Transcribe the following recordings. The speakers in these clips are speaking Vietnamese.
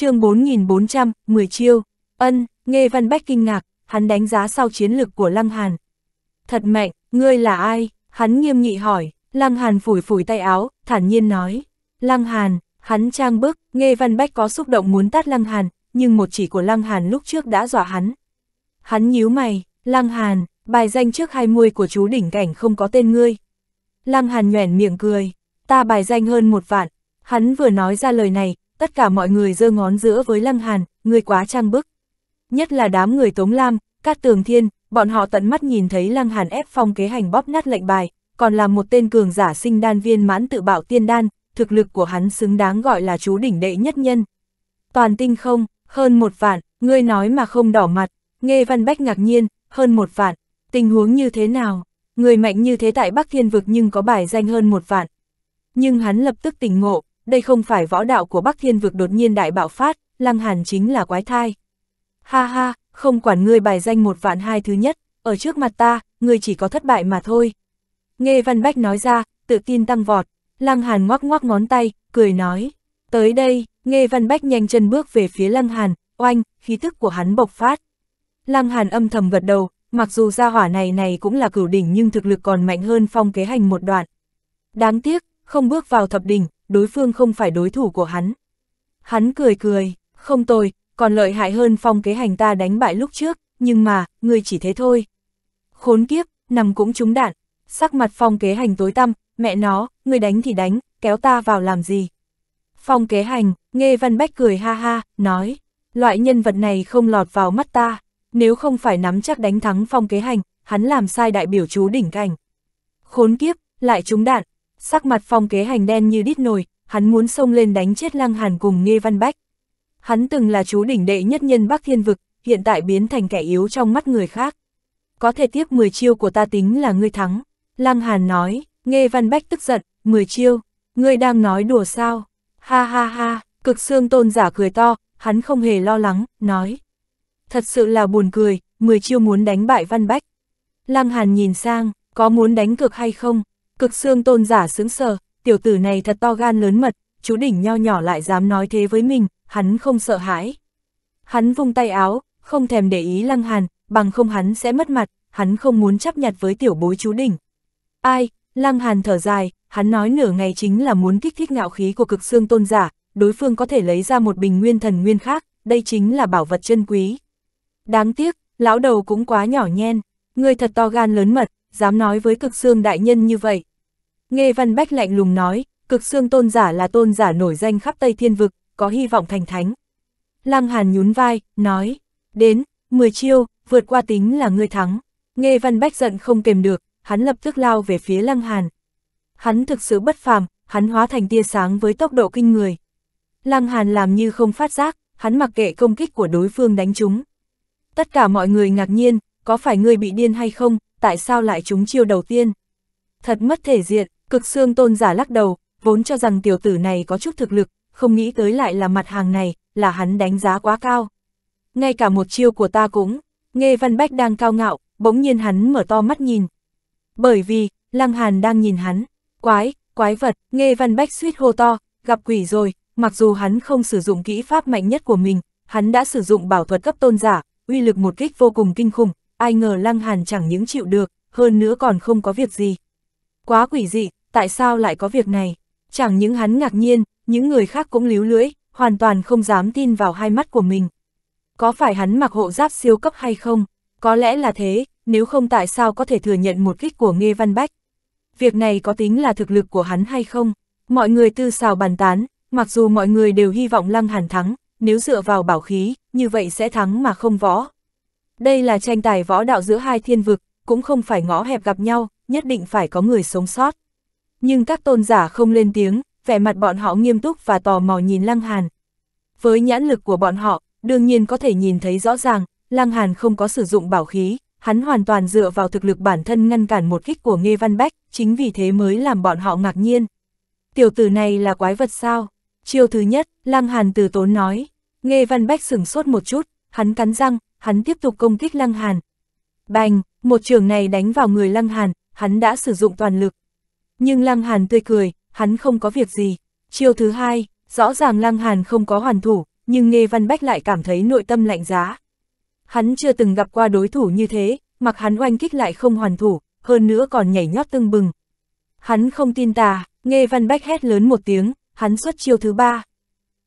chương 4400, 10 chiêu. Ân, nghe Văn Bách kinh ngạc, hắn đánh giá sau chiến lược của Lăng Hàn. Thật mạnh, ngươi là ai? Hắn nghiêm nghị hỏi, Lăng Hàn phủi phủi tay áo, thản nhiên nói. Lăng Hàn, hắn trang bước, nghe Văn Bách có xúc động muốn tát Lăng Hàn, nhưng một chỉ của Lăng Hàn lúc trước đã dọa hắn. Hắn nhíu mày, Lăng Hàn, bài danh trước hai mươi của chú đỉnh cảnh không có tên ngươi. Lăng Hàn nhoẻn miệng cười, ta bài danh hơn một vạn. Hắn vừa nói ra lời này, tất cả mọi người giơ ngón giữa với Lăng Hàn, người quá trang bức. Nhất là đám người Tống Lam, Cát Tường Thiên, bọn họ tận mắt nhìn thấy Lăng Hàn ép phong kế hành bóp nát lệnh bài, còn là một tên cường giả sinh đan viên mãn tự bạo tiên đan, thực lực của hắn xứng đáng gọi là chú đỉnh đệ nhất nhân. Toàn tinh không, hơn một vạn, ngươi nói mà không đỏ mặt, nghe Văn Bách ngạc nhiên, hơn một vạn, tình huống như thế nào, người mạnh như thế tại Bắc Thiên Vực nhưng có bài danh hơn một vạn. Nhưng hắn lập tức tỉnh ngộ, đây không phải võ đạo của Bắc Thiên vực đột nhiên đại bạo phát, Lăng Hàn chính là quái thai. Ha ha, không quản ngươi bài danh một vạn hai thứ nhất, ở trước mặt ta, ngươi chỉ có thất bại mà thôi. Nghe Văn Bách nói ra, tự tin tăng vọt, Lăng Hàn ngoắc ngoắc ngón tay, cười nói. Tới đây, Nghe Văn Bách nhanh chân bước về phía Lăng Hàn, oanh, khí tức của hắn bộc phát. Lăng Hàn âm thầm gật đầu, mặc dù gia hỏa này này cũng là cửu đỉnh nhưng thực lực còn mạnh hơn phong kế hành một đoạn. Đáng tiếc, không bước vào thập đỉnh, đối phương không phải đối thủ của hắn. Hắn cười cười, không tồi, còn lợi hại hơn phong kế hành ta đánh bại lúc trước, nhưng mà, ngươi chỉ thế thôi. Khốn kiếp, nằm cũng trúng đạn, sắc mặt phong kế hành tối tăm, mẹ nó, ngươi đánh thì đánh, kéo ta vào làm gì. Phong kế hành, nghe văn bách cười ha ha, nói, loại nhân vật này không lọt vào mắt ta, nếu không phải nắm chắc đánh thắng phong kế hành, hắn làm sai đại biểu chú đỉnh cảnh. Khốn kiếp, lại trúng đạn, Sắc mặt phong kế hành đen như đít nồi, hắn muốn xông lên đánh chết lăng hàn cùng Nghê Văn Bách. Hắn từng là chú đỉnh đệ nhất nhân Bắc Thiên Vực, hiện tại biến thành kẻ yếu trong mắt người khác. Có thể tiếp 10 chiêu của ta tính là ngươi thắng. Lăng Hàn nói, Nghê Văn Bách tức giận, 10 chiêu, ngươi đang nói đùa sao? Ha ha ha, cực xương tôn giả cười to, hắn không hề lo lắng, nói. Thật sự là buồn cười, 10 chiêu muốn đánh bại Văn Bách. Lăng Hàn nhìn sang, có muốn đánh cực hay không? Cực xương tôn giả sướng sờ, tiểu tử này thật to gan lớn mật, chú đỉnh nho nhỏ lại dám nói thế với mình, hắn không sợ hãi. Hắn vung tay áo, không thèm để ý lăng hàn, bằng không hắn sẽ mất mặt, hắn không muốn chấp nhặt với tiểu bối chú đỉnh. Ai, lăng hàn thở dài, hắn nói nửa ngày chính là muốn kích thích ngạo khí của cực xương tôn giả, đối phương có thể lấy ra một bình nguyên thần nguyên khác, đây chính là bảo vật chân quý. Đáng tiếc, lão đầu cũng quá nhỏ nhen, người thật to gan lớn mật, dám nói với cực xương đại nhân như vậy, Nghe Văn Bách lạnh lùng nói, cực xương tôn giả là tôn giả nổi danh khắp Tây Thiên Vực, có hy vọng thành thánh. Lăng Hàn nhún vai, nói, đến, 10 chiêu, vượt qua tính là ngươi thắng. Nghe Văn Bách giận không kềm được, hắn lập tức lao về phía Lăng Hàn. Hắn thực sự bất phàm, hắn hóa thành tia sáng với tốc độ kinh người. Lăng Hàn làm như không phát giác, hắn mặc kệ công kích của đối phương đánh chúng. Tất cả mọi người ngạc nhiên, có phải người bị điên hay không, tại sao lại chúng chiêu đầu tiên? Thật mất thể diện, Cực xương tôn giả lắc đầu, vốn cho rằng tiểu tử này có chút thực lực, không nghĩ tới lại là mặt hàng này, là hắn đánh giá quá cao. Ngay cả một chiêu của ta cũng, nghe văn bách đang cao ngạo, bỗng nhiên hắn mở to mắt nhìn. Bởi vì, lăng hàn đang nhìn hắn, quái, quái vật, nghe văn bách suýt hô to, gặp quỷ rồi, mặc dù hắn không sử dụng kỹ pháp mạnh nhất của mình, hắn đã sử dụng bảo thuật cấp tôn giả, uy lực một kích vô cùng kinh khủng, ai ngờ lăng hàn chẳng những chịu được, hơn nữa còn không có việc gì. Quá quỷ dị, tại sao lại có việc này? Chẳng những hắn ngạc nhiên, những người khác cũng líu lưỡi, hoàn toàn không dám tin vào hai mắt của mình. Có phải hắn mặc hộ giáp siêu cấp hay không? Có lẽ là thế, nếu không tại sao có thể thừa nhận một kích của Nghe Văn Bách? Việc này có tính là thực lực của hắn hay không? Mọi người tư xào bàn tán, mặc dù mọi người đều hy vọng Lăng Hàn thắng, nếu dựa vào bảo khí, như vậy sẽ thắng mà không võ. Đây là tranh tài võ đạo giữa hai thiên vực, cũng không phải ngõ hẹp gặp nhau, nhất định phải có người sống sót nhưng các tôn giả không lên tiếng, vẻ mặt bọn họ nghiêm túc và tò mò nhìn Lăng Hàn. Với nhãn lực của bọn họ, đương nhiên có thể nhìn thấy rõ ràng, Lăng Hàn không có sử dụng bảo khí, hắn hoàn toàn dựa vào thực lực bản thân ngăn cản một kích của Nghe Văn Bách, chính vì thế mới làm bọn họ ngạc nhiên. Tiểu tử này là quái vật sao? Chiêu thứ nhất, Lăng Hàn từ tốn nói. Nghe Văn Bách sửng sốt một chút, hắn cắn răng, hắn tiếp tục công kích Lăng Hàn. Bành, một trường này đánh vào người Lăng Hàn, hắn đã sử dụng toàn lực, nhưng Lăng Hàn tươi cười, hắn không có việc gì. Chiêu thứ hai, rõ ràng Lăng Hàn không có hoàn thủ, nhưng Nghe Văn Bách lại cảm thấy nội tâm lạnh giá. Hắn chưa từng gặp qua đối thủ như thế, mặc hắn oanh kích lại không hoàn thủ, hơn nữa còn nhảy nhót tưng bừng. Hắn không tin tà, Nghe Văn Bách hét lớn một tiếng, hắn xuất chiêu thứ ba.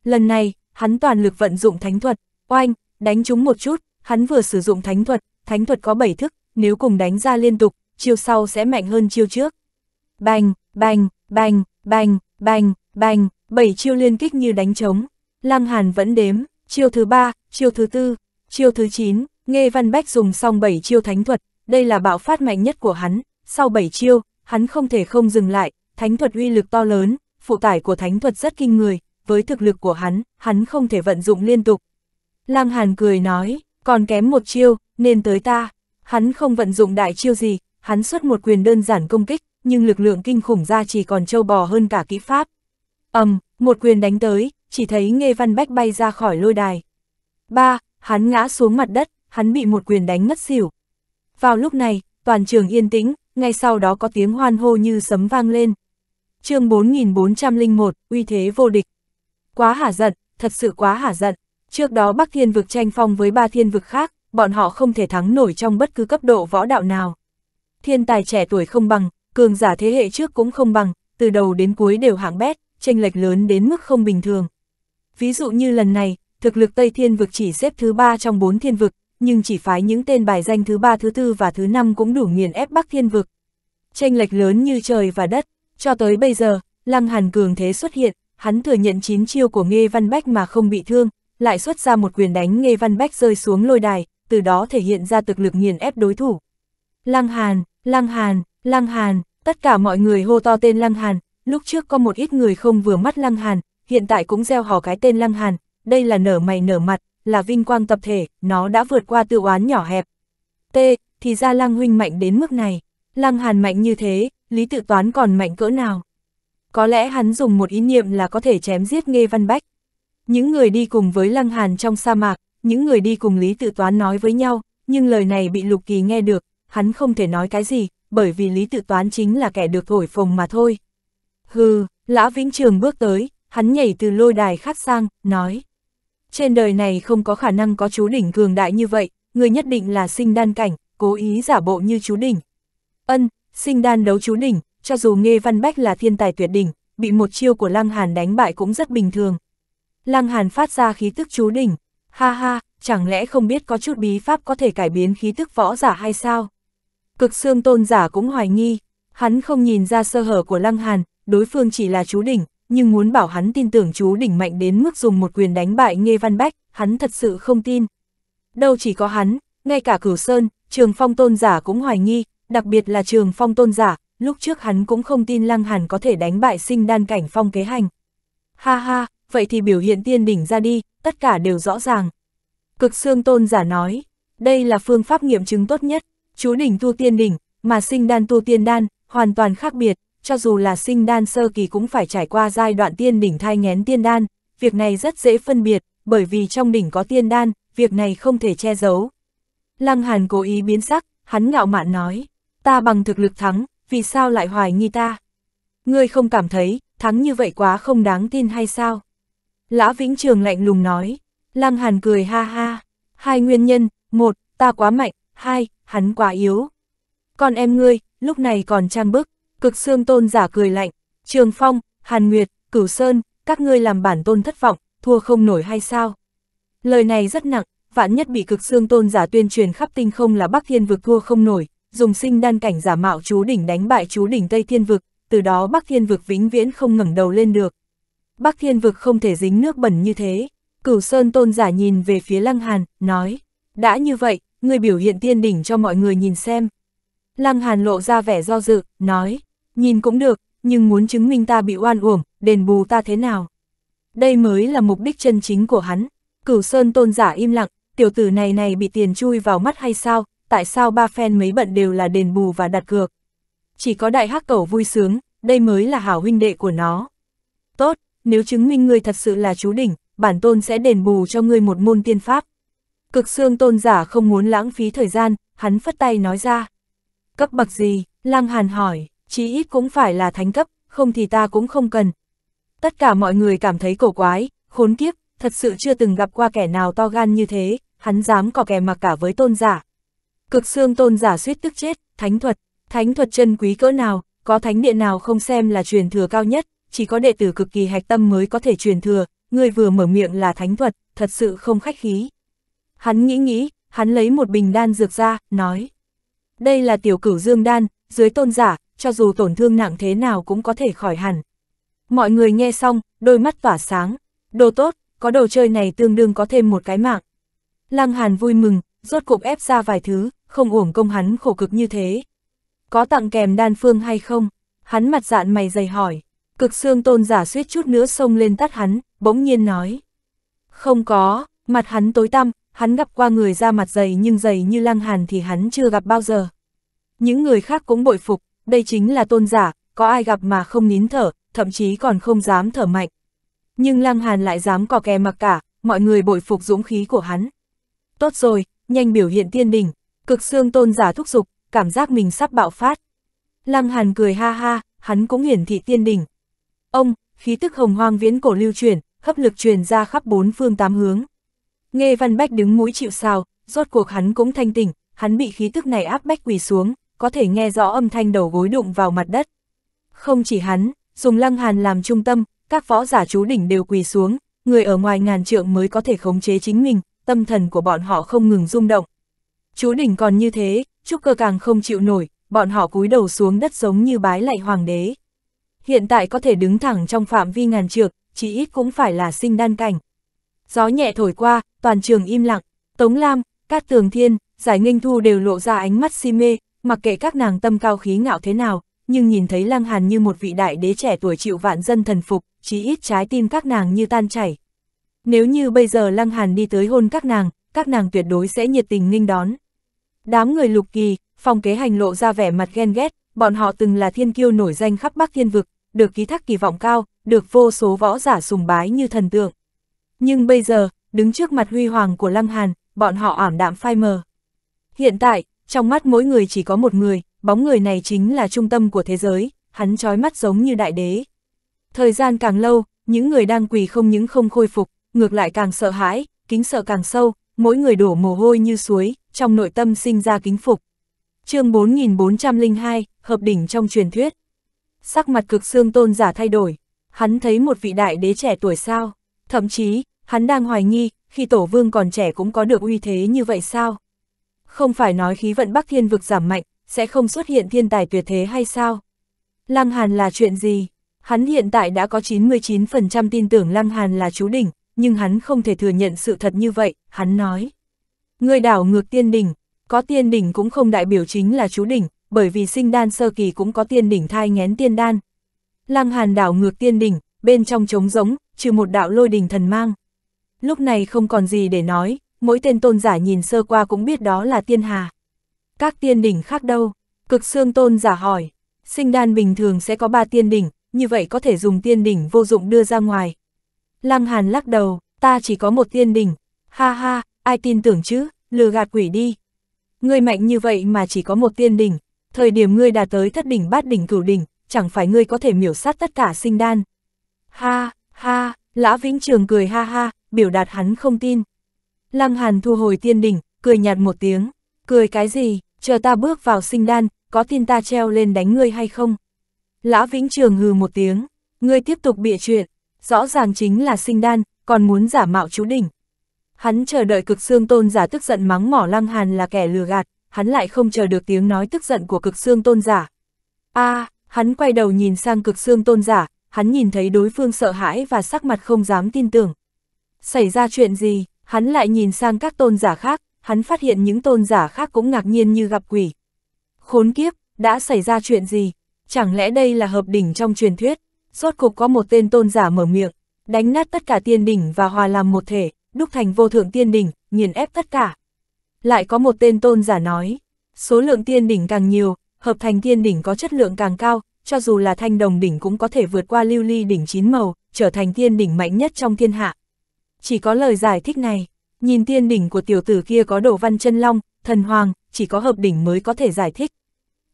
Lần này, hắn toàn lực vận dụng thánh thuật, oanh, đánh chúng một chút, hắn vừa sử dụng thánh thuật, thánh thuật có bảy thức, nếu cùng đánh ra liên tục, chiêu sau sẽ mạnh hơn chiêu trước. Bành, bành, bành, bành, bành, bành, bảy chiêu liên kích như đánh trống. Lăng Hàn vẫn đếm, chiêu thứ ba, chiêu thứ tư, chiêu thứ chín Nghe Văn Bách dùng xong bảy chiêu thánh thuật, đây là bạo phát mạnh nhất của hắn, sau bảy chiêu, hắn không thể không dừng lại, thánh thuật uy lực to lớn, phụ tải của thánh thuật rất kinh người, với thực lực của hắn, hắn không thể vận dụng liên tục. Lăng Hàn cười nói, còn kém một chiêu, nên tới ta, hắn không vận dụng đại chiêu gì, hắn xuất một quyền đơn giản công kích, nhưng lực lượng kinh khủng ra chỉ còn trâu bò hơn cả kỹ pháp. ầm, um, một quyền đánh tới, chỉ thấy Nghê Văn Bách bay ra khỏi lôi đài. Ba, hắn ngã xuống mặt đất, hắn bị một quyền đánh ngất xỉu. Vào lúc này, toàn trường yên tĩnh, ngay sau đó có tiếng hoan hô như sấm vang lên. chương 4401, uy thế vô địch. Quá hả giận, thật sự quá hả giận. Trước đó Bắc Thiên Vực tranh phong với ba thiên vực khác, bọn họ không thể thắng nổi trong bất cứ cấp độ võ đạo nào. Thiên tài trẻ tuổi không bằng, cường giả thế hệ trước cũng không bằng, từ đầu đến cuối đều hạng bét, tranh lệch lớn đến mức không bình thường. Ví dụ như lần này, thực lực Tây Thiên vực chỉ xếp thứ 3 trong 4 thiên vực, nhưng chỉ phái những tên bài danh thứ 3 thứ 4 và thứ 5 cũng đủ nghiền ép Bắc thiên vực. tranh lệch lớn như trời và đất, cho tới bây giờ, Lăng Hàn cường thế xuất hiện, hắn thừa nhận chín chiêu của Nghe Văn Bách mà không bị thương, lại xuất ra một quyền đánh Nghe Văn Bách rơi xuống lôi đài, từ đó thể hiện ra thực lực nghiền ép đối thủ. Lăng Hàn, Lăng Hàn, Lăng Hàn, tất cả mọi người hô to tên Lăng Hàn, lúc trước có một ít người không vừa mắt Lăng Hàn, hiện tại cũng gieo hò cái tên Lăng Hàn, đây là nở mày nở mặt, là vinh quang tập thể, nó đã vượt qua tự oán nhỏ hẹp. T, thì ra Lăng Huynh mạnh đến mức này, Lăng Hàn mạnh như thế, Lý Tự Toán còn mạnh cỡ nào? Có lẽ hắn dùng một ý niệm là có thể chém giết Nghê Văn Bách. Những người đi cùng với Lăng Hàn trong sa mạc, những người đi cùng Lý Tự Toán nói với nhau, nhưng lời này bị Lục Kỳ nghe được, hắn không thể nói cái gì, bởi vì Lý Tự Toán chính là kẻ được thổi phồng mà thôi. Hừ, lão Vĩnh Trường bước tới, hắn nhảy từ lôi đài khác sang, nói. Trên đời này không có khả năng có chú đỉnh cường đại như vậy, người nhất định là sinh đan cảnh, cố ý giả bộ như chú đỉnh. Ân, sinh đan đấu chú đỉnh, cho dù nghe Văn Bách là thiên tài tuyệt đỉnh, bị một chiêu của Lăng Hàn đánh bại cũng rất bình thường. Lăng Hàn phát ra khí tức chú đỉnh, ha ha, chẳng lẽ không biết có chút bí pháp có thể cải biến khí tức võ giả hay sao? Cực xương tôn giả cũng hoài nghi, hắn không nhìn ra sơ hở của Lăng Hàn, đối phương chỉ là chú đỉnh, nhưng muốn bảo hắn tin tưởng chú đỉnh mạnh đến mức dùng một quyền đánh bại Nghê Văn Bách, hắn thật sự không tin. Đâu chỉ có hắn, ngay cả cửu sơn, trường phong tôn giả cũng hoài nghi, đặc biệt là trường phong tôn giả, lúc trước hắn cũng không tin Lăng Hàn có thể đánh bại sinh đan cảnh phong kế hành. Ha ha, vậy thì biểu hiện tiên đỉnh ra đi, tất cả đều rõ ràng. Cực xương tôn giả nói, đây là phương pháp nghiệm chứng tốt nhất chú đỉnh tu tiên đỉnh, mà sinh đan tu tiên đan, hoàn toàn khác biệt, cho dù là sinh đan sơ kỳ cũng phải trải qua giai đoạn tiên đỉnh thai ngén tiên đan, việc này rất dễ phân biệt, bởi vì trong đỉnh có tiên đan, việc này không thể che giấu. Lăng Hàn cố ý biến sắc, hắn ngạo mạn nói, ta bằng thực lực thắng, vì sao lại hoài nghi ta? Ngươi không cảm thấy, thắng như vậy quá không đáng tin hay sao? Lã Vĩnh Trường lạnh lùng nói, Lăng Hàn cười ha ha, hai nguyên nhân, một, ta quá mạnh, hai, hắn quá yếu. Còn em ngươi, lúc này còn trang bức, cực xương tôn giả cười lạnh, Trường Phong, Hàn Nguyệt, Cửu Sơn, các ngươi làm bản tôn thất vọng, thua không nổi hay sao? Lời này rất nặng, vạn nhất bị cực xương tôn giả tuyên truyền khắp tinh không là Bắc Thiên Vực thua không nổi, dùng sinh đan cảnh giả mạo chú đỉnh đánh bại chú đỉnh Tây Thiên Vực, từ đó Bắc Thiên Vực vĩnh viễn không ngẩng đầu lên được. Bắc Thiên Vực không thể dính nước bẩn như thế. Cửu Sơn tôn giả nhìn về phía Lăng Hàn, nói, đã như vậy, người biểu hiện tiên đỉnh cho mọi người nhìn xem. Lăng Hàn lộ ra vẻ do dự, nói, nhìn cũng được, nhưng muốn chứng minh ta bị oan uổng, đền bù ta thế nào. Đây mới là mục đích chân chính của hắn. Cửu Sơn tôn giả im lặng, tiểu tử này này bị tiền chui vào mắt hay sao, tại sao ba phen mấy bận đều là đền bù và đặt cược. Chỉ có đại hắc cẩu vui sướng, đây mới là hảo huynh đệ của nó. Tốt, nếu chứng minh ngươi thật sự là chú đỉnh, bản tôn sẽ đền bù cho ngươi một môn tiên pháp. Cực xương tôn giả không muốn lãng phí thời gian, hắn phất tay nói ra. Cấp bậc gì? Lang Hàn hỏi, chí ít cũng phải là thánh cấp, không thì ta cũng không cần. Tất cả mọi người cảm thấy cổ quái, khốn kiếp, thật sự chưa từng gặp qua kẻ nào to gan như thế, hắn dám cò kè mặc cả với tôn giả. Cực xương tôn giả suýt tức chết, thánh thuật, thánh thuật chân quý cỡ nào, có thánh địa nào không xem là truyền thừa cao nhất, chỉ có đệ tử cực kỳ hạch tâm mới có thể truyền thừa, người vừa mở miệng là thánh thuật, thật sự không khách khí. Hắn nghĩ nghĩ, hắn lấy một bình đan dược ra, nói. Đây là tiểu cửu dương đan, dưới tôn giả, cho dù tổn thương nặng thế nào cũng có thể khỏi hẳn. Mọi người nghe xong, đôi mắt tỏa sáng. Đồ tốt, có đồ chơi này tương đương có thêm một cái mạng. Lăng Hàn vui mừng, rốt cục ép ra vài thứ, không uổng công hắn khổ cực như thế. Có tặng kèm đan phương hay không? Hắn mặt dạn mày dày hỏi. Cực xương tôn giả suýt chút nữa xông lên tắt hắn, bỗng nhiên nói. Không có, mặt hắn tối tăm, hắn gặp qua người da mặt dày nhưng dày như lăng hàn thì hắn chưa gặp bao giờ. Những người khác cũng bội phục, đây chính là tôn giả, có ai gặp mà không nín thở, thậm chí còn không dám thở mạnh. Nhưng lăng hàn lại dám cò kè mặc cả, mọi người bội phục dũng khí của hắn. Tốt rồi, nhanh biểu hiện tiên đỉnh, cực xương tôn giả thúc giục, cảm giác mình sắp bạo phát. Lăng hàn cười ha ha, hắn cũng hiển thị tiên đỉnh. Ông, khí tức hồng hoang viễn cổ lưu truyền, hấp lực truyền ra khắp bốn phương tám hướng. Nghe Văn Bách đứng mũi chịu sào, rốt cuộc hắn cũng thanh tỉnh, hắn bị khí tức này áp bách quỳ xuống, có thể nghe rõ âm thanh đầu gối đụng vào mặt đất. Không chỉ hắn, dùng lăng hàn làm trung tâm, các võ giả chú đỉnh đều quỳ xuống, người ở ngoài ngàn trượng mới có thể khống chế chính mình, tâm thần của bọn họ không ngừng rung động. Chú đỉnh còn như thế, trúc cơ càng không chịu nổi, bọn họ cúi đầu xuống đất giống như bái lạy hoàng đế. Hiện tại có thể đứng thẳng trong phạm vi ngàn trượng, chỉ ít cũng phải là sinh đan cảnh gió nhẹ thổi qua, toàn trường im lặng, Tống Lam, Cát Tường Thiên, Giải Nghênh Thu đều lộ ra ánh mắt si mê, mặc kệ các nàng tâm cao khí ngạo thế nào, nhưng nhìn thấy Lăng Hàn như một vị đại đế trẻ tuổi chịu vạn dân thần phục, chí ít trái tim các nàng như tan chảy. Nếu như bây giờ Lăng Hàn đi tới hôn các nàng, các nàng tuyệt đối sẽ nhiệt tình nghênh đón. Đám người lục kỳ, phòng kế hành lộ ra vẻ mặt ghen ghét, bọn họ từng là thiên kiêu nổi danh khắp Bắc Thiên Vực, được ký thác kỳ vọng cao, được vô số võ giả sùng bái như thần tượng. Nhưng bây giờ, đứng trước mặt huy hoàng của Lăng Hàn, bọn họ ảm đạm phai mờ. Hiện tại, trong mắt mỗi người chỉ có một người, bóng người này chính là trung tâm của thế giới, hắn trói mắt giống như đại đế. Thời gian càng lâu, những người đang quỳ không những không khôi phục, ngược lại càng sợ hãi, kính sợ càng sâu, mỗi người đổ mồ hôi như suối, trong nội tâm sinh ra kính phục. chương 4402, Hợp đỉnh trong truyền thuyết. Sắc mặt cực xương tôn giả thay đổi, hắn thấy một vị đại đế trẻ tuổi sao, thậm chí, hắn đang hoài nghi, khi tổ vương còn trẻ cũng có được uy thế như vậy sao? Không phải nói khí vận Bắc Thiên vực giảm mạnh, sẽ không xuất hiện thiên tài tuyệt thế hay sao? Lăng Hàn là chuyện gì? Hắn hiện tại đã có 99% tin tưởng Lăng Hàn là chú đỉnh, nhưng hắn không thể thừa nhận sự thật như vậy, hắn nói. Người đảo ngược tiên đỉnh, có tiên đỉnh cũng không đại biểu chính là chú đỉnh, bởi vì sinh đan sơ kỳ cũng có tiên đỉnh thai ngén tiên đan. Lăng Hàn đảo ngược tiên đỉnh, bên trong trống rỗng, trừ một đạo lôi đỉnh thần mang. Lúc này không còn gì để nói, mỗi tên tôn giả nhìn sơ qua cũng biết đó là tiên hà. Các tiên đỉnh khác đâu? Cực xương tôn giả hỏi. Sinh đan bình thường sẽ có ba tiên đỉnh, như vậy có thể dùng tiên đỉnh vô dụng đưa ra ngoài. Lăng Hàn lắc đầu, ta chỉ có một tiên đỉnh. Ha ha, ai tin tưởng chứ, lừa gạt quỷ đi. Ngươi mạnh như vậy mà chỉ có một tiên đỉnh, thời điểm ngươi đạt tới thất đỉnh bát đỉnh cửu đỉnh, chẳng phải ngươi có thể miểu sát tất cả sinh đan. Ha, ha, Lã Vĩnh Trường cười ha ha, biểu đạt hắn không tin. Lăng Hàn thu hồi tiên đỉnh, cười nhạt một tiếng, cười cái gì, chờ ta bước vào sinh đan, có tin ta treo lên đánh ngươi hay không? Lã Vĩnh Trường hừ một tiếng, ngươi tiếp tục bịa chuyện, rõ ràng chính là sinh đan, còn muốn giả mạo chú đỉnh. Hắn chờ đợi cực xương tôn giả tức giận mắng mỏ Lăng Hàn là kẻ lừa gạt, hắn lại không chờ được tiếng nói tức giận của cực xương tôn giả. a à, hắn quay đầu nhìn sang cực xương tôn giả, hắn nhìn thấy đối phương sợ hãi và sắc mặt không dám tin tưởng, Xảy ra chuyện gì, hắn lại nhìn sang các tôn giả khác, hắn phát hiện những tôn giả khác cũng ngạc nhiên như gặp quỷ. Khốn kiếp, đã xảy ra chuyện gì? Chẳng lẽ đây là hợp đỉnh trong truyền thuyết? suốt cục có một tên tôn giả mở miệng, đánh nát tất cả tiên đỉnh và hòa làm một thể, đúc thành vô thượng tiên đỉnh, nghiền ép tất cả. Lại có một tên tôn giả nói, số lượng tiên đỉnh càng nhiều, hợp thành tiên đỉnh có chất lượng càng cao, cho dù là thanh đồng đỉnh cũng có thể vượt qua lưu ly đỉnh chín màu, trở thành tiên đỉnh mạnh nhất trong thiên hạ chỉ có lời giải thích này. Nhìn tiên đỉnh của tiểu tử kia có đồ văn chân long, thần hoàng, chỉ có hợp đỉnh mới có thể giải thích.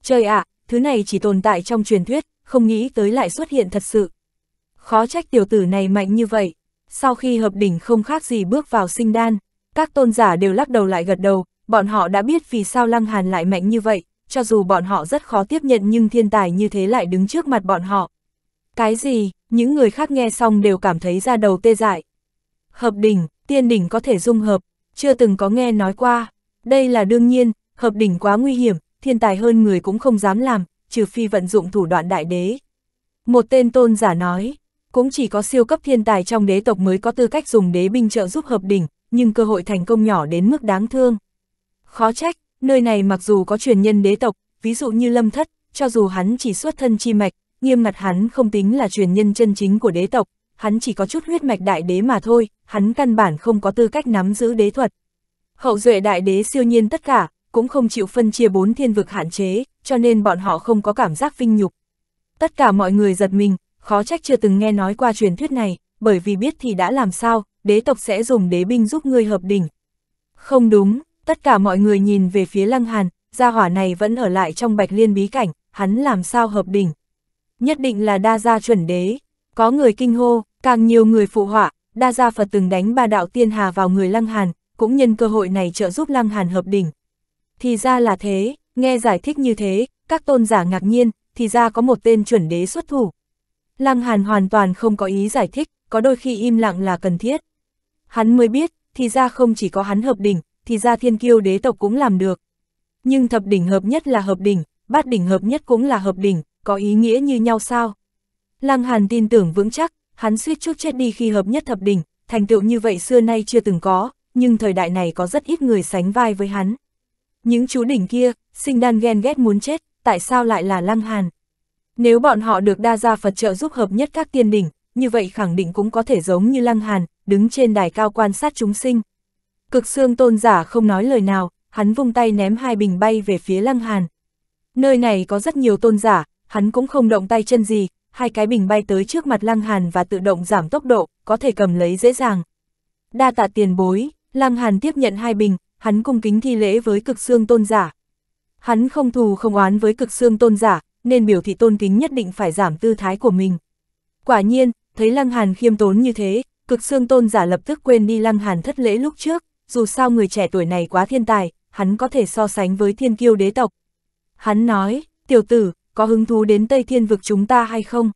Trời ạ, thứ này chỉ tồn tại trong truyền thuyết, không nghĩ tới lại xuất hiện thật sự. Khó trách tiểu tử này mạnh như vậy. Sau khi hợp đỉnh không khác gì bước vào sinh đan, các tôn giả đều lắc đầu lại gật đầu, bọn họ đã biết vì sao Lăng Hàn lại mạnh như vậy, cho dù bọn họ rất khó tiếp nhận nhưng thiên tài như thế lại đứng trước mặt bọn họ. Cái gì, những người khác nghe xong đều cảm thấy ra đầu tê dại hợp đỉnh, tiên đỉnh có thể dung hợp, chưa từng có nghe nói qua. Đây là đương nhiên, hợp đỉnh quá nguy hiểm, thiên tài hơn người cũng không dám làm, trừ phi vận dụng thủ đoạn đại đế. Một tên tôn giả nói, cũng chỉ có siêu cấp thiên tài trong đế tộc mới có tư cách dùng đế binh trợ giúp hợp đỉnh, nhưng cơ hội thành công nhỏ đến mức đáng thương. Khó trách, nơi này mặc dù có truyền nhân đế tộc, ví dụ như lâm thất, cho dù hắn chỉ xuất thân chi mạch, nghiêm ngặt hắn không tính là truyền nhân chân chính của đế tộc, hắn chỉ có chút huyết mạch đại đế mà thôi, hắn căn bản không có tư cách nắm giữ đế thuật. Hậu duệ đại đế siêu nhiên tất cả, cũng không chịu phân chia bốn thiên vực hạn chế, cho nên bọn họ không có cảm giác vinh nhục. Tất cả mọi người giật mình, khó trách chưa từng nghe nói qua truyền thuyết này, bởi vì biết thì đã làm sao, đế tộc sẽ dùng đế binh giúp ngươi hợp đỉnh. Không đúng, tất cả mọi người nhìn về phía Lăng Hàn, gia hỏa này vẫn ở lại trong bạch liên bí cảnh, hắn làm sao hợp đỉnh. Nhất định là đa gia chuẩn đế, có người kinh hô, Càng nhiều người phụ họa, đa gia Phật từng đánh ba đạo tiên hà vào người Lăng Hàn, cũng nhân cơ hội này trợ giúp Lăng Hàn hợp đỉnh. Thì ra là thế, nghe giải thích như thế, các tôn giả ngạc nhiên, thì ra có một tên chuẩn đế xuất thủ. Lăng Hàn hoàn toàn không có ý giải thích, có đôi khi im lặng là cần thiết. Hắn mới biết, thì ra không chỉ có hắn hợp đỉnh, thì ra thiên kiêu đế tộc cũng làm được. Nhưng thập đỉnh hợp nhất là hợp đỉnh, bát đỉnh hợp nhất cũng là hợp đỉnh, có ý nghĩa như nhau sao? Lăng Hàn tin tưởng vững chắc, hắn suýt chút chết đi khi hợp nhất thập đỉnh, thành tựu như vậy xưa nay chưa từng có, nhưng thời đại này có rất ít người sánh vai với hắn. Những chú đỉnh kia, sinh đan ghen ghét muốn chết, tại sao lại là Lăng Hàn? Nếu bọn họ được đa gia Phật trợ giúp hợp nhất các tiên đỉnh, như vậy khẳng định cũng có thể giống như Lăng Hàn, đứng trên đài cao quan sát chúng sinh. Cực xương tôn giả không nói lời nào, hắn vung tay ném hai bình bay về phía Lăng Hàn. Nơi này có rất nhiều tôn giả, hắn cũng không động tay chân gì, hai cái bình bay tới trước mặt Lăng Hàn và tự động giảm tốc độ, có thể cầm lấy dễ dàng. Đa tạ tiền bối, Lăng Hàn tiếp nhận hai bình, hắn cung kính thi lễ với cực xương tôn giả. Hắn không thù không oán với cực xương tôn giả, nên biểu thị tôn kính nhất định phải giảm tư thái của mình. Quả nhiên, thấy Lăng Hàn khiêm tốn như thế, cực xương tôn giả lập tức quên đi Lăng Hàn thất lễ lúc trước, dù sao người trẻ tuổi này quá thiên tài, hắn có thể so sánh với thiên kiêu đế tộc. Hắn nói, tiểu tử, có hứng thú đến Tây Thiên vực chúng ta hay không?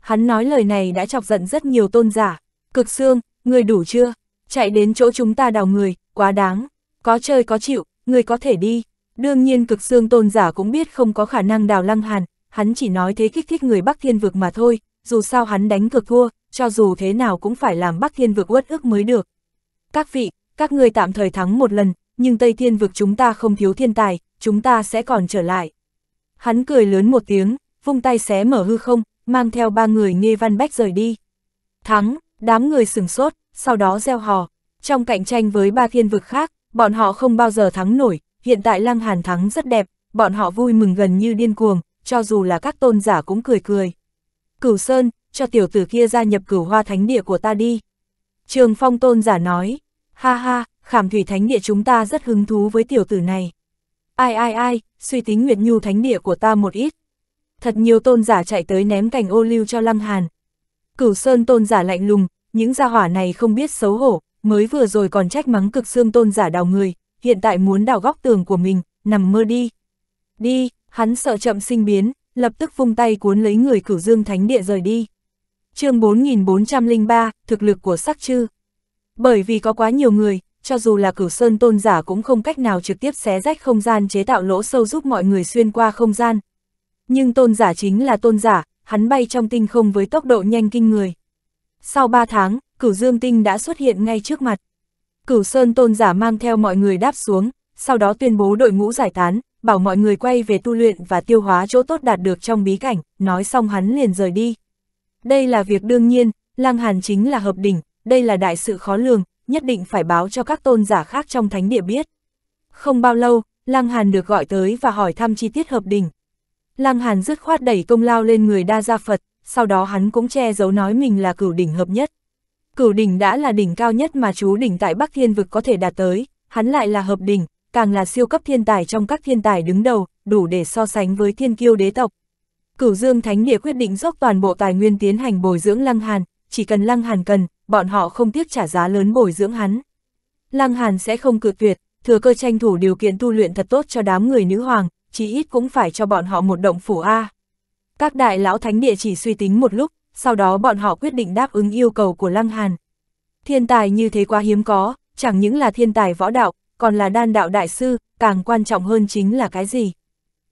Hắn nói lời này đã chọc giận rất nhiều tôn giả. Cực xương, người đủ chưa? Chạy đến chỗ chúng ta đào người, quá đáng. Có chơi có chịu, người có thể đi. Đương nhiên cực xương tôn giả cũng biết không có khả năng đào lăng hàn, hắn chỉ nói thế kích thích người Bắc Thiên vực mà thôi, dù sao hắn đánh cực thua, cho dù thế nào cũng phải làm Bắc Thiên vực uất ức mới được. Các vị, các người tạm thời thắng một lần, nhưng Tây Thiên vực chúng ta không thiếu thiên tài, chúng ta sẽ còn trở lại. Hắn cười lớn một tiếng, vung tay xé mở hư không, mang theo ba người nghe văn bách rời đi. Thắng, đám người sửng sốt, sau đó gieo hò. Trong cạnh tranh với ba thiên vực khác, bọn họ không bao giờ thắng nổi, hiện tại Lăng Hàn thắng rất đẹp, bọn họ vui mừng gần như điên cuồng, cho dù là các tôn giả cũng cười cười. Cửu Sơn, cho tiểu tử kia gia nhập cửu hoa thánh địa của ta đi. Trường phong tôn giả nói, ha ha, khảm thủy thánh địa chúng ta rất hứng thú với tiểu tử này. Ai ai ai, suy tính Nguyệt Nhu thánh địa của ta một ít. Thật nhiều tôn giả chạy tới ném cành ô lưu cho Lăng Hàn. Cửu Sơn tôn giả lạnh lùng, những gia hỏa này không biết xấu hổ, mới vừa rồi còn trách mắng cực xương tôn giả đào người, hiện tại muốn đào góc tường của mình, nằm mơ đi. Đi, hắn sợ chậm sinh biến, lập tức vung tay cuốn lấy người cửu dương thánh địa rời đi. chương 4403, thực lực của sắc chư. Bởi vì có quá nhiều người, cho dù là cửu sơn tôn giả cũng không cách nào trực tiếp xé rách không gian chế tạo lỗ sâu giúp mọi người xuyên qua không gian. Nhưng tôn giả chính là tôn giả, hắn bay trong tinh không với tốc độ nhanh kinh người. Sau 3 tháng, cửu dương tinh đã xuất hiện ngay trước mặt. Cửu sơn tôn giả mang theo mọi người đáp xuống, sau đó tuyên bố đội ngũ giải tán, bảo mọi người quay về tu luyện và tiêu hóa chỗ tốt đạt được trong bí cảnh, nói xong hắn liền rời đi. Đây là việc đương nhiên, lang Hàn chính là hợp đỉnh, đây là đại sự khó lường, nhất định phải báo cho các tôn giả khác trong thánh địa biết. Không bao lâu, Lăng Hàn được gọi tới và hỏi thăm chi tiết hợp đỉnh. Lăng Hàn dứt khoát đẩy công lao lên người đa gia Phật, sau đó hắn cũng che giấu nói mình là cửu đỉnh hợp nhất. Cửu đỉnh đã là đỉnh cao nhất mà chú đỉnh tại Bắc Thiên Vực có thể đạt tới, hắn lại là hợp đỉnh, càng là siêu cấp thiên tài trong các thiên tài đứng đầu, đủ để so sánh với thiên kiêu đế tộc. Cửu Dương Thánh Địa quyết định dốc toàn bộ tài nguyên tiến hành bồi dưỡng Lăng Hàn, chỉ cần Lăng Hàn cần, bọn họ không tiếc trả giá lớn bồi dưỡng hắn. Lăng Hàn sẽ không cự tuyệt, thừa cơ tranh thủ điều kiện tu luyện thật tốt cho đám người nữ hoàng, chí ít cũng phải cho bọn họ một động phủ A. Các đại lão thánh địa chỉ suy tính một lúc, sau đó bọn họ quyết định đáp ứng yêu cầu của Lăng Hàn. Thiên tài như thế quá hiếm có, chẳng những là thiên tài võ đạo, còn là đan đạo đại sư, càng quan trọng hơn chính là cái gì.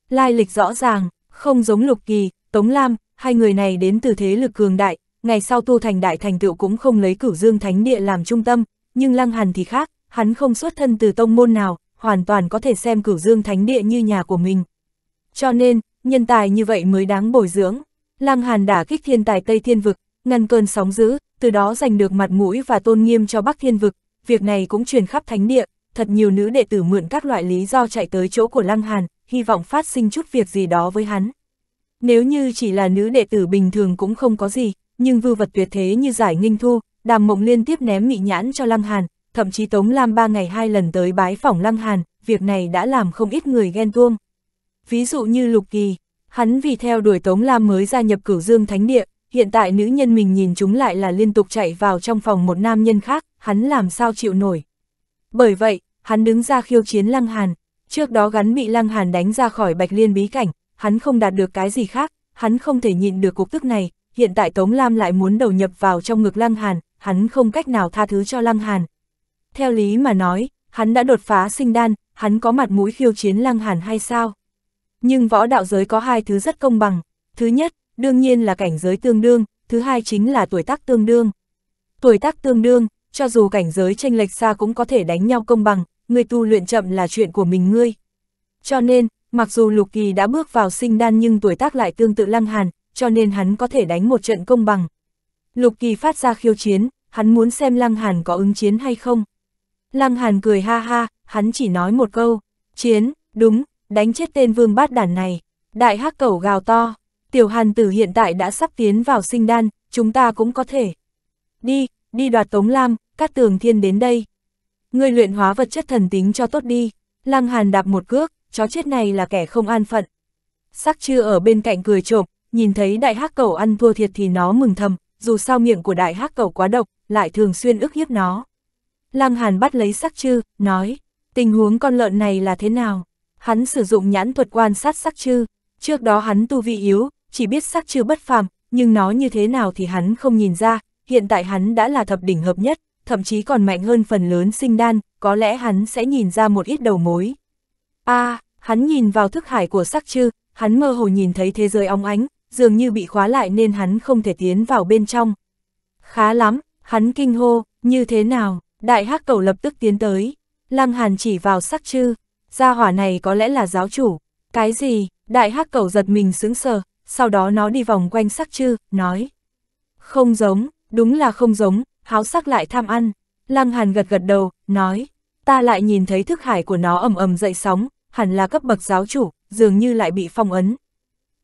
Lai lịch rõ ràng, không giống Lục Kỳ, Tống Lam, hai người này đến từ thế lực cường đại, ngày sau tu thành đại thành tựu cũng không lấy cửu dương thánh địa làm trung tâm, nhưng Lăng Hàn thì khác, hắn không xuất thân từ tông môn nào, hoàn toàn có thể xem cửu dương thánh địa như nhà của mình. Cho nên, nhân tài như vậy mới đáng bồi dưỡng. Lăng Hàn đã kích thiên tài Tây Thiên Vực, ngăn cơn sóng dữ, từ đó giành được mặt mũi và tôn nghiêm cho Bắc Thiên Vực, việc này cũng truyền khắp thánh địa, thật nhiều nữ đệ tử mượn các loại lý do chạy tới chỗ của Lăng Hàn, hy vọng phát sinh chút việc gì đó với hắn. Nếu như chỉ là nữ đệ tử bình thường cũng không có gì, nhưng vưu vật tuyệt thế như giải nghinh thu, đàm mộng liên tiếp ném mị nhãn cho Lăng Hàn, thậm chí Tống Lam ba ngày hai lần tới bái phỏng Lăng Hàn, việc này đã làm không ít người ghen tuông. Ví dụ như Lục Kỳ, hắn vì theo đuổi Tống Lam mới gia nhập cửu dương thánh địa, hiện tại nữ nhân mình nhìn chúng lại là liên tục chạy vào trong phòng một nam nhân khác, hắn làm sao chịu nổi. Bởi vậy, hắn đứng ra khiêu chiến Lăng Hàn, trước đó gắn bị Lăng Hàn đánh ra khỏi bạch liên bí cảnh, hắn không đạt được cái gì khác, hắn không thể nhịn được cục tức này, hiện tại Tống Lam lại muốn đầu nhập vào trong ngực Lăng Hàn, hắn không cách nào tha thứ cho Lăng Hàn. Theo lý mà nói, hắn đã đột phá sinh đan, hắn có mặt mũi khiêu chiến Lăng Hàn hay sao? Nhưng võ đạo giới có hai thứ rất công bằng. Thứ nhất, đương nhiên là cảnh giới tương đương, thứ hai chính là tuổi tác tương đương. Tuổi tác tương đương, cho dù cảnh giới tranh lệch xa cũng có thể đánh nhau công bằng, người tu luyện chậm là chuyện của mình ngươi. Cho nên, mặc dù Lục Kỳ đã bước vào sinh đan nhưng tuổi tác lại tương tự Lăng Hàn, cho nên hắn có thể đánh một trận công bằng. Lục Kỳ phát ra khiêu chiến, hắn muốn xem Lăng Hàn có ứng chiến hay không. Lăng Hàn cười ha ha, hắn chỉ nói một câu, chiến, đúng, đánh chết tên vương bát đản này. Đại hắc cẩu gào to, tiểu hàn tử hiện tại đã sắp tiến vào sinh đan, chúng ta cũng có thể. Đi, đi đoạt tống lam, các tường thiên đến đây. Ngươi luyện hóa vật chất thần tính cho tốt đi, lăng hàn đạp một cước, chó chết này là kẻ không an phận. Sắc chưa ở bên cạnh cười trộm, nhìn thấy đại hắc cầu ăn thua thiệt thì nó mừng thầm, dù sao miệng của đại hắc cầu quá độc, lại thường xuyên ức hiếp nó. Lăng Hàn bắt lấy sắc chư, nói, tình huống con lợn này là thế nào? Hắn sử dụng nhãn thuật quan sát sắc chư, trước đó hắn tu vi yếu, chỉ biết sắc chư bất phàm, nhưng nó như thế nào thì hắn không nhìn ra, hiện tại hắn đã là thập đỉnh hợp nhất, thậm chí còn mạnh hơn phần lớn sinh đan, có lẽ hắn sẽ nhìn ra một ít đầu mối. a à, hắn nhìn vào thức hải của sắc chư, hắn mơ hồ nhìn thấy thế giới óng ánh, dường như bị khóa lại nên hắn không thể tiến vào bên trong. Khá lắm, hắn kinh hô, như thế nào, đại hắc cầu lập tức tiến tới, lăng hàn chỉ vào sắc chư, gia hỏa này có lẽ là giáo chủ, cái gì, đại hắc cầu giật mình sững sờ, sau đó nó đi vòng quanh sắc chư, nói. Không giống, đúng là không giống, háo sắc lại tham ăn, lăng hàn gật gật đầu, nói, ta lại nhìn thấy thức hải của nó ầm ầm dậy sóng, hẳn là cấp bậc giáo chủ, dường như lại bị phong ấn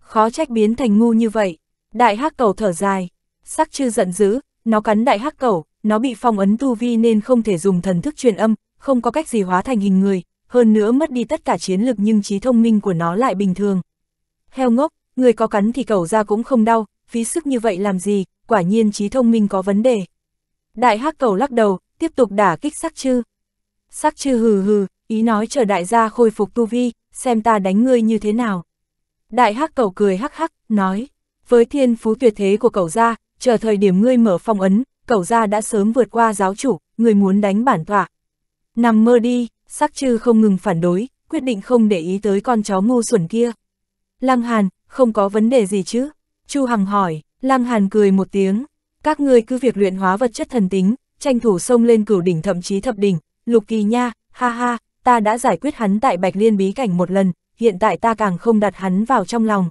khó trách biến thành ngu như vậy. Đại hắc cầu thở dài, sắc chư giận dữ, nó cắn đại hắc cầu, nó bị phong ấn tu vi nên không thể dùng thần thức truyền âm, không có cách gì hóa thành hình người, hơn nữa mất đi tất cả chiến lực nhưng trí thông minh của nó lại bình thường. Heo ngốc, người có cắn thì cầu ra cũng không đau, phí sức như vậy làm gì, quả nhiên trí thông minh có vấn đề. Đại hắc cầu lắc đầu, tiếp tục đả kích sắc chư. Sắc chư hừ hừ, ý nói chờ đại gia khôi phục tu vi, xem ta đánh ngươi như thế nào. Đại hắc cầu cười hắc hắc, nói, với thiên phú tuyệt thế của cậu ra, chờ thời điểm ngươi mở phong ấn, cậu ra đã sớm vượt qua giáo chủ, người muốn đánh bản tọa. Nằm mơ đi, sắc chư không ngừng phản đối, quyết định không để ý tới con chó ngu xuẩn kia. Lăng Hàn, không có vấn đề gì chứ? Chu Hằng hỏi, Lăng Hàn cười một tiếng, các ngươi cứ việc luyện hóa vật chất thần tính, tranh thủ sông lên cửu đỉnh thậm chí thập đỉnh, lục kỳ nha, ha ha, ta đã giải quyết hắn tại Bạch Liên bí cảnh một lần, hiện tại ta càng không đặt hắn vào trong lòng.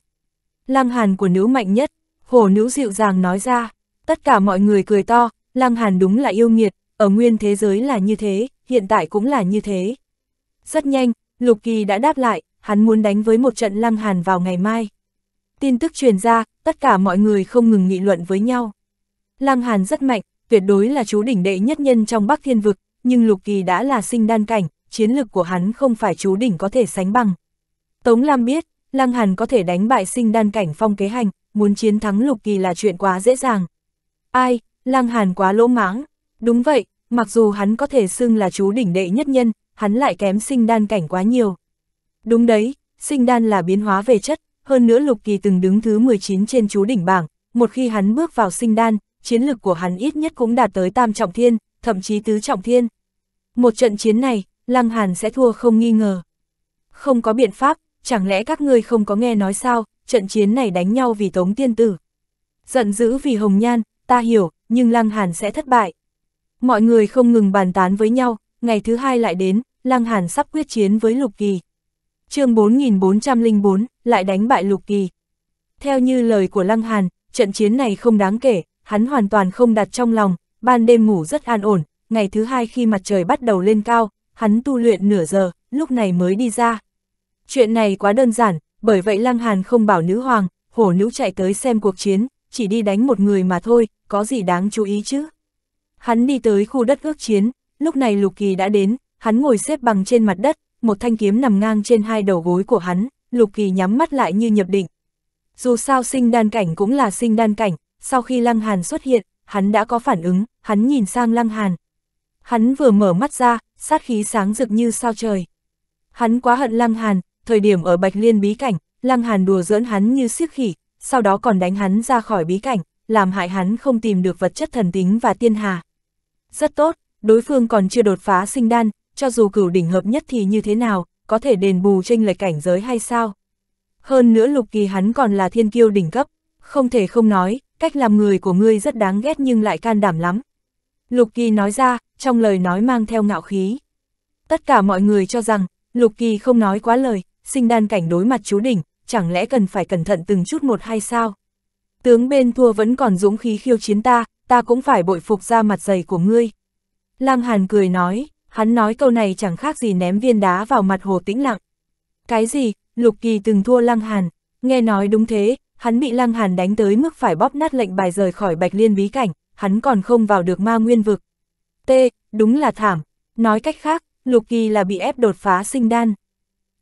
Lăng Hàn của nữ mạnh nhất, hồ nữ dịu dàng nói ra, tất cả mọi người cười to, Lăng Hàn đúng là yêu nghiệt, ở nguyên thế giới là như thế, hiện tại cũng là như thế. Rất nhanh, Lục Kỳ đã đáp lại, hắn muốn đánh với một trận Lăng Hàn vào ngày mai. Tin tức truyền ra, tất cả mọi người không ngừng nghị luận với nhau. Lăng Hàn rất mạnh, tuyệt đối là chú đỉnh đệ nhất nhân trong Bắc Thiên Vực, nhưng Lục Kỳ đã là sinh đan cảnh, chiến lực của hắn không phải chú đỉnh có thể sánh bằng. Tống Lam biết, Lăng Hàn có thể đánh bại sinh đan cảnh phong kế hành, muốn chiến thắng Lục Kỳ là chuyện quá dễ dàng. Ai, Lăng Hàn quá lỗ mãng. Đúng vậy, mặc dù hắn có thể xưng là chú đỉnh đệ nhất nhân, hắn lại kém sinh đan cảnh quá nhiều. Đúng đấy, sinh đan là biến hóa về chất, hơn nữa Lục Kỳ từng đứng thứ 19 trên chú đỉnh bảng, một khi hắn bước vào sinh đan, chiến lực của hắn ít nhất cũng đạt tới tam trọng thiên, thậm chí tứ trọng thiên. Một trận chiến này, Lăng Hàn sẽ thua không nghi ngờ. Không có biện pháp, chẳng lẽ các ngươi không có nghe nói sao, trận chiến này đánh nhau vì Tống Tiên Tử. Giận dữ vì Hồng Nhan, ta hiểu, nhưng Lăng Hàn sẽ thất bại. Mọi người không ngừng bàn tán với nhau, ngày thứ hai lại đến, Lăng Hàn sắp quyết chiến với Lục Kỳ. chương 4404, lại đánh bại Lục Kỳ. Theo như lời của Lăng Hàn, trận chiến này không đáng kể, hắn hoàn toàn không đặt trong lòng, ban đêm ngủ rất an ổn, ngày thứ hai khi mặt trời bắt đầu lên cao, hắn tu luyện nửa giờ, lúc này mới đi ra, Chuyện này quá đơn giản, bởi vậy Lăng Hàn không bảo nữ hoàng, hổ nữ chạy tới xem cuộc chiến, chỉ đi đánh một người mà thôi, có gì đáng chú ý chứ. Hắn đi tới khu đất ước chiến, lúc này Lục Kỳ đã đến, hắn ngồi xếp bằng trên mặt đất, một thanh kiếm nằm ngang trên hai đầu gối của hắn, Lục Kỳ nhắm mắt lại như nhập định. Dù sao sinh đan cảnh cũng là sinh đan cảnh, sau khi Lăng Hàn xuất hiện, hắn đã có phản ứng, hắn nhìn sang Lăng Hàn. Hắn vừa mở mắt ra, sát khí sáng rực như sao trời. Hắn quá hận Lăng Hàn, thời điểm ở Bạch Liên bí cảnh, Lăng Hàn đùa dỡn hắn như siếc khỉ, sau đó còn đánh hắn ra khỏi bí cảnh, làm hại hắn không tìm được vật chất thần tính và tiên hà. Rất tốt, đối phương còn chưa đột phá sinh đan, cho dù cửu đỉnh hợp nhất thì như thế nào, có thể đền bù tranh lệch cảnh giới hay sao? Hơn nữa lục kỳ hắn còn là thiên kiêu đỉnh cấp, không thể không nói, cách làm người của ngươi rất đáng ghét nhưng lại can đảm lắm. Lục kỳ nói ra, trong lời nói mang theo ngạo khí. Tất cả mọi người cho rằng, lục kỳ không nói quá lời, sinh đan cảnh đối mặt chú đỉnh, chẳng lẽ cần phải cẩn thận từng chút một hay sao? Tướng bên thua vẫn còn dũng khí khiêu chiến ta, ta cũng phải bội phục ra mặt dày của ngươi. Lăng Hàn cười nói, hắn nói câu này chẳng khác gì ném viên đá vào mặt hồ tĩnh lặng. Cái gì, Lục Kỳ từng thua Lăng Hàn, nghe nói đúng thế, hắn bị Lăng Hàn đánh tới mức phải bóp nát lệnh bài rời khỏi Bạch Liên bí cảnh, hắn còn không vào được ma nguyên vực. T, đúng là thảm, nói cách khác, Lục Kỳ là bị ép đột phá sinh đan.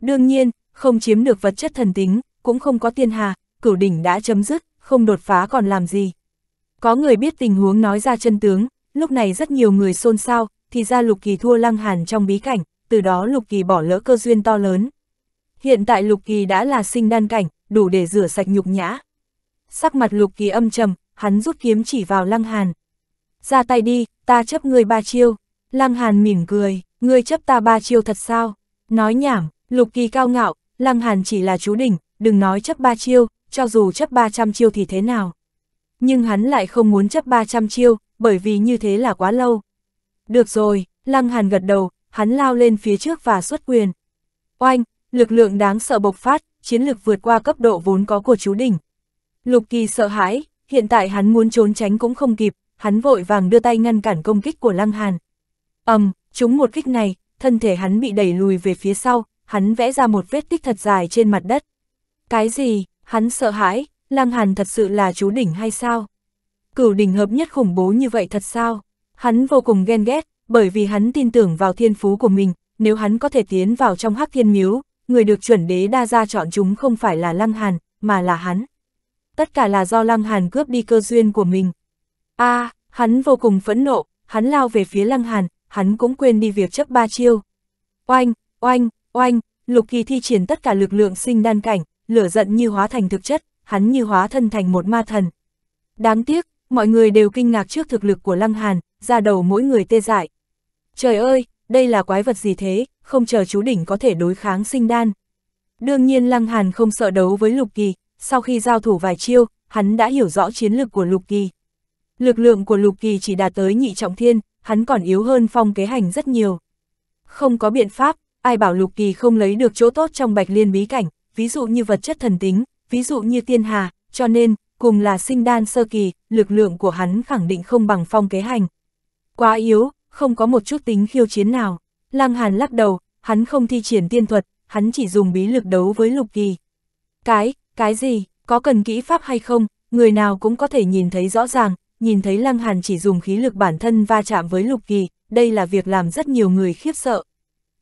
Đương nhiên, không chiếm được vật chất thần tính, cũng không có tiên hà, cửu đỉnh đã chấm dứt, không đột phá còn làm gì. Có người biết tình huống nói ra chân tướng, lúc này rất nhiều người xôn xao, thì ra Lục Kỳ thua Lăng Hàn trong bí cảnh, từ đó Lục Kỳ bỏ lỡ cơ duyên to lớn. Hiện tại Lục Kỳ đã là sinh đan cảnh, đủ để rửa sạch nhục nhã. Sắc mặt Lục Kỳ âm trầm, hắn rút kiếm chỉ vào Lăng Hàn. Ra tay đi, ta chấp ngươi ba chiêu. Lăng Hàn mỉm cười, ngươi chấp ta ba chiêu thật sao? Nói nhảm, Lục Kỳ cao ngạo, Lăng Hàn chỉ là chú đỉnh, đừng nói chấp ba chiêu, cho dù chấp 300 chiêu thì thế nào. Nhưng hắn lại không muốn chấp 300 chiêu, bởi vì như thế là quá lâu. Được rồi, Lăng Hàn gật đầu, hắn lao lên phía trước và xuất quyền. Oanh, lực lượng đáng sợ bộc phát, chiến lực vượt qua cấp độ vốn có của chú đỉnh. Lục Kỳ sợ hãi, hiện tại hắn muốn trốn tránh cũng không kịp, hắn vội vàng đưa tay ngăn cản công kích của Lăng Hàn. Ầm, um, trúng một kích này, thân thể hắn bị đẩy lùi về phía sau, hắn vẽ ra một vết tích thật dài trên mặt đất. Cái gì, hắn sợ hãi, Lăng Hàn thật sự là chú đỉnh hay sao? Cửu đỉnh hợp nhất khủng bố như vậy thật sao? Hắn vô cùng ghen ghét, bởi vì hắn tin tưởng vào thiên phú của mình, nếu hắn có thể tiến vào trong hắc thiên miếu, người được chuẩn đế đa ra chọn chúng không phải là Lăng Hàn, mà là hắn. Tất cả là do Lăng Hàn cướp đi cơ duyên của mình. a à, hắn vô cùng phẫn nộ, hắn lao về phía Lăng Hàn, hắn cũng quên đi việc chấp ba chiêu. Oanh, oanh, Oanh, Lục Kỳ thi triển tất cả lực lượng sinh đan cảnh, lửa giận như hóa thành thực chất, hắn như hóa thân thành một ma thần. Đáng tiếc, mọi người đều kinh ngạc trước thực lực của Lăng Hàn, ra đầu mỗi người tê dại. Trời ơi, đây là quái vật gì thế, không chờ chú đỉnh có thể đối kháng sinh đan. Đương nhiên Lăng Hàn không sợ đấu với Lục Kỳ, sau khi giao thủ vài chiêu, hắn đã hiểu rõ chiến lược của Lục Kỳ. Lực lượng của Lục Kỳ chỉ đạt tới nhị trọng thiên, hắn còn yếu hơn phong kế hành rất nhiều. Không có biện pháp, ai bảo Lục Kỳ không lấy được chỗ tốt trong bạch liên bí cảnh, ví dụ như vật chất thần tính, ví dụ như tiên hà, cho nên, cùng là sinh đan sơ kỳ, lực lượng của hắn khẳng định không bằng phong kế hành. Quá yếu, không có một chút tính khiêu chiến nào. Lăng Hàn lắc đầu, hắn không thi triển tiên thuật, hắn chỉ dùng bí lực đấu với Lục Kỳ. Cái, cái gì, có cần kỹ pháp hay không, người nào cũng có thể nhìn thấy rõ ràng, nhìn thấy Lăng Hàn chỉ dùng khí lực bản thân va chạm với Lục Kỳ, đây là việc làm rất nhiều người khiếp sợ.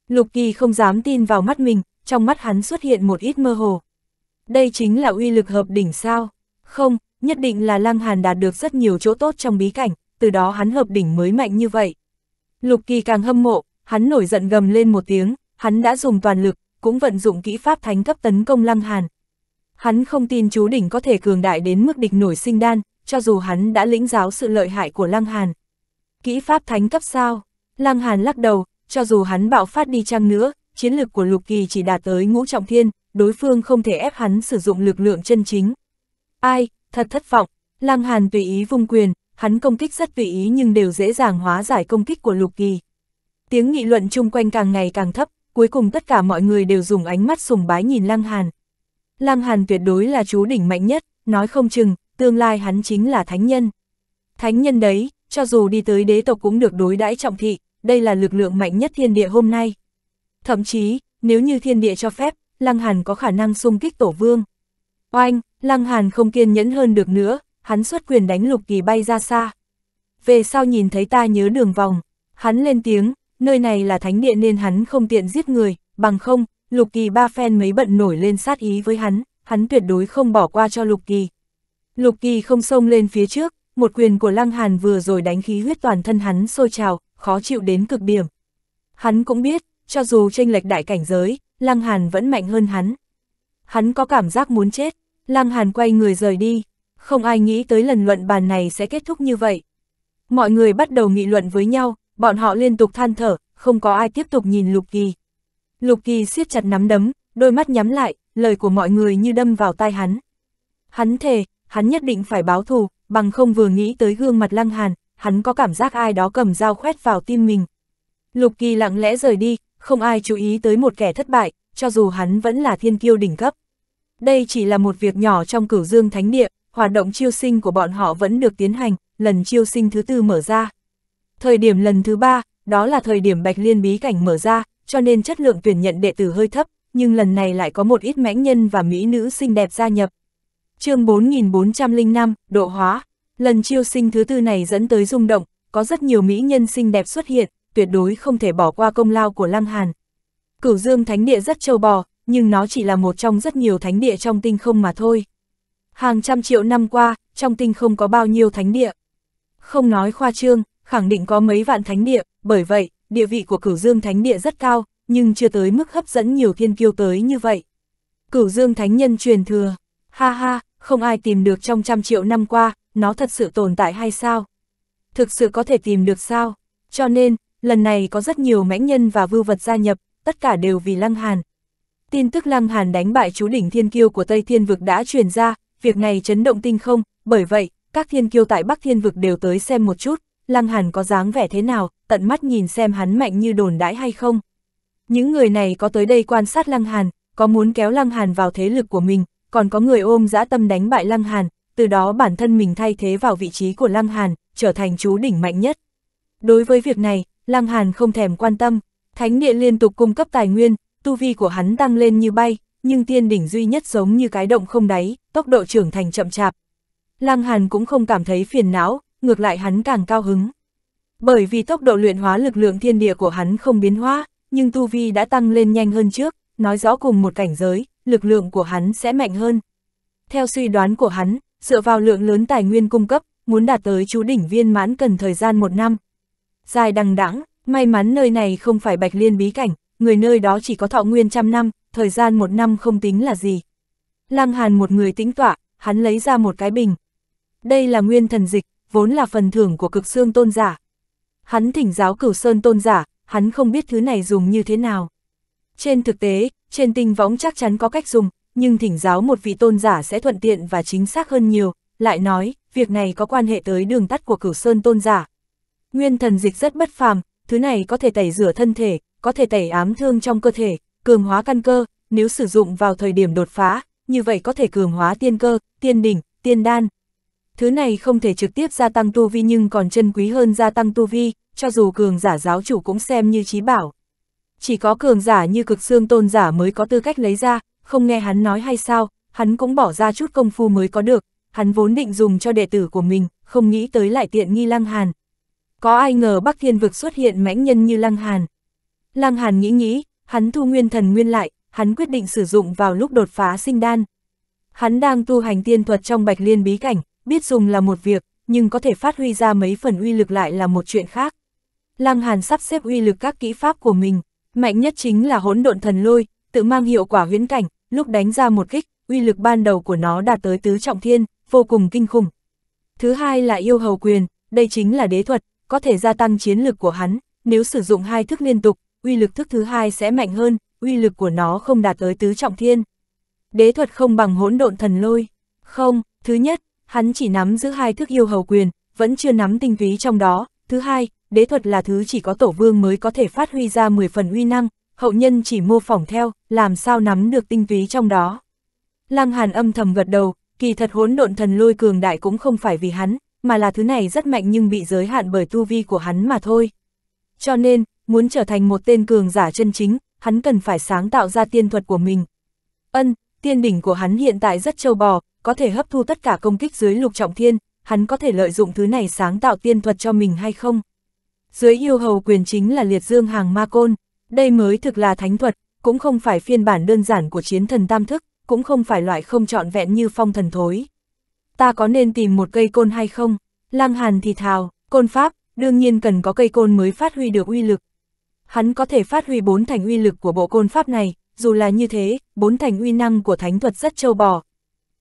Lục Kỳ không dám tin vào mắt mình, trong mắt hắn xuất hiện một ít mơ hồ. Đây chính là uy lực hợp đỉnh sao? Không, nhất định là Lăng Hàn đạt được rất nhiều chỗ tốt trong bí cảnh, từ đó hắn hợp đỉnh mới mạnh như vậy. Lục Kỳ càng hâm mộ, hắn nổi giận gầm lên một tiếng, hắn đã dùng toàn lực, cũng vận dụng kỹ pháp thánh cấp tấn công Lăng Hàn. Hắn không tin chú đỉnh có thể cường đại đến mức địch nổi sinh đan, cho dù hắn đã lĩnh giáo sự lợi hại của Lăng Hàn. Kỹ pháp thánh cấp sao? Lăng Hàn lắc đầu, cho dù hắn bạo phát đi chăng nữa, chiến lực của Lục Kỳ chỉ đạt tới ngũ trọng thiên, đối phương không thể ép hắn sử dụng lực lượng chân chính. Ai, thật thất vọng, Lăng Hàn tùy ý vung quyền, hắn công kích rất tùy ý nhưng đều dễ dàng hóa giải công kích của Lục Kỳ. Tiếng nghị luận chung quanh càng ngày càng thấp, cuối cùng tất cả mọi người đều dùng ánh mắt sùng bái nhìn Lăng Hàn. Lăng Hàn tuyệt đối là chú đỉnh mạnh nhất, nói không chừng, tương lai hắn chính là thánh nhân. Thánh nhân đấy, cho dù đi tới đế tộc cũng được đối đãi trọng thị đây là lực lượng mạnh nhất thiên địa hôm nay. Thậm chí, nếu như thiên địa cho phép, Lăng Hàn có khả năng xung kích tổ vương. Oanh, Lăng Hàn không kiên nhẫn hơn được nữa, hắn xuất quyền đánh lục kỳ bay ra xa. Về sau nhìn thấy ta nhớ đường vòng, hắn lên tiếng, nơi này là thánh địa nên hắn không tiện giết người, bằng không, lục kỳ ba phen mấy bận nổi lên sát ý với hắn, hắn tuyệt đối không bỏ qua cho lục kỳ. Lục kỳ không xông lên phía trước, một quyền của Lăng Hàn vừa rồi đánh khí huyết toàn thân hắn sôi trào, khó chịu đến cực điểm. Hắn cũng biết, cho dù tranh lệch đại cảnh giới, Lăng Hàn vẫn mạnh hơn hắn. Hắn có cảm giác muốn chết, Lăng Hàn quay người rời đi, không ai nghĩ tới lần luận bàn này sẽ kết thúc như vậy. Mọi người bắt đầu nghị luận với nhau, bọn họ liên tục than thở, không có ai tiếp tục nhìn Lục Kỳ. Lục Kỳ siết chặt nắm đấm, đôi mắt nhắm lại, lời của mọi người như đâm vào tai hắn. Hắn thề, hắn nhất định phải báo thù, bằng không vừa nghĩ tới gương mặt Lăng Hàn, hắn có cảm giác ai đó cầm dao khoét vào tim mình. Lục Kỳ lặng lẽ rời đi, không ai chú ý tới một kẻ thất bại, cho dù hắn vẫn là thiên kiêu đỉnh cấp. Đây chỉ là một việc nhỏ trong cửu dương thánh địa, hoạt động chiêu sinh của bọn họ vẫn được tiến hành, lần chiêu sinh thứ tư mở ra. Thời điểm lần thứ ba, đó là thời điểm bạch liên bí cảnh mở ra, cho nên chất lượng tuyển nhận đệ tử hơi thấp, nhưng lần này lại có một ít mãnh nhân và mỹ nữ xinh đẹp gia nhập. chương 4405, độ hóa. Lần chiêu sinh thứ tư này dẫn tới rung động, có rất nhiều mỹ nhân xinh đẹp xuất hiện, tuyệt đối không thể bỏ qua công lao của Lăng Hàn. Cửu Dương Thánh Địa rất châu bò, nhưng nó chỉ là một trong rất nhiều thánh địa trong tinh không mà thôi. Hàng trăm triệu năm qua, trong tinh không có bao nhiêu thánh địa. Không nói khoa trương, khẳng định có mấy vạn thánh địa, bởi vậy, địa vị của Cửu Dương Thánh Địa rất cao, nhưng chưa tới mức hấp dẫn nhiều thiên kiêu tới như vậy. Cửu Dương Thánh Nhân truyền thừa, ha ha, không ai tìm được trong trăm triệu năm qua, nó thật sự tồn tại hay sao? Thực sự có thể tìm được sao? Cho nên, lần này có rất nhiều mãnh nhân và vưu vật gia nhập, tất cả đều vì Lăng Hàn. Tin tức Lăng Hàn đánh bại chú đỉnh thiên kiêu của Tây Thiên Vực đã truyền ra, việc này chấn động tinh không, bởi vậy, các thiên kiêu tại Bắc Thiên Vực đều tới xem một chút, Lăng Hàn có dáng vẻ thế nào, tận mắt nhìn xem hắn mạnh như đồn đãi hay không. Những người này có tới đây quan sát Lăng Hàn, có muốn kéo Lăng Hàn vào thế lực của mình, còn có người ôm dã tâm đánh bại Lăng Hàn, từ đó bản thân mình thay thế vào vị trí của Lăng Hàn, trở thành chú đỉnh mạnh nhất. Đối với việc này, Lăng Hàn không thèm quan tâm, thánh địa liên tục cung cấp tài nguyên, tu vi của hắn tăng lên như bay, nhưng tiên đỉnh duy nhất giống như cái động không đáy, tốc độ trưởng thành chậm chạp. Lăng Hàn cũng không cảm thấy phiền não, ngược lại hắn càng cao hứng. Bởi vì tốc độ luyện hóa lực lượng thiên địa của hắn không biến hóa, nhưng tu vi đã tăng lên nhanh hơn trước, nói rõ cùng một cảnh giới, lực lượng của hắn sẽ mạnh hơn. Theo suy đoán của hắn, dựa vào lượng lớn tài nguyên cung cấp, muốn đạt tới chú đỉnh viên mãn cần thời gian một năm. Dài đằng đẵng may mắn nơi này không phải bạch liên bí cảnh, người nơi đó chỉ có thọ nguyên trăm năm, thời gian một năm không tính là gì. Lăng Hàn một người tĩnh tọa, hắn lấy ra một cái bình. Đây là nguyên thần dịch, vốn là phần thưởng của cực xương tôn giả. Hắn thỉnh giáo cửu sơn tôn giả, hắn không biết thứ này dùng như thế nào. Trên thực tế, trên tinh võng chắc chắn có cách dùng, nhưng thỉnh giáo một vị tôn giả sẽ thuận tiện và chính xác hơn nhiều, lại nói, việc này có quan hệ tới đường tắt của cửu sơn tôn giả. Nguyên thần dịch rất bất phàm, thứ này có thể tẩy rửa thân thể, có thể tẩy ám thương trong cơ thể, cường hóa căn cơ, nếu sử dụng vào thời điểm đột phá, như vậy có thể cường hóa tiên cơ, tiên đỉnh, tiên đan. Thứ này không thể trực tiếp gia tăng tu vi nhưng còn chân quý hơn gia tăng tu vi, cho dù cường giả giáo chủ cũng xem như trí bảo. Chỉ có cường giả như cực xương tôn giả mới có tư cách lấy ra, không nghe hắn nói hay sao, hắn cũng bỏ ra chút công phu mới có được, hắn vốn định dùng cho đệ tử của mình, không nghĩ tới lại tiện nghi Lăng Hàn. Có ai ngờ Bắc Thiên Vực xuất hiện mãnh nhân như Lăng Hàn. Lăng Hàn nghĩ nghĩ, hắn thu nguyên thần nguyên lại, hắn quyết định sử dụng vào lúc đột phá sinh đan. Hắn đang tu hành tiên thuật trong bạch liên bí cảnh, biết dùng là một việc, nhưng có thể phát huy ra mấy phần uy lực lại là một chuyện khác. Lăng Hàn sắp xếp uy lực các kỹ pháp của mình, mạnh nhất chính là hỗn độn thần lôi, tự mang hiệu quả huyễn cảnh, lúc đánh ra một kích, uy lực ban đầu của nó đạt tới tứ trọng thiên, vô cùng kinh khủng. Thứ hai là yêu hầu quyền, đây chính là đế thuật, có thể gia tăng chiến lực của hắn, nếu sử dụng hai thức liên tục, uy lực thức thứ hai sẽ mạnh hơn, uy lực của nó không đạt tới tứ trọng thiên. Đế thuật không bằng hỗn độn thần lôi. Không, thứ nhất, hắn chỉ nắm giữ hai thức yêu hầu quyền, vẫn chưa nắm tinh túy trong đó. Thứ hai, đế thuật là thứ chỉ có tổ vương mới có thể phát huy ra 10 phần uy năng, hậu nhân chỉ mô phỏng theo, làm sao nắm được tinh túy trong đó. Lăng Hàn âm thầm gật đầu, kỳ thật hỗn độn thần lôi cường đại cũng không phải vì hắn, mà là thứ này rất mạnh nhưng bị giới hạn bởi tu vi của hắn mà thôi. Cho nên, muốn trở thành một tên cường giả chân chính, hắn cần phải sáng tạo ra tiên thuật của mình. Ân, tiên đỉnh của hắn hiện tại rất trâu bò, có thể hấp thu tất cả công kích dưới lục trọng thiên, hắn có thể lợi dụng thứ này sáng tạo tiên thuật cho mình hay không? Dưới yêu hầu quyền chính là liệt dương hàng ma côn, đây mới thực là thánh thuật, cũng không phải phiên bản đơn giản của chiến thần tam thức, cũng không phải loại không trọn vẹn như phong thần thối. Ta có nên tìm một cây côn hay không? Lăng Hàn thì thào, côn pháp, đương nhiên cần có cây côn mới phát huy được uy lực. Hắn có thể phát huy bốn thành uy lực của bộ côn pháp này, dù là như thế, bốn thành uy năng của thánh thuật rất trâu bò.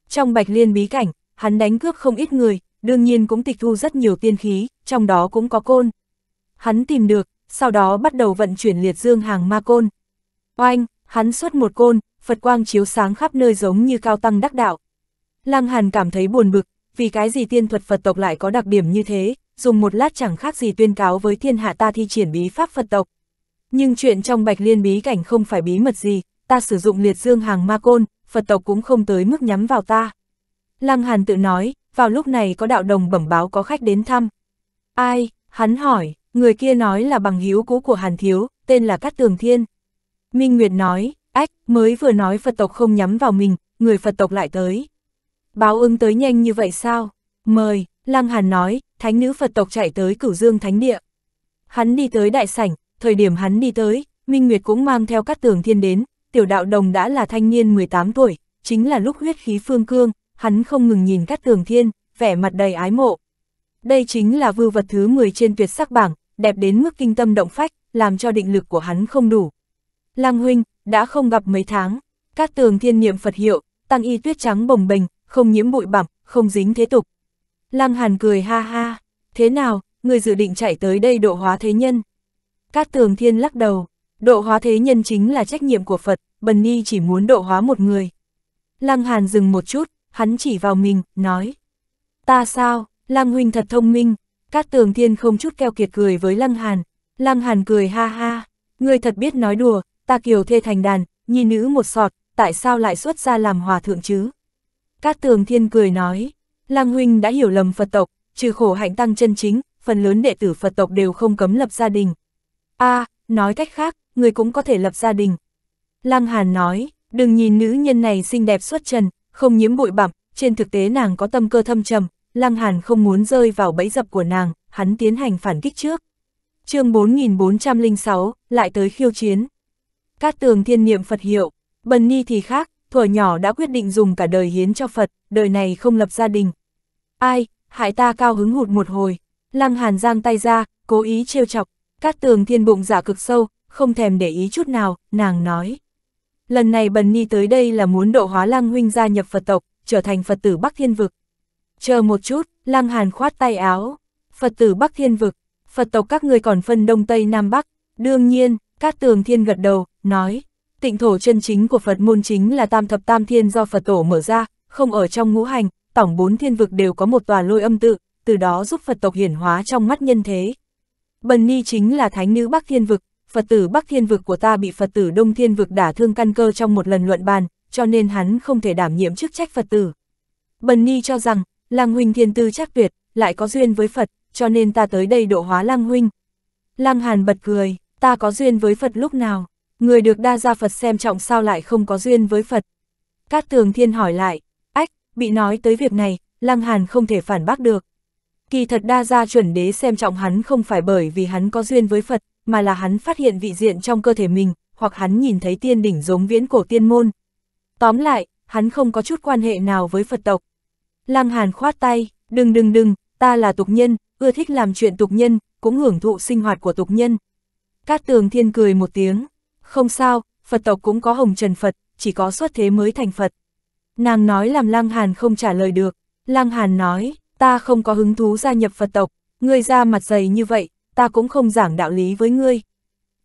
Trong bạch liên bí cảnh, hắn đánh cướp không ít người, đương nhiên cũng tịch thu rất nhiều tiên khí, trong đó cũng có côn. Hắn tìm được, sau đó bắt đầu vận chuyển liệt dương hàng ma côn. Oanh, hắn xuất một côn, Phật quang chiếu sáng khắp nơi giống như cao tăng đắc đạo. Lăng Hàn cảm thấy buồn bực, vì cái gì tiên thuật Phật tộc lại có đặc điểm như thế, dùng một lát chẳng khác gì tuyên cáo với thiên hạ ta thi triển bí pháp Phật tộc. Nhưng chuyện trong bạch liên bí cảnh không phải bí mật gì, ta sử dụng liệt dương hàng ma côn, Phật tộc cũng không tới mức nhắm vào ta. Lăng Hàn tự nói, vào lúc này có đạo đồng bẩm báo có khách đến thăm. Ai? Hắn hỏi, Người kia nói là bằng hữu cũ của Hàn Thiếu, tên là Cát Tường Thiên. Minh Nguyệt nói, ách, mới vừa nói Phật tộc không nhắm vào mình, người Phật tộc lại tới. Báo ứng tới nhanh như vậy sao? Mời, Lăng Hàn nói, thánh nữ Phật tộc chạy tới cửu dương thánh địa. Hắn đi tới đại sảnh, thời điểm hắn đi tới, Minh Nguyệt cũng mang theo Cát Tường Thiên đến, tiểu đạo đồng đã là thanh niên 18 tuổi, chính là lúc huyết khí phương cương, hắn không ngừng nhìn Cát Tường Thiên, vẻ mặt đầy ái mộ, đây chính là vưu vật thứ 10 trên tuyệt sắc bảng, đẹp đến mức kinh tâm động phách, làm cho định lực của hắn không đủ. Lang huynh, đã không gặp mấy tháng, các tường thiên niệm Phật hiệu, tăng y tuyết trắng bồng bềnh, không nhiễm bụi bặm, không dính thế tục. Lăng Hàn cười ha ha, thế nào, người dự định chạy tới đây độ hóa thế nhân. Cát tường thiên lắc đầu, độ hóa thế nhân chính là trách nhiệm của Phật, Bần Ni chỉ muốn độ hóa một người. Lăng Hàn dừng một chút, hắn chỉ vào mình, nói. Ta sao, Lăng huynh thật thông minh, Cát tường thiên không chút keo kiệt cười với Lăng Hàn. Lăng Hàn cười ha ha, ngươi thật biết nói đùa, ta kiều thê thành đàn, nhi nữ một sọt, tại sao lại xuất ra làm hòa thượng chứ? Cát tường thiên cười nói, Lăng huynh đã hiểu lầm Phật tộc, trừ khổ hạnh tăng chân chính, phần lớn đệ tử Phật tộc đều không cấm lập gia đình. a à, nói cách khác, người cũng có thể lập gia đình. Lăng Hàn nói, đừng nhìn nữ nhân này xinh đẹp xuất trần, không nhiễm bụi bặm, trên thực tế nàng có tâm cơ thâm trầm, Lăng Hàn không muốn rơi vào bẫy dập của nàng, hắn tiến hành phản kích trước. chương 4406, lại tới khiêu chiến. Cát tường thiên niệm Phật hiệu, bần ni thì khác, thuở nhỏ đã quyết định dùng cả đời hiến cho Phật, đời này không lập gia đình. Ai, hại ta cao hứng hụt một hồi. Lăng Hàn giang tay ra, cố ý trêu chọc, Cát tường thiên bụng giả dạ cực sâu, không thèm để ý chút nào, nàng nói. Lần này bần ni tới đây là muốn độ hóa lăng huynh gia nhập Phật tộc, trở thành Phật tử Bắc Thiên Vực, Chờ một chút, Lăng Hàn khoát tay áo. Phật tử Bắc Thiên Vực, Phật tộc các người còn phân Đông Tây Nam Bắc. Đương nhiên, các Tường Thiên gật đầu, nói, tịnh thổ chân chính của Phật môn chính là Tam Thập Tam Thiên do Phật tổ mở ra, không ở trong ngũ hành, tổng bốn thiên vực đều có một tòa lôi âm tự, từ đó giúp Phật tộc hiển hóa trong mắt nhân thế. Bần Ni chính là Thánh Nữ Bắc Thiên Vực, Phật tử Bắc Thiên Vực của ta bị Phật tử Đông Thiên Vực đả thương căn cơ trong một lần luận bàn, cho nên hắn không thể đảm nhiệm chức trách Phật tử. Bần Ni cho rằng, Lăng huynh thiên tư chắc tuyệt, lại có duyên với Phật, cho nên ta tới đây độ hóa Lăng huynh. Lăng Hàn bật cười, ta có duyên với Phật lúc nào, người được đa gia Phật xem trọng sao lại không có duyên với Phật. Cát Tường Thiên hỏi lại, ách, bị nói tới việc này, Lăng Hàn không thể phản bác được. Kỳ thật đa gia chuẩn đế xem trọng hắn không phải bởi vì hắn có duyên với Phật, mà là hắn phát hiện vị diện trong cơ thể mình, hoặc hắn nhìn thấy tiên đỉnh giống viễn cổ tiên môn. Tóm lại, hắn không có chút quan hệ nào với Phật tộc, Lăng Hàn khoát tay, đừng đừng đừng, ta là tục nhân, ưa thích làm chuyện tục nhân, cũng hưởng thụ sinh hoạt của tục nhân. Cát tường thiên cười một tiếng, không sao, Phật tộc cũng có hồng trần Phật, chỉ có xuất thế mới thành Phật. Nàng nói làm Lăng Hàn không trả lời được, Lăng Hàn nói, ta không có hứng thú gia nhập Phật tộc, ngươi ra mặt dày như vậy, ta cũng không giảng đạo lý với ngươi.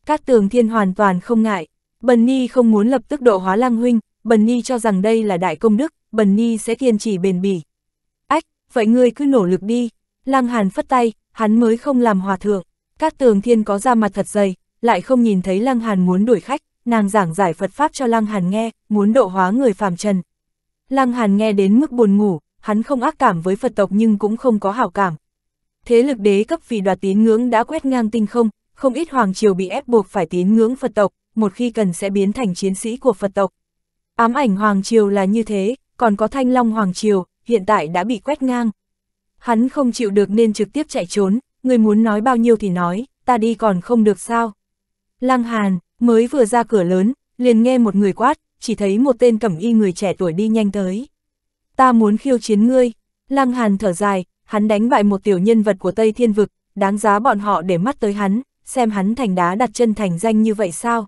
Cát tường thiên hoàn toàn không ngại, Bần Ni không muốn lập tức độ hóa Lăng Huynh, Bần Ni cho rằng đây là đại công đức, Bần Ni sẽ kiên trì bền bỉ vậy ngươi cứ nỗ lực đi. Lăng Hàn phất tay, hắn mới không làm hòa thượng. Các tường thiên có ra mặt thật dày, lại không nhìn thấy Lăng Hàn muốn đuổi khách, nàng giảng giải Phật Pháp cho Lăng Hàn nghe, muốn độ hóa người phàm trần. Lăng Hàn nghe đến mức buồn ngủ, hắn không ác cảm với Phật tộc nhưng cũng không có hảo cảm. Thế lực đế cấp vì đoạt tín ngưỡng đã quét ngang tinh không, không ít hoàng triều bị ép buộc phải tín ngưỡng Phật tộc, một khi cần sẽ biến thành chiến sĩ của Phật tộc. Ám ảnh hoàng triều là như thế, còn có thanh long hoàng triều, hiện tại đã bị quét ngang. Hắn không chịu được nên trực tiếp chạy trốn, người muốn nói bao nhiêu thì nói, ta đi còn không được sao. Lăng Hàn, mới vừa ra cửa lớn, liền nghe một người quát, chỉ thấy một tên cẩm y người trẻ tuổi đi nhanh tới. Ta muốn khiêu chiến ngươi, Lăng Hàn thở dài, hắn đánh bại một tiểu nhân vật của Tây Thiên Vực, đáng giá bọn họ để mắt tới hắn, xem hắn thành đá đặt chân thành danh như vậy sao.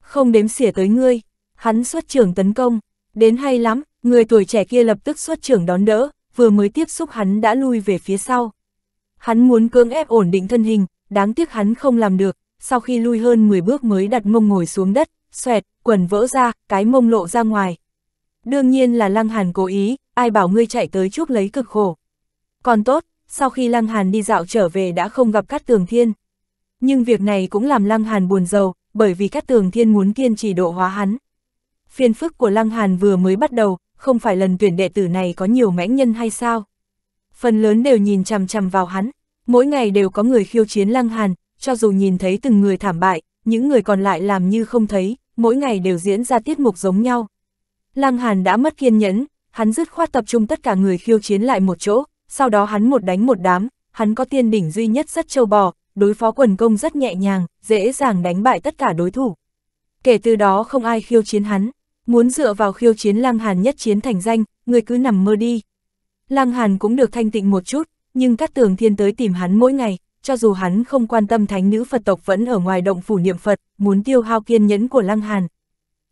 Không đếm xỉa tới ngươi, hắn xuất trưởng tấn công, đến hay lắm, Người tuổi trẻ kia lập tức xuất trưởng đón đỡ, vừa mới tiếp xúc hắn đã lui về phía sau. Hắn muốn cưỡng ép ổn định thân hình, đáng tiếc hắn không làm được, sau khi lui hơn 10 bước mới đặt mông ngồi xuống đất, xoẹt, quần vỡ ra, cái mông lộ ra ngoài. Đương nhiên là Lăng Hàn cố ý, ai bảo ngươi chạy tới chuốc lấy cực khổ. Còn tốt, sau khi Lăng Hàn đi dạo trở về đã không gặp Cát Tường Thiên. Nhưng việc này cũng làm Lăng Hàn buồn rầu, bởi vì Cát Tường Thiên muốn kiên trì độ hóa hắn. Phiên phức của Lăng Hàn vừa mới bắt đầu, không phải lần tuyển đệ tử này có nhiều mãnh nhân hay sao? Phần lớn đều nhìn chằm chằm vào hắn, mỗi ngày đều có người khiêu chiến lăng hàn, cho dù nhìn thấy từng người thảm bại, những người còn lại làm như không thấy, mỗi ngày đều diễn ra tiết mục giống nhau. Lăng hàn đã mất kiên nhẫn, hắn dứt khoát tập trung tất cả người khiêu chiến lại một chỗ, sau đó hắn một đánh một đám, hắn có tiên đỉnh duy nhất rất châu bò, đối phó quần công rất nhẹ nhàng, dễ dàng đánh bại tất cả đối thủ. Kể từ đó không ai khiêu chiến hắn. Muốn dựa vào khiêu chiến Lăng Hàn nhất chiến thành danh, người cứ nằm mơ đi. Lăng Hàn cũng được thanh tịnh một chút, nhưng các tường thiên tới tìm hắn mỗi ngày, cho dù hắn không quan tâm thánh nữ Phật tộc vẫn ở ngoài động phủ niệm Phật, muốn tiêu hao kiên nhẫn của Lăng Hàn.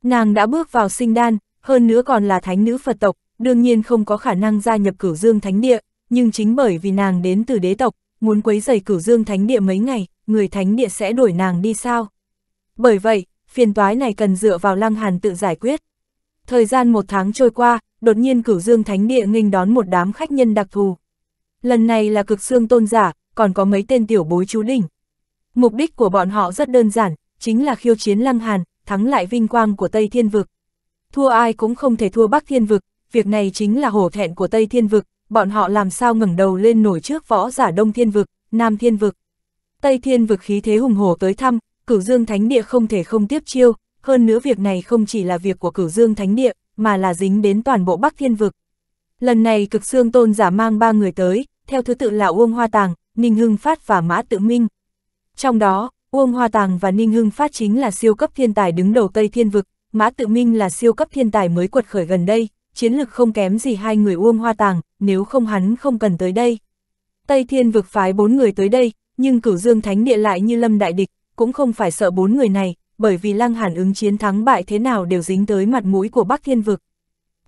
Nàng đã bước vào sinh đan, hơn nữa còn là thánh nữ Phật tộc, đương nhiên không có khả năng gia nhập cửu dương thánh địa, nhưng chính bởi vì nàng đến từ đế tộc, muốn quấy rầy cửu dương thánh địa mấy ngày, người thánh địa sẽ đuổi nàng đi sao? Bởi vậy, phiền toái này cần dựa vào Lăng Hàn tự giải quyết. Thời gian một tháng trôi qua, đột nhiên cửu dương thánh địa nghênh đón một đám khách nhân đặc thù. Lần này là cực xương tôn giả, còn có mấy tên tiểu bối chú đỉnh. Mục đích của bọn họ rất đơn giản, chính là khiêu chiến lăng hàn, thắng lại vinh quang của Tây Thiên Vực. Thua ai cũng không thể thua Bắc Thiên Vực, việc này chính là hổ thẹn của Tây Thiên Vực, bọn họ làm sao ngẩng đầu lên nổi trước võ giả Đông Thiên Vực, Nam Thiên Vực. Tây Thiên Vực khí thế hùng hổ tới thăm, cửu dương thánh địa không thể không tiếp chiêu, hơn nữa việc này không chỉ là việc của cửu dương thánh địa, mà là dính đến toàn bộ Bắc Thiên Vực. Lần này cực xương tôn giả mang ba người tới, theo thứ tự là Uông Hoa Tàng, Ninh Hưng Phát và Mã Tự Minh. Trong đó, Uông Hoa Tàng và Ninh Hưng Phát chính là siêu cấp thiên tài đứng đầu Tây Thiên Vực, Mã Tự Minh là siêu cấp thiên tài mới quật khởi gần đây, chiến lực không kém gì hai người Uông Hoa Tàng, nếu không hắn không cần tới đây. Tây Thiên Vực phái bốn người tới đây, nhưng cửu dương thánh địa lại như lâm đại địch, cũng không phải sợ bốn người này, bởi vì Lăng Hàn ứng chiến thắng bại thế nào đều dính tới mặt mũi của Bắc Thiên Vực.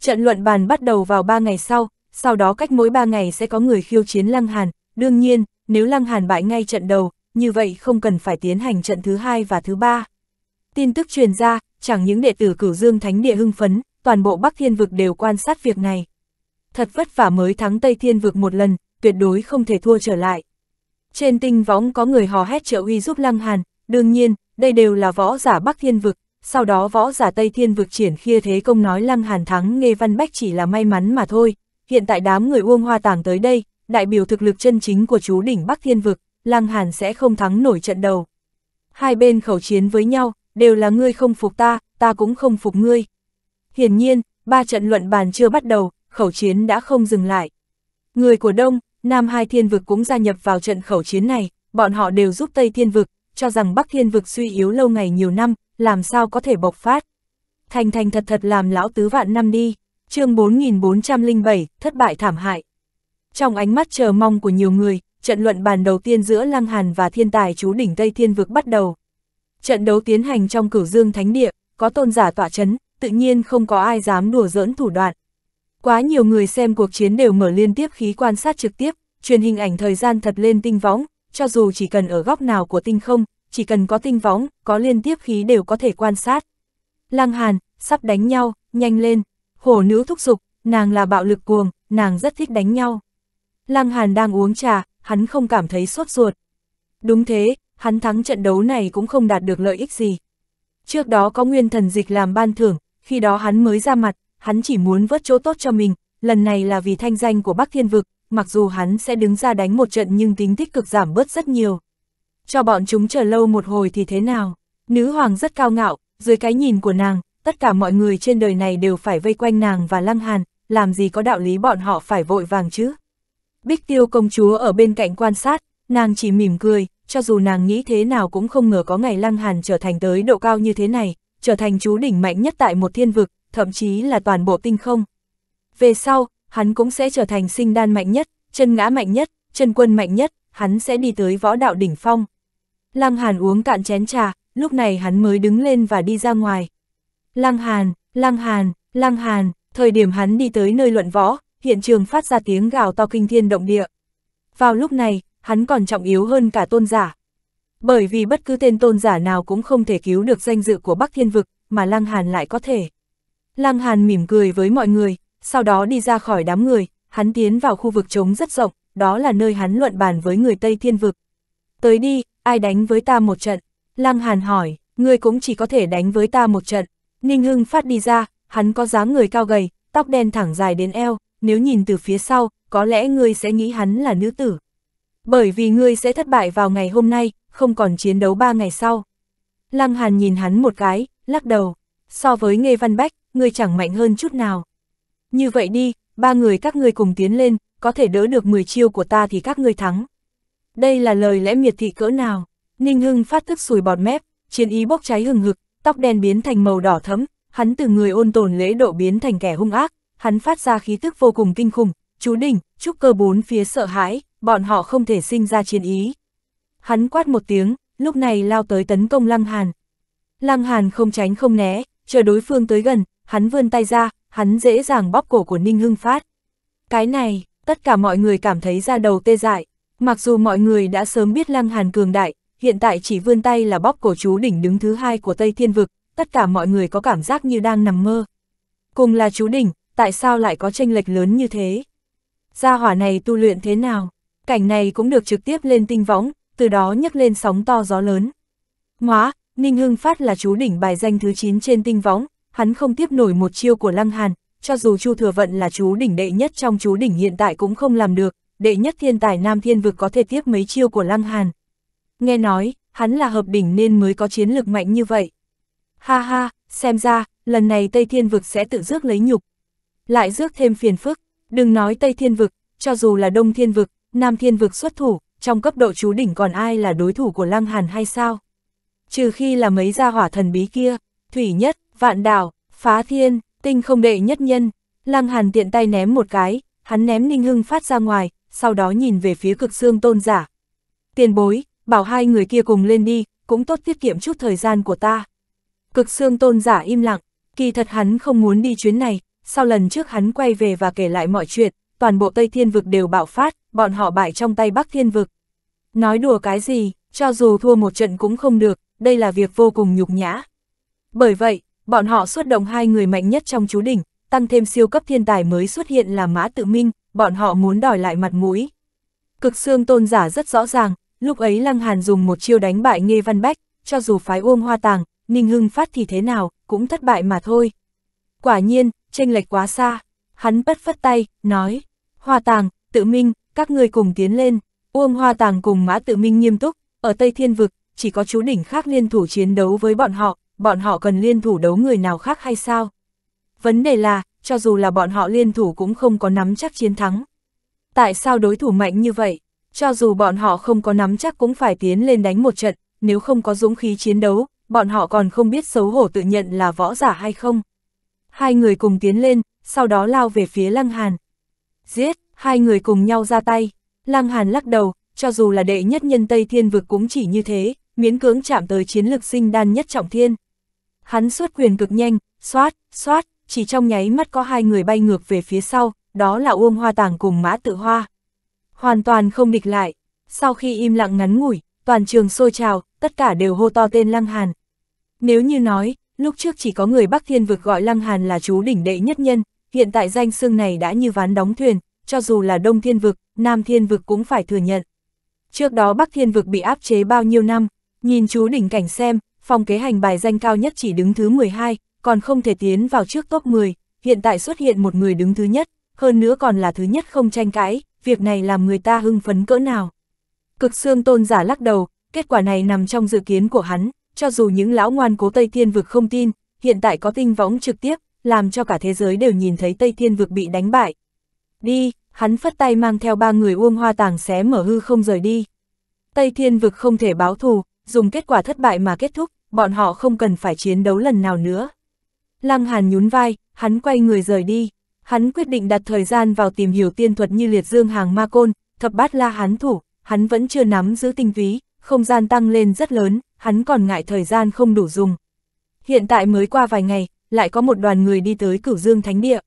Trận luận bàn bắt đầu vào ba ngày sau, sau đó cách mỗi ba ngày sẽ có người khiêu chiến Lăng Hàn, đương nhiên, nếu Lăng Hàn bại ngay trận đầu, như vậy không cần phải tiến hành trận thứ hai và thứ ba. Tin tức truyền ra, chẳng những đệ tử cửu dương thánh địa hưng phấn, toàn bộ Bắc Thiên Vực đều quan sát việc này. Thật vất vả mới thắng Tây Thiên Vực một lần, tuyệt đối không thể thua trở lại. Trên tinh võng có người hò hét trợ uy giúp Lăng Hàn, đương nhiên, đây đều là võ giả Bắc Thiên Vực, sau đó võ giả Tây Thiên Vực triển khia thế công nói Lăng Hàn thắng nghe Văn Bách chỉ là may mắn mà thôi. Hiện tại đám người Uông Hoa Tàng tới đây, đại biểu thực lực chân chính của chú đỉnh Bắc Thiên Vực, Lăng Hàn sẽ không thắng nổi trận đầu. Hai bên khẩu chiến với nhau, đều là ngươi không phục ta, ta cũng không phục ngươi. Hiển nhiên, ba trận luận bàn chưa bắt đầu, khẩu chiến đã không dừng lại. Người của Đông, Nam hai thiên vực cũng gia nhập vào trận khẩu chiến này, bọn họ đều giúp Tây thiên vực, cho rằng Bắc Thiên vực suy yếu lâu ngày nhiều năm, làm sao có thể bộc phát. Thành thành thật thật làm lão tứ vạn năm đi, chương 4407, thất bại thảm hại. Trong ánh mắt chờ mong của nhiều người, trận luận bàn đầu tiên giữa Lăng Hàn và thiên tài chú đỉnh Tây Thiên vực bắt đầu. Trận đấu tiến hành trong cửu dương thánh địa, có tôn giả tỏa chấn, tự nhiên không có ai dám đùa giỡn thủ đoạn. Quá nhiều người xem cuộc chiến đều mở liên tiếp khí quan sát trực tiếp, truyền hình ảnh thời gian thật lên tinh võng, cho dù chỉ cần ở góc nào của tinh không, chỉ cần có tinh võng, có liên tiếp khí đều có thể quan sát. Lăng Hàn, sắp đánh nhau, nhanh lên, hổ nữ thúc giục, nàng là bạo lực cuồng, nàng rất thích đánh nhau. Lăng Hàn đang uống trà, hắn không cảm thấy sốt ruột. Đúng thế, hắn thắng trận đấu này cũng không đạt được lợi ích gì. Trước đó có nguyên thần dịch làm ban thưởng, khi đó hắn mới ra mặt, hắn chỉ muốn vớt chỗ tốt cho mình, lần này là vì thanh danh của Bắc Thiên Vực, mặc dù hắn sẽ đứng ra đánh một trận nhưng tính tích cực giảm bớt rất nhiều. Cho bọn chúng chờ lâu một hồi thì thế nào? Nữ hoàng rất cao ngạo, dưới cái nhìn của nàng, tất cả mọi người trên đời này đều phải vây quanh nàng và lăng hàn, làm gì có đạo lý bọn họ phải vội vàng chứ? Bích tiêu công chúa ở bên cạnh quan sát, nàng chỉ mỉm cười, cho dù nàng nghĩ thế nào cũng không ngờ có ngày lăng hàn trở thành tới độ cao như thế này, trở thành chú đỉnh mạnh nhất tại một thiên vực, thậm chí là toàn bộ tinh không. Về sau, hắn cũng sẽ trở thành sinh đan mạnh nhất, chân ngã mạnh nhất, chân quân mạnh nhất, hắn sẽ đi tới võ đạo đỉnh phong. Lăng Hàn uống cạn chén trà, lúc này hắn mới đứng lên và đi ra ngoài. Lăng Hàn, Lăng Hàn, Lăng Hàn, thời điểm hắn đi tới nơi luận võ, hiện trường phát ra tiếng gào to kinh thiên động địa. Vào lúc này, hắn còn trọng yếu hơn cả tôn giả. Bởi vì bất cứ tên tôn giả nào cũng không thể cứu được danh dự của Bắc Thiên Vực, mà Lăng Hàn lại có thể. Lăng Hàn mỉm cười với mọi người, sau đó đi ra khỏi đám người, hắn tiến vào khu vực trống rất rộng, đó là nơi hắn luận bàn với người Tây Thiên Vực. Tới đi, ai đánh với ta một trận? Lăng Hàn hỏi, ngươi cũng chỉ có thể đánh với ta một trận. Ninh Hưng phát đi ra, hắn có dáng người cao gầy, tóc đen thẳng dài đến eo, nếu nhìn từ phía sau, có lẽ ngươi sẽ nghĩ hắn là nữ tử. Bởi vì ngươi sẽ thất bại vào ngày hôm nay, không còn chiến đấu ba ngày sau. Lăng Hàn nhìn hắn một cái, lắc đầu. So với Nghê Văn Bách, ngươi chẳng mạnh hơn chút nào. Như vậy đi, ba người các ngươi cùng tiến lên, có thể đỡ được 10 chiêu của ta thì các ngươi thắng. Đây là lời lẽ miệt thị cỡ nào? Ninh Hưng phát tức sùi bọt mép, chiến ý bốc cháy hừng hực, tóc đen biến thành màu đỏ thẫm, hắn từ người ôn tồn lễ độ biến thành kẻ hung ác, hắn phát ra khí tức vô cùng kinh khủng, chú đỉnh, trúc cơ bốn phía sợ hãi, bọn họ không thể sinh ra chiến ý. Hắn quát một tiếng, lúc này lao tới tấn công Lăng Hàn. Lăng Hàn không tránh không né, chờ đối phương tới gần, hắn vươn tay ra, hắn dễ dàng bóp cổ của Ninh Hưng Phát. Cái này, tất cả mọi người cảm thấy ra đầu tê dại, mặc dù mọi người đã sớm biết Lăng Hàn cường đại, hiện tại chỉ vươn tay là bóp cổ chú đỉnh đứng thứ hai của Tây Thiên Vực, tất cả mọi người có cảm giác như đang nằm mơ. Cùng là chú đỉnh, tại sao lại có tranh lệch lớn như thế? Gia hỏa này tu luyện thế nào? Cảnh này cũng được trực tiếp lên tinh võng, từ đó nhấc lên sóng to gió lớn. Móa, Ninh Hưng Phát là chú đỉnh bài danh thứ 9 trên tinh võng, hắn không tiếp nổi một chiêu của Lăng Hàn, cho dù Chu Thừa Vận là chú đỉnh đệ nhất trong chú đỉnh hiện tại cũng không làm được, đệ nhất thiên tài Nam Thiên Vực có thể tiếp mấy chiêu của Lăng Hàn. Nghe nói, hắn là hợp đỉnh nên mới có chiến lực mạnh như vậy. Ha ha, xem ra, lần này Tây Thiên Vực sẽ tự rước lấy nhục. Lại rước thêm phiền phức, đừng nói Tây Thiên Vực, cho dù là Đông Thiên Vực, Nam Thiên Vực xuất thủ, trong cấp độ chú đỉnh còn ai là đối thủ của Lăng Hàn hay sao? Trừ khi là mấy gia hỏa thần bí kia, Thủy Nhất, vạn đảo, phá thiên, tinh không đệ nhất nhân. Lăng Hàn tiện tay ném một cái, hắn ném Ninh Hưng phát ra ngoài, sau đó nhìn về phía cực xương tôn giả. Tiền bối, bảo hai người kia cùng lên đi, cũng tốt tiết kiệm chút thời gian của ta. Cực xương tôn giả im lặng, kỳ thật hắn không muốn đi chuyến này, sau lần trước hắn quay về và kể lại mọi chuyện, toàn bộ Tây Thiên Vực đều bạo phát, bọn họ bại trong tay Bắc Thiên Vực. Nói đùa cái gì, cho dù thua một trận cũng không được, đây là việc vô cùng nhục nhã. Bởi vậy, bọn họ xuất động hai người mạnh nhất trong chú đỉnh, tăng thêm siêu cấp thiên tài mới xuất hiện là Mã Tự Minh, bọn họ muốn đòi lại mặt mũi. Cực xương tôn giả rất rõ ràng, lúc ấy Lăng Hàn dùng một chiêu đánh bại Nghê Văn Bách, cho dù phái uông hoa tàng, Ninh Hưng phát thì thế nào, cũng thất bại mà thôi. Quả nhiên, tranh lệch quá xa, hắn bất phất tay, nói, hoa tàng, tự minh, các ngươi cùng tiến lên, uông hoa tàng cùng mã tự minh nghiêm túc, ở Tây Thiên Vực, chỉ có chú đỉnh khác liên thủ chiến đấu với bọn họ, bọn họ cần liên thủ đấu người nào khác hay sao? Vấn đề là, cho dù là bọn họ liên thủ cũng không có nắm chắc chiến thắng. Tại sao đối thủ mạnh như vậy? Cho dù bọn họ không có nắm chắc cũng phải tiến lên đánh một trận, nếu không có dũng khí chiến đấu, bọn họ còn không biết xấu hổ tự nhận là võ giả hay không. Hai người cùng tiến lên, sau đó lao về phía Lăng Hàn. Giết, hai người cùng nhau ra tay. Lăng Hàn lắc đầu, cho dù là đệ nhất nhân Tây Thiên Vực cũng chỉ như thế, miễn cưỡng chạm tới chiến lực sinh đan nhất trọng thiên. Hắn xuất quyền cực nhanh, xoát, xoát, chỉ trong nháy mắt có hai người bay ngược về phía sau, đó là Uông Hoa Tàng cùng Mã Tự Hoa. Hoàn toàn không địch lại, sau khi im lặng ngắn ngủi, toàn trường sôi trào, tất cả đều hô to tên Lăng Hàn. Nếu như nói, lúc trước chỉ có người Bắc Thiên vực gọi Lăng Hàn là chú đỉnh đệ nhất nhân, hiện tại danh xưng này đã như ván đóng thuyền, cho dù là Đông Thiên vực, Nam Thiên vực cũng phải thừa nhận. Trước đó Bắc Thiên vực bị áp chế bao nhiêu năm, nhìn chú đỉnh cảnh xem, phòng kế hành bài danh cao nhất chỉ đứng thứ 12, còn không thể tiến vào trước top 10, hiện tại xuất hiện một người đứng thứ nhất, hơn nữa còn là thứ nhất không tranh cãi, việc này làm người ta hưng phấn cỡ nào. Cực xương tôn giả lắc đầu, kết quả này nằm trong dự kiến của hắn, cho dù những lão ngoan cố Tây Thiên Vực không tin, hiện tại có tinh võng trực tiếp, làm cho cả thế giới đều nhìn thấy Tây Thiên Vực bị đánh bại. Đi, hắn phất tay mang theo ba người uông hoa tàng xé mở hư không rời đi. Tây Thiên Vực không thể báo thù, dùng kết quả thất bại mà kết thúc, bọn họ không cần phải chiến đấu lần nào nữa. Lăng Hàn nhún vai, hắn quay người rời đi. Hắn quyết định đặt thời gian vào tìm hiểu tiên thuật như liệt dương hàng ma côn, thập bát la hán thủ, hắn vẫn chưa nắm giữ tinh túy, không gian tăng lên rất lớn, hắn còn ngại thời gian không đủ dùng. Hiện tại mới qua vài ngày, lại có một đoàn người đi tới cửu dương thánh địa.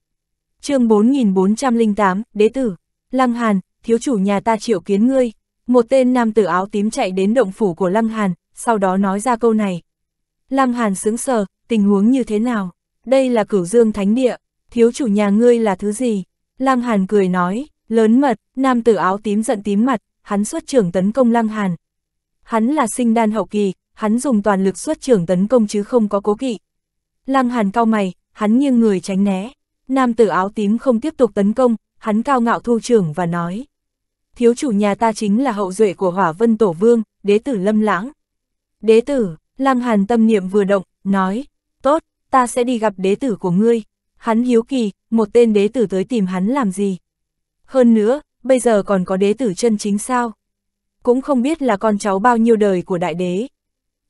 chương 4408, đế tử, Lăng Hàn, thiếu chủ nhà ta triệu kiến ngươi. Một tên nam tử áo tím chạy đến động phủ của Lăng Hàn, sau đó nói ra câu này. Lam Hàn sướng sờ, tình huống như thế nào? Đây là cửu dương thánh địa, thiếu chủ nhà ngươi là thứ gì? Lam Hàn cười nói, lớn mật, nam tử áo tím giận tím mặt, hắn xuất trưởng tấn công Lam Hàn. Hắn là sinh đan hậu kỳ, hắn dùng toàn lực xuất trưởng tấn công chứ không có cố kỵ. Lam Hàn cao mày, hắn nghiêng người tránh né. Nam tử áo tím không tiếp tục tấn công, hắn cao ngạo thu trưởng và nói. Thiếu chủ nhà ta chính là hậu duệ của hỏa vân tổ vương, đế tử lâm lãng. Đế tử, Lăng Hàn tâm niệm vừa động, nói, tốt, ta sẽ đi gặp đế tử của ngươi. Hắn hiếu kỳ, một tên đế tử tới tìm hắn làm gì. Hơn nữa, bây giờ còn có đế tử chân chính sao. Cũng không biết là con cháu bao nhiêu đời của đại đế.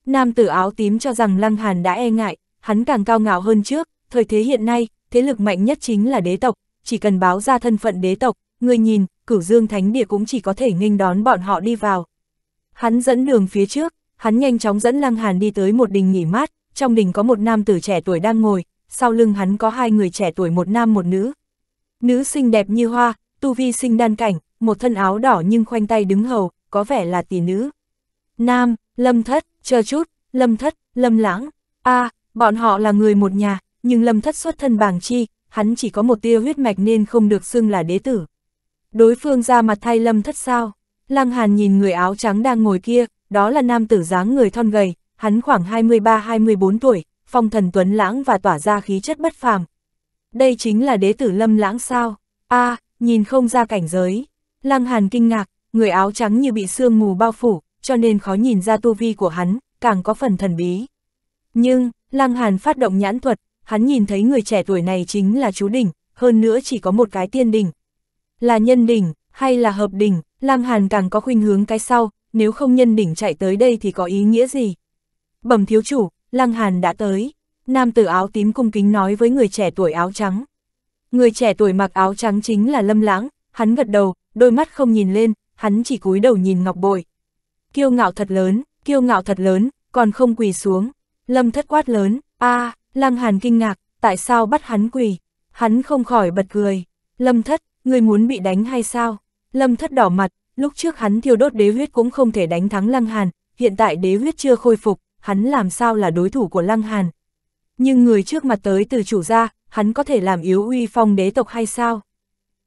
Nam tử áo tím cho rằng Lăng Hàn đã e ngại, hắn càng cao ngạo hơn trước, thời thế hiện nay, thế lực mạnh nhất chính là đế tộc, chỉ cần báo ra thân phận đế tộc, người nhìn, cửu dương thánh địa cũng chỉ có thể nghênh đón bọn họ đi vào. Hắn dẫn đường phía trước, Hắn nhanh chóng dẫn Lăng Hàn đi tới một đình nghỉ mát, trong đình có một nam tử trẻ tuổi đang ngồi, sau lưng hắn có hai người trẻ tuổi một nam một nữ. Nữ xinh đẹp như hoa, tu vi sinh đan cảnh, một thân áo đỏ nhưng khoanh tay đứng hầu, có vẻ là tỷ nữ. Nam, Lâm Thất, chờ chút, Lâm Thất, Lâm Lãng, a bọn họ là người một nhà, nhưng Lâm Thất xuất thân bàng chi, hắn chỉ có một tia huyết mạch nên không được xưng là đế tử. Đối phương ra mặt thay Lâm Thất sao? Lăng Hàn nhìn người áo trắng đang ngồi kia, đó là nam tử dáng người thon gầy, hắn khoảng 23-24 tuổi, phong thần tuấn lãng và tỏa ra khí chất bất phàm. Đây chính là đế tử lâm lãng sao? a à, nhìn không ra cảnh giới. Lăng Hàn kinh ngạc, người áo trắng như bị sương mù bao phủ, cho nên khó nhìn ra tu vi của hắn, càng có phần thần bí. Nhưng, Lăng Hàn phát động nhãn thuật, hắn nhìn thấy người trẻ tuổi này chính là chú đỉnh, hơn nữa chỉ có một cái tiên đỉnh. Là nhân đỉnh, hay là hợp đỉnh, Lăng Hàn càng có khuynh hướng cái sau, nếu không nhân đỉnh chạy tới đây thì có ý nghĩa gì? Bẩm thiếu chủ, Lăng Hàn đã tới. Nam tử áo tím cung kính nói với người trẻ tuổi áo trắng. Người trẻ tuổi mặc áo trắng chính là Lâm Lãng, hắn gật đầu, đôi mắt không nhìn lên, hắn chỉ cúi đầu nhìn Ngọc Bội. Kiêu ngạo thật lớn, kiêu ngạo thật lớn, còn không quỳ xuống. Lâm thất quát lớn, a à, Lăng Hàn kinh ngạc, tại sao bắt hắn quỳ? Hắn không khỏi bật cười. Lâm thất, người muốn bị đánh hay sao? Lâm thất đỏ mặt, lúc trước hắn thiêu đốt đế huyết cũng không thể đánh thắng Lăng Hàn, hiện tại đế huyết chưa khôi phục, hắn làm sao là đối thủ của Lăng Hàn. Nhưng người trước mặt tới từ chủ gia, hắn có thể làm yếu uy phong đế tộc hay sao?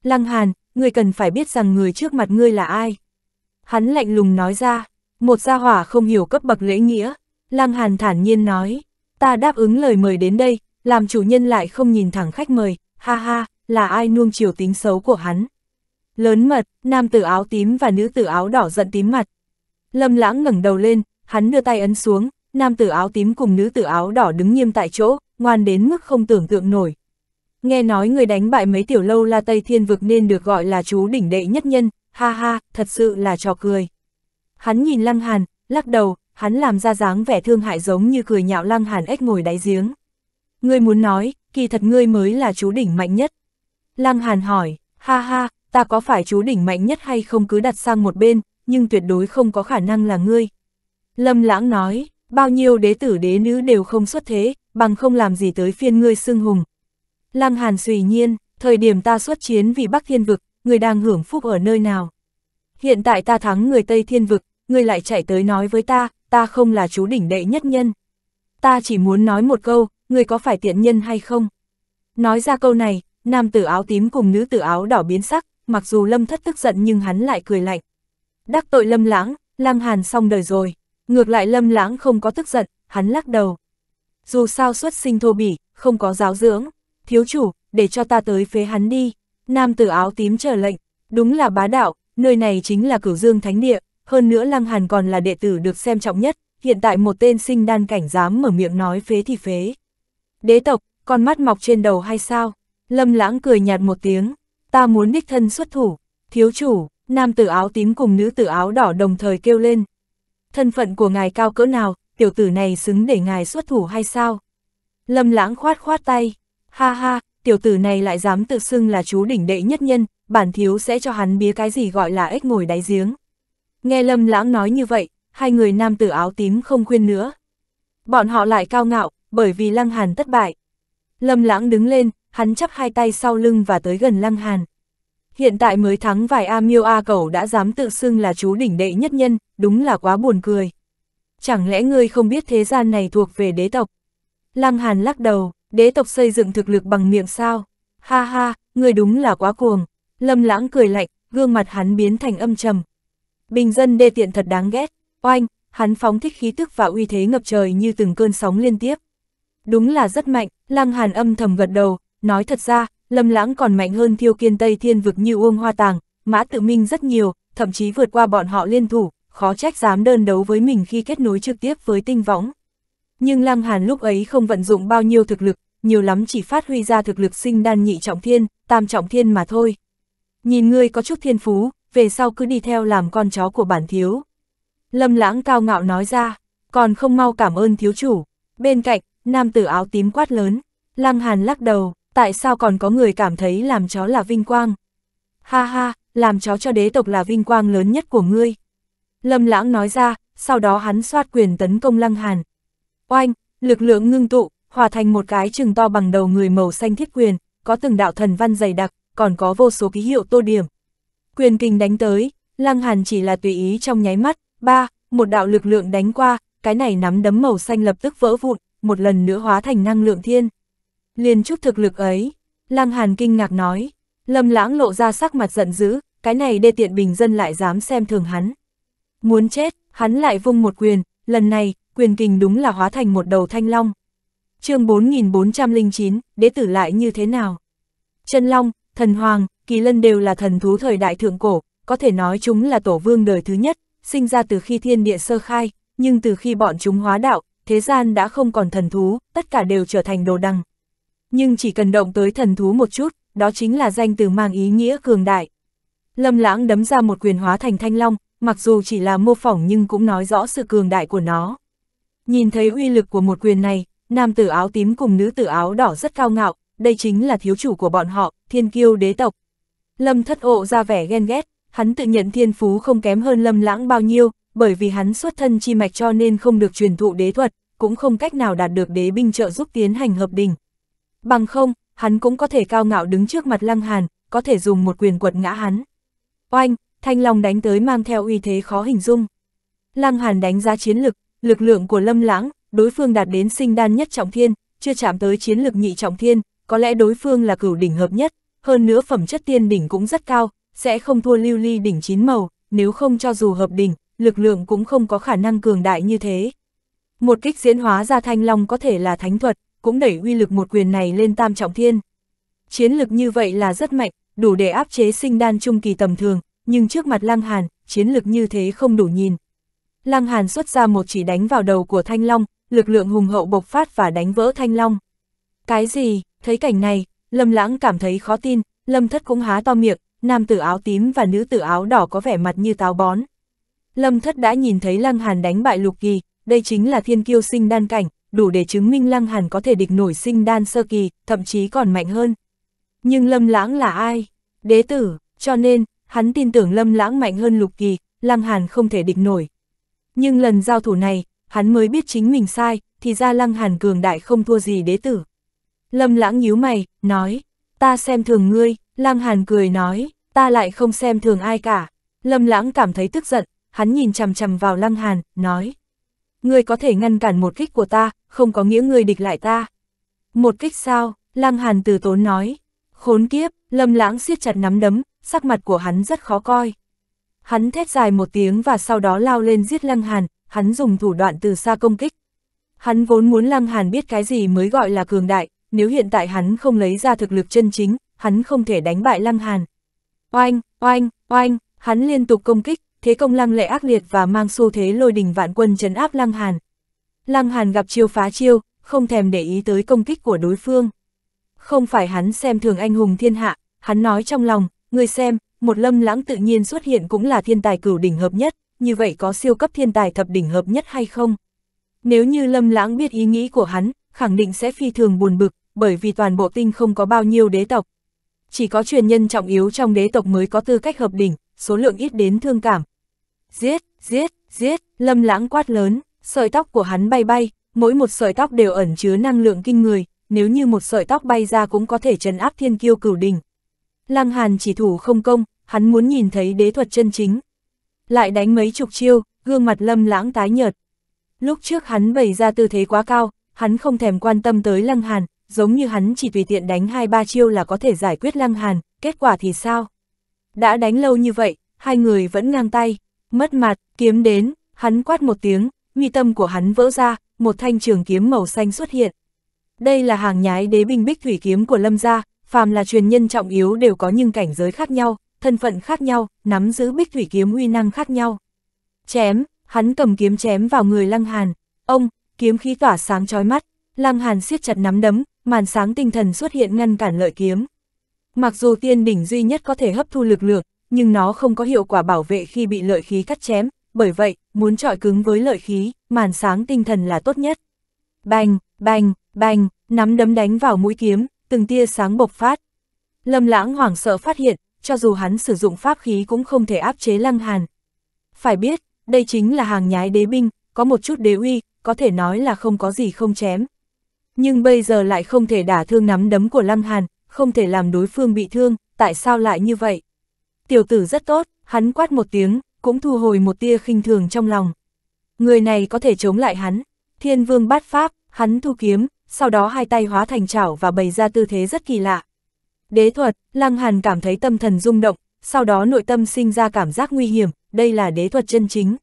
Lăng Hàn, người cần phải biết rằng người trước mặt ngươi là ai. Hắn lạnh lùng nói ra, một gia hỏa không hiểu cấp bậc lễ nghĩa. Lăng Hàn thản nhiên nói, ta đáp ứng lời mời đến đây, làm chủ nhân lại không nhìn thẳng khách mời, ha ha, là ai nuông chiều tính xấu của hắn. Lớn mật, nam tử áo tím và nữ tử áo đỏ giận tím mặt. Lâm lãng ngẩng đầu lên, hắn đưa tay ấn xuống, nam tử áo tím cùng nữ tử áo đỏ đứng nghiêm tại chỗ, ngoan đến mức không tưởng tượng nổi. Nghe nói người đánh bại mấy tiểu lâu la Tây Thiên Vực nên được gọi là chú đỉnh đệ nhất nhân, ha ha, thật sự là trò cười. Hắn nhìn Lăng Hàn, lắc đầu, hắn làm ra dáng vẻ thương hại giống như cười nhạo Lăng Hàn ếch ngồi đáy giếng. Ngươi muốn nói, kỳ thật ngươi mới là chú đỉnh mạnh nhất. Lăng Hàn hỏi, ha ha, ta có phải chú đỉnh mạnh nhất hay không cứ đặt sang một bên, nhưng tuyệt đối không có khả năng là ngươi. Lâm lãng nói, bao nhiêu đế tử đế nữ đều không xuất thế, bằng không làm gì tới phiên ngươi xưng hùng. Lăng hàn suy nhiên, thời điểm ta xuất chiến vì Bắc Thiên Vực, ngươi đang hưởng phúc ở nơi nào. Hiện tại ta thắng người Tây Thiên Vực, ngươi lại chạy tới nói với ta, ta không là chú đỉnh đệ nhất nhân. Ta chỉ muốn nói một câu, ngươi có phải tiện nhân hay không? Nói ra câu này, nam tử áo tím cùng nữ tử áo đỏ biến sắc, mặc dù lâm thất tức giận nhưng hắn lại cười lạnh. Đắc tội lâm lãng, lăng Hàn xong đời rồi, ngược lại lâm lãng không có tức giận, hắn lắc đầu. Dù sao xuất sinh thô bỉ, không có giáo dưỡng, thiếu chủ, để cho ta tới phế hắn đi. Nam tử áo tím chờ lệnh, đúng là bá đạo, nơi này chính là cửu dương thánh địa, hơn nữa Lăng Hàn còn là đệ tử được xem trọng nhất, hiện tại một tên sinh đan cảnh dám mở miệng nói phế thì phế. Đế tộc, con mắt mọc trên đầu hay sao? Lâm lãng cười nhạt một tiếng, ta muốn đích thân xuất thủ, thiếu chủ, nam tử áo tím cùng nữ tử áo đỏ đồng thời kêu lên. Thân phận của ngài cao cỡ nào, tiểu tử này xứng để ngài xuất thủ hay sao? Lâm lãng khoát khoát tay, ha ha, tiểu tử này lại dám tự xưng là chú đỉnh đệ nhất nhân, bản thiếu sẽ cho hắn bía cái gì gọi là ếch ngồi đáy giếng. Nghe lâm lãng nói như vậy, hai người nam tử áo tím không khuyên nữa. Bọn họ lại cao ngạo, bởi vì lăng hàn thất bại, Lâm lãng đứng lên, hắn chắp hai tay sau lưng và tới gần lăng hàn. Hiện tại mới thắng vài A miêu A cẩu đã dám tự xưng là chú đỉnh đệ nhất nhân, đúng là quá buồn cười. Chẳng lẽ ngươi không biết thế gian này thuộc về đế tộc? Lăng hàn lắc đầu, đế tộc xây dựng thực lực bằng miệng sao? Ha ha, ngươi đúng là quá cuồng. Lâm lãng cười lạnh, gương mặt hắn biến thành âm trầm. Bình dân đê tiện thật đáng ghét, oanh, hắn phóng thích khí tức và uy thế ngập trời như từng cơn sóng liên tiếp đúng là rất mạnh, Lăng Hàn âm thầm gật đầu, nói thật ra, Lâm Lãng còn mạnh hơn Thiêu Kiên Tây Thiên vực như Uông Hoa Tàng, Mã Tự Minh rất nhiều, thậm chí vượt qua bọn họ liên thủ, khó trách dám đơn đấu với mình khi kết nối trực tiếp với tinh võng. Nhưng Lăng Hàn lúc ấy không vận dụng bao nhiêu thực lực, nhiều lắm chỉ phát huy ra thực lực sinh đan nhị trọng thiên, tam trọng thiên mà thôi. Nhìn ngươi có chút thiên phú, về sau cứ đi theo làm con chó của bản thiếu. Lâm Lãng cao ngạo nói ra, còn không mau cảm ơn thiếu chủ. Bên cạnh, Nam tử áo tím quát lớn, Lăng Hàn lắc đầu, tại sao còn có người cảm thấy làm chó là vinh quang? Ha ha, làm chó cho đế tộc là vinh quang lớn nhất của ngươi. Lâm Lãng nói ra, sau đó hắn xoát quyền tấn công Lăng Hàn. Oanh, lực lượng ngưng tụ, hòa thành một cái chừng to bằng đầu người màu xanh thiết quyền, có từng đạo thần văn dày đặc, còn có vô số ký hiệu tô điểm. Quyền kinh đánh tới, Lăng Hàn chỉ là tùy ý trong nháy mắt, ba, một đạo lực lượng đánh qua, cái này nắm đấm màu xanh lập tức vỡ vụn, một lần nữa hóa thành năng lượng thiên. liên chút thực lực ấy, Lăng Hàn kinh ngạc nói, Lâm Lãng lộ ra sắc mặt giận dữ, cái này đê tiện bình dân lại dám xem thường hắn. Muốn chết, hắn lại vung một quyền, lần này, quyền kình đúng là hóa thành một đầu thanh long. chương 4409, đế tử lại như thế nào? Chân long, thần hoàng, kỳ lân đều là thần thú thời đại thượng cổ, có thể nói chúng là tổ vương đời thứ nhất, sinh ra từ khi thiên địa sơ khai, nhưng từ khi bọn chúng hóa đạo, thế gian đã không còn thần thú, tất cả đều trở thành đồ đằng. Nhưng chỉ cần động tới thần thú một chút, đó chính là danh từ mang ý nghĩa cường đại. Lâm lãng đấm ra một quyền hóa thành thanh long, mặc dù chỉ là mô phỏng nhưng cũng nói rõ sự cường đại của nó. Nhìn thấy uy lực của một quyền này, nam tử áo tím cùng nữ tử áo đỏ rất cao ngạo, đây chính là thiếu chủ của bọn họ, thiên kiêu đế tộc. Lâm thất ộ ra vẻ ghen ghét, hắn tự nhận thiên phú không kém hơn lâm lãng bao nhiêu, bởi vì hắn xuất thân chi mạch cho nên không được truyền thụ đế thuật, cũng không cách nào đạt được đế binh trợ giúp tiến hành hợp đình. Bằng không, hắn cũng có thể cao ngạo đứng trước mặt Lăng Hàn, có thể dùng một quyền quật ngã hắn. Oanh, thanh long đánh tới mang theo uy thế khó hình dung. Lăng Hàn đánh giá chiến lực, lực lượng của Lâm Lãng, đối phương đạt đến sinh đan nhất trọng thiên, chưa chạm tới chiến lực nhị trọng thiên, có lẽ đối phương là cửu đỉnh hợp nhất, hơn nữa phẩm chất tiên đỉnh cũng rất cao, sẽ không thua lưu ly đỉnh chín màu, nếu không cho dù hợp đỉnh, lực lượng cũng không có khả năng cường đại như thế. Một kích diễn hóa ra thanh long có thể là thánh thuật, cũng đẩy uy lực một quyền này lên tam trọng thiên. Chiến lực như vậy là rất mạnh, đủ để áp chế sinh đan trung kỳ tầm thường, nhưng trước mặt Lăng Hàn, chiến lực như thế không đủ nhìn. Lăng Hàn xuất ra một chỉ đánh vào đầu của Thanh Long, lực lượng hùng hậu bộc phát và đánh vỡ Thanh Long. Cái gì, thấy cảnh này, Lâm Lãng cảm thấy khó tin, Lâm Thất cũng há to miệng, nam tử áo tím và nữ tử áo đỏ có vẻ mặt như táo bón. Lâm Thất đã nhìn thấy Lăng Hàn đánh bại Lục Kỳ, đây chính là thiên kiêu sinh đan cảnh, đủ để chứng minh Lăng Hàn có thể địch nổi sinh đan sơ kỳ, thậm chí còn mạnh hơn. Nhưng Lâm Lãng là ai? Đế tử, cho nên, hắn tin tưởng Lâm Lãng mạnh hơn Lục Kỳ, Lăng Hàn không thể địch nổi. Nhưng lần giao thủ này, hắn mới biết chính mình sai, thì ra Lăng Hàn cường đại không thua gì đế tử. Lâm Lãng nhíu mày, nói, ta xem thường ngươi, Lăng Hàn cười nói, ta lại không xem thường ai cả. Lâm Lãng cảm thấy tức giận, hắn nhìn chằm chằm vào Lăng Hàn, nói. Ngươi có thể ngăn cản một kích của ta, không có nghĩa ngươi địch lại ta. Một kích sao, Lăng Hàn từ tốn nói. Khốn kiếp, lâm lãng siết chặt nắm đấm, sắc mặt của hắn rất khó coi. Hắn thét dài một tiếng và sau đó lao lên giết Lăng Hàn, hắn dùng thủ đoạn từ xa công kích. Hắn vốn muốn Lăng Hàn biết cái gì mới gọi là cường đại, nếu hiện tại hắn không lấy ra thực lực chân chính, hắn không thể đánh bại Lăng Hàn. Oanh, oanh, oanh, hắn liên tục công kích, thế công lăng lệ ác liệt và mang xu thế lôi đình vạn quân chấn áp lăng hàn. Lăng hàn gặp chiêu phá chiêu, không thèm để ý tới công kích của đối phương. Không phải hắn xem thường anh hùng thiên hạ, hắn nói trong lòng, người xem, một lâm lãng tự nhiên xuất hiện cũng là thiên tài cửu đỉnh hợp nhất, như vậy có siêu cấp thiên tài thập đỉnh hợp nhất hay không? Nếu như lâm lãng biết ý nghĩ của hắn, khẳng định sẽ phi thường buồn bực, bởi vì toàn bộ tinh không có bao nhiêu đế tộc. Chỉ có truyền nhân trọng yếu trong đế tộc mới có tư cách hợp đỉnh, số lượng ít đến thương cảm. Giết, giết, giết, lâm lãng quát lớn, sợi tóc của hắn bay bay, mỗi một sợi tóc đều ẩn chứa năng lượng kinh người, nếu như một sợi tóc bay ra cũng có thể trấn áp thiên kiêu cửu đỉnh. Lăng Hàn chỉ thủ không công, hắn muốn nhìn thấy đế thuật chân chính. Lại đánh mấy chục chiêu, gương mặt lâm lãng tái nhợt. Lúc trước hắn bày ra tư thế quá cao, hắn không thèm quan tâm tới Lăng Hàn, giống như hắn chỉ tùy tiện đánh hai ba chiêu là có thể giải quyết Lăng Hàn, kết quả thì sao? đã đánh lâu như vậy, hai người vẫn ngang tay, mất mặt, kiếm đến, hắn quát một tiếng, nguy tâm của hắn vỡ ra, một thanh trường kiếm màu xanh xuất hiện. Đây là hàng nhái đế binh bích thủy kiếm của Lâm gia, phàm là truyền nhân trọng yếu đều có những cảnh giới khác nhau, thân phận khác nhau, nắm giữ bích thủy kiếm uy năng khác nhau. Chém, hắn cầm kiếm chém vào người Lăng Hàn, ông, kiếm khí tỏa sáng chói mắt, Lăng Hàn siết chặt nắm đấm, màn sáng tinh thần xuất hiện ngăn cản lợi kiếm. Mặc dù tiên đỉnh duy nhất có thể hấp thu lực lượng, nhưng nó không có hiệu quả bảo vệ khi bị lợi khí cắt chém, bởi vậy, muốn trọi cứng với lợi khí, màn sáng tinh thần là tốt nhất. Bành, bành, bành, nắm đấm đánh vào mũi kiếm, từng tia sáng bộc phát. Lâm lãng hoảng sợ phát hiện, cho dù hắn sử dụng pháp khí cũng không thể áp chế lăng hàn. Phải biết, đây chính là hàng nhái đế binh, có một chút đế uy, có thể nói là không có gì không chém. Nhưng bây giờ lại không thể đả thương nắm đấm của lăng hàn, không thể làm đối phương bị thương, tại sao lại như vậy? Tiểu tử rất tốt, hắn quát một tiếng, cũng thu hồi một tia khinh thường trong lòng. Người này có thể chống lại hắn, thiên vương bát pháp, hắn thu kiếm, sau đó hai tay hóa thành chảo và bày ra tư thế rất kỳ lạ. Đế thuật, Lăng Hàn cảm thấy tâm thần rung động, sau đó nội tâm sinh ra cảm giác nguy hiểm, đây là đế thuật chân chính.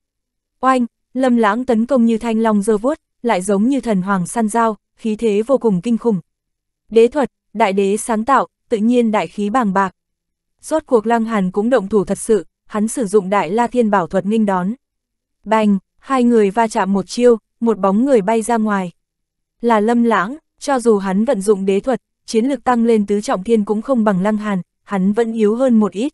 Oanh, lâm lãng tấn công như thanh long dơ vuốt, lại giống như thần hoàng săn dao, khí thế vô cùng kinh khủng. Đế thuật, đại đế sáng tạo, tự nhiên đại khí bàng bạc. Rốt cuộc Lăng Hàn cũng động thủ thật sự, hắn sử dụng đại la thiên bảo thuật nghinh đón. Bành, hai người va chạm một chiêu, một bóng người bay ra ngoài. Là lâm lãng, cho dù hắn vận dụng đế thuật, chiến lực tăng lên tứ trọng thiên cũng không bằng Lăng Hàn, hắn vẫn yếu hơn một ít.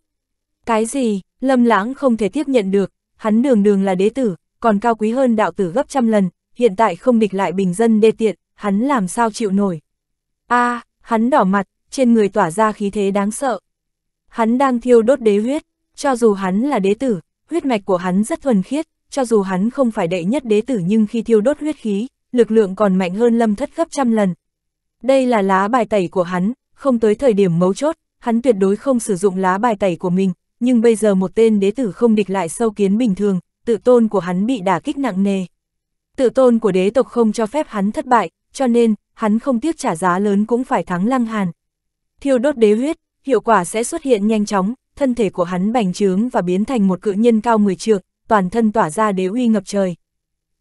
Cái gì, lâm lãng không thể tiếp nhận được, hắn đường đường là đế tử, còn cao quý hơn đạo tử gấp trăm lần, hiện tại không địch lại bình dân đê tiện, hắn làm sao chịu nổi. a à, Hắn đỏ mặt, trên người tỏa ra khí thế đáng sợ. Hắn đang thiêu đốt đế huyết, cho dù hắn là đế tử, huyết mạch của hắn rất thuần khiết, cho dù hắn không phải đệ nhất đế tử nhưng khi thiêu đốt huyết khí, lực lượng còn mạnh hơn lâm thất gấp trăm lần. Đây là lá bài tẩy của hắn, không tới thời điểm mấu chốt, hắn tuyệt đối không sử dụng lá bài tẩy của mình, nhưng bây giờ một tên đế tử không địch lại sâu kiến bình thường, tự tôn của hắn bị đả kích nặng nề. Tự tôn của đế tộc không cho phép hắn thất bại, cho nên, hắn không tiếc trả giá lớn cũng phải thắng Lăng Hàn. Thiêu đốt đế huyết, hiệu quả sẽ xuất hiện nhanh chóng, thân thể của hắn bành trướng và biến thành một cự nhân cao 10 trượng, toàn thân tỏa ra đế uy ngập trời.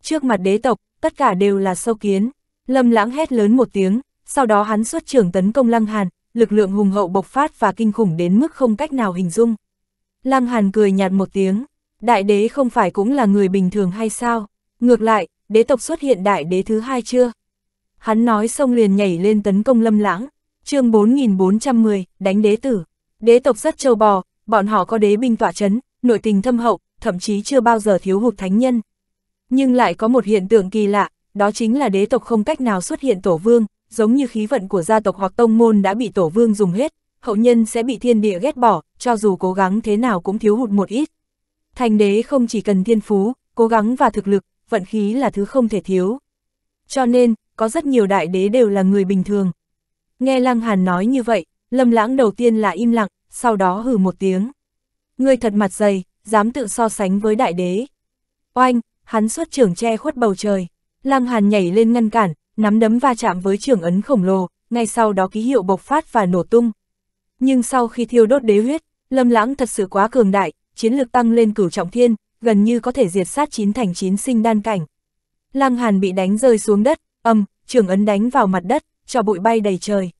Trước mặt đế tộc, tất cả đều là sâu kiến. Lâm lãng hét lớn một tiếng, sau đó hắn xuất trưởng tấn công Lăng Hàn, lực lượng hùng hậu bộc phát và kinh khủng đến mức không cách nào hình dung. Lăng Hàn cười nhạt một tiếng, đại đế không phải cũng là người bình thường hay sao? Ngược lại, đế tộc xuất hiện đại đế thứ hai chưa? hắn nói xong liền nhảy lên tấn công lâm lãng, chương 4410, đánh đế tử. Đế tộc rất châu bò, bọn họ có đế binh tỏa chấn, nội tình thâm hậu, thậm chí chưa bao giờ thiếu hụt thánh nhân. Nhưng lại có một hiện tượng kỳ lạ, đó chính là đế tộc không cách nào xuất hiện tổ vương, giống như khí vận của gia tộc hoặc tông môn đã bị tổ vương dùng hết, hậu nhân sẽ bị thiên địa ghét bỏ, cho dù cố gắng thế nào cũng thiếu hụt một ít. Thành đế không chỉ cần thiên phú, cố gắng và thực lực, vận khí là thứ không thể thiếu. Cho nên, có rất nhiều đại đế đều là người bình thường. Nghe Lăng Hàn nói như vậy, Lâm Lãng đầu tiên là im lặng, sau đó hừ một tiếng. Ngươi thật mặt dày, dám tự so sánh với đại đế. Oanh, hắn xuất trưởng che khuất bầu trời. Lăng Hàn nhảy lên ngăn cản, nắm đấm va chạm với trưởng ấn khổng lồ, ngay sau đó ký hiệu bộc phát và nổ tung. Nhưng sau khi thiêu đốt đế huyết, Lâm Lãng thật sự quá cường đại, chiến lực tăng lên cửu trọng thiên, gần như có thể diệt sát chín thành chín sinh đan cảnh. Lăng Hàn bị đánh rơi xuống đất, Âm, trưởng ấn đánh vào mặt đất, cho bụi bay đầy trời.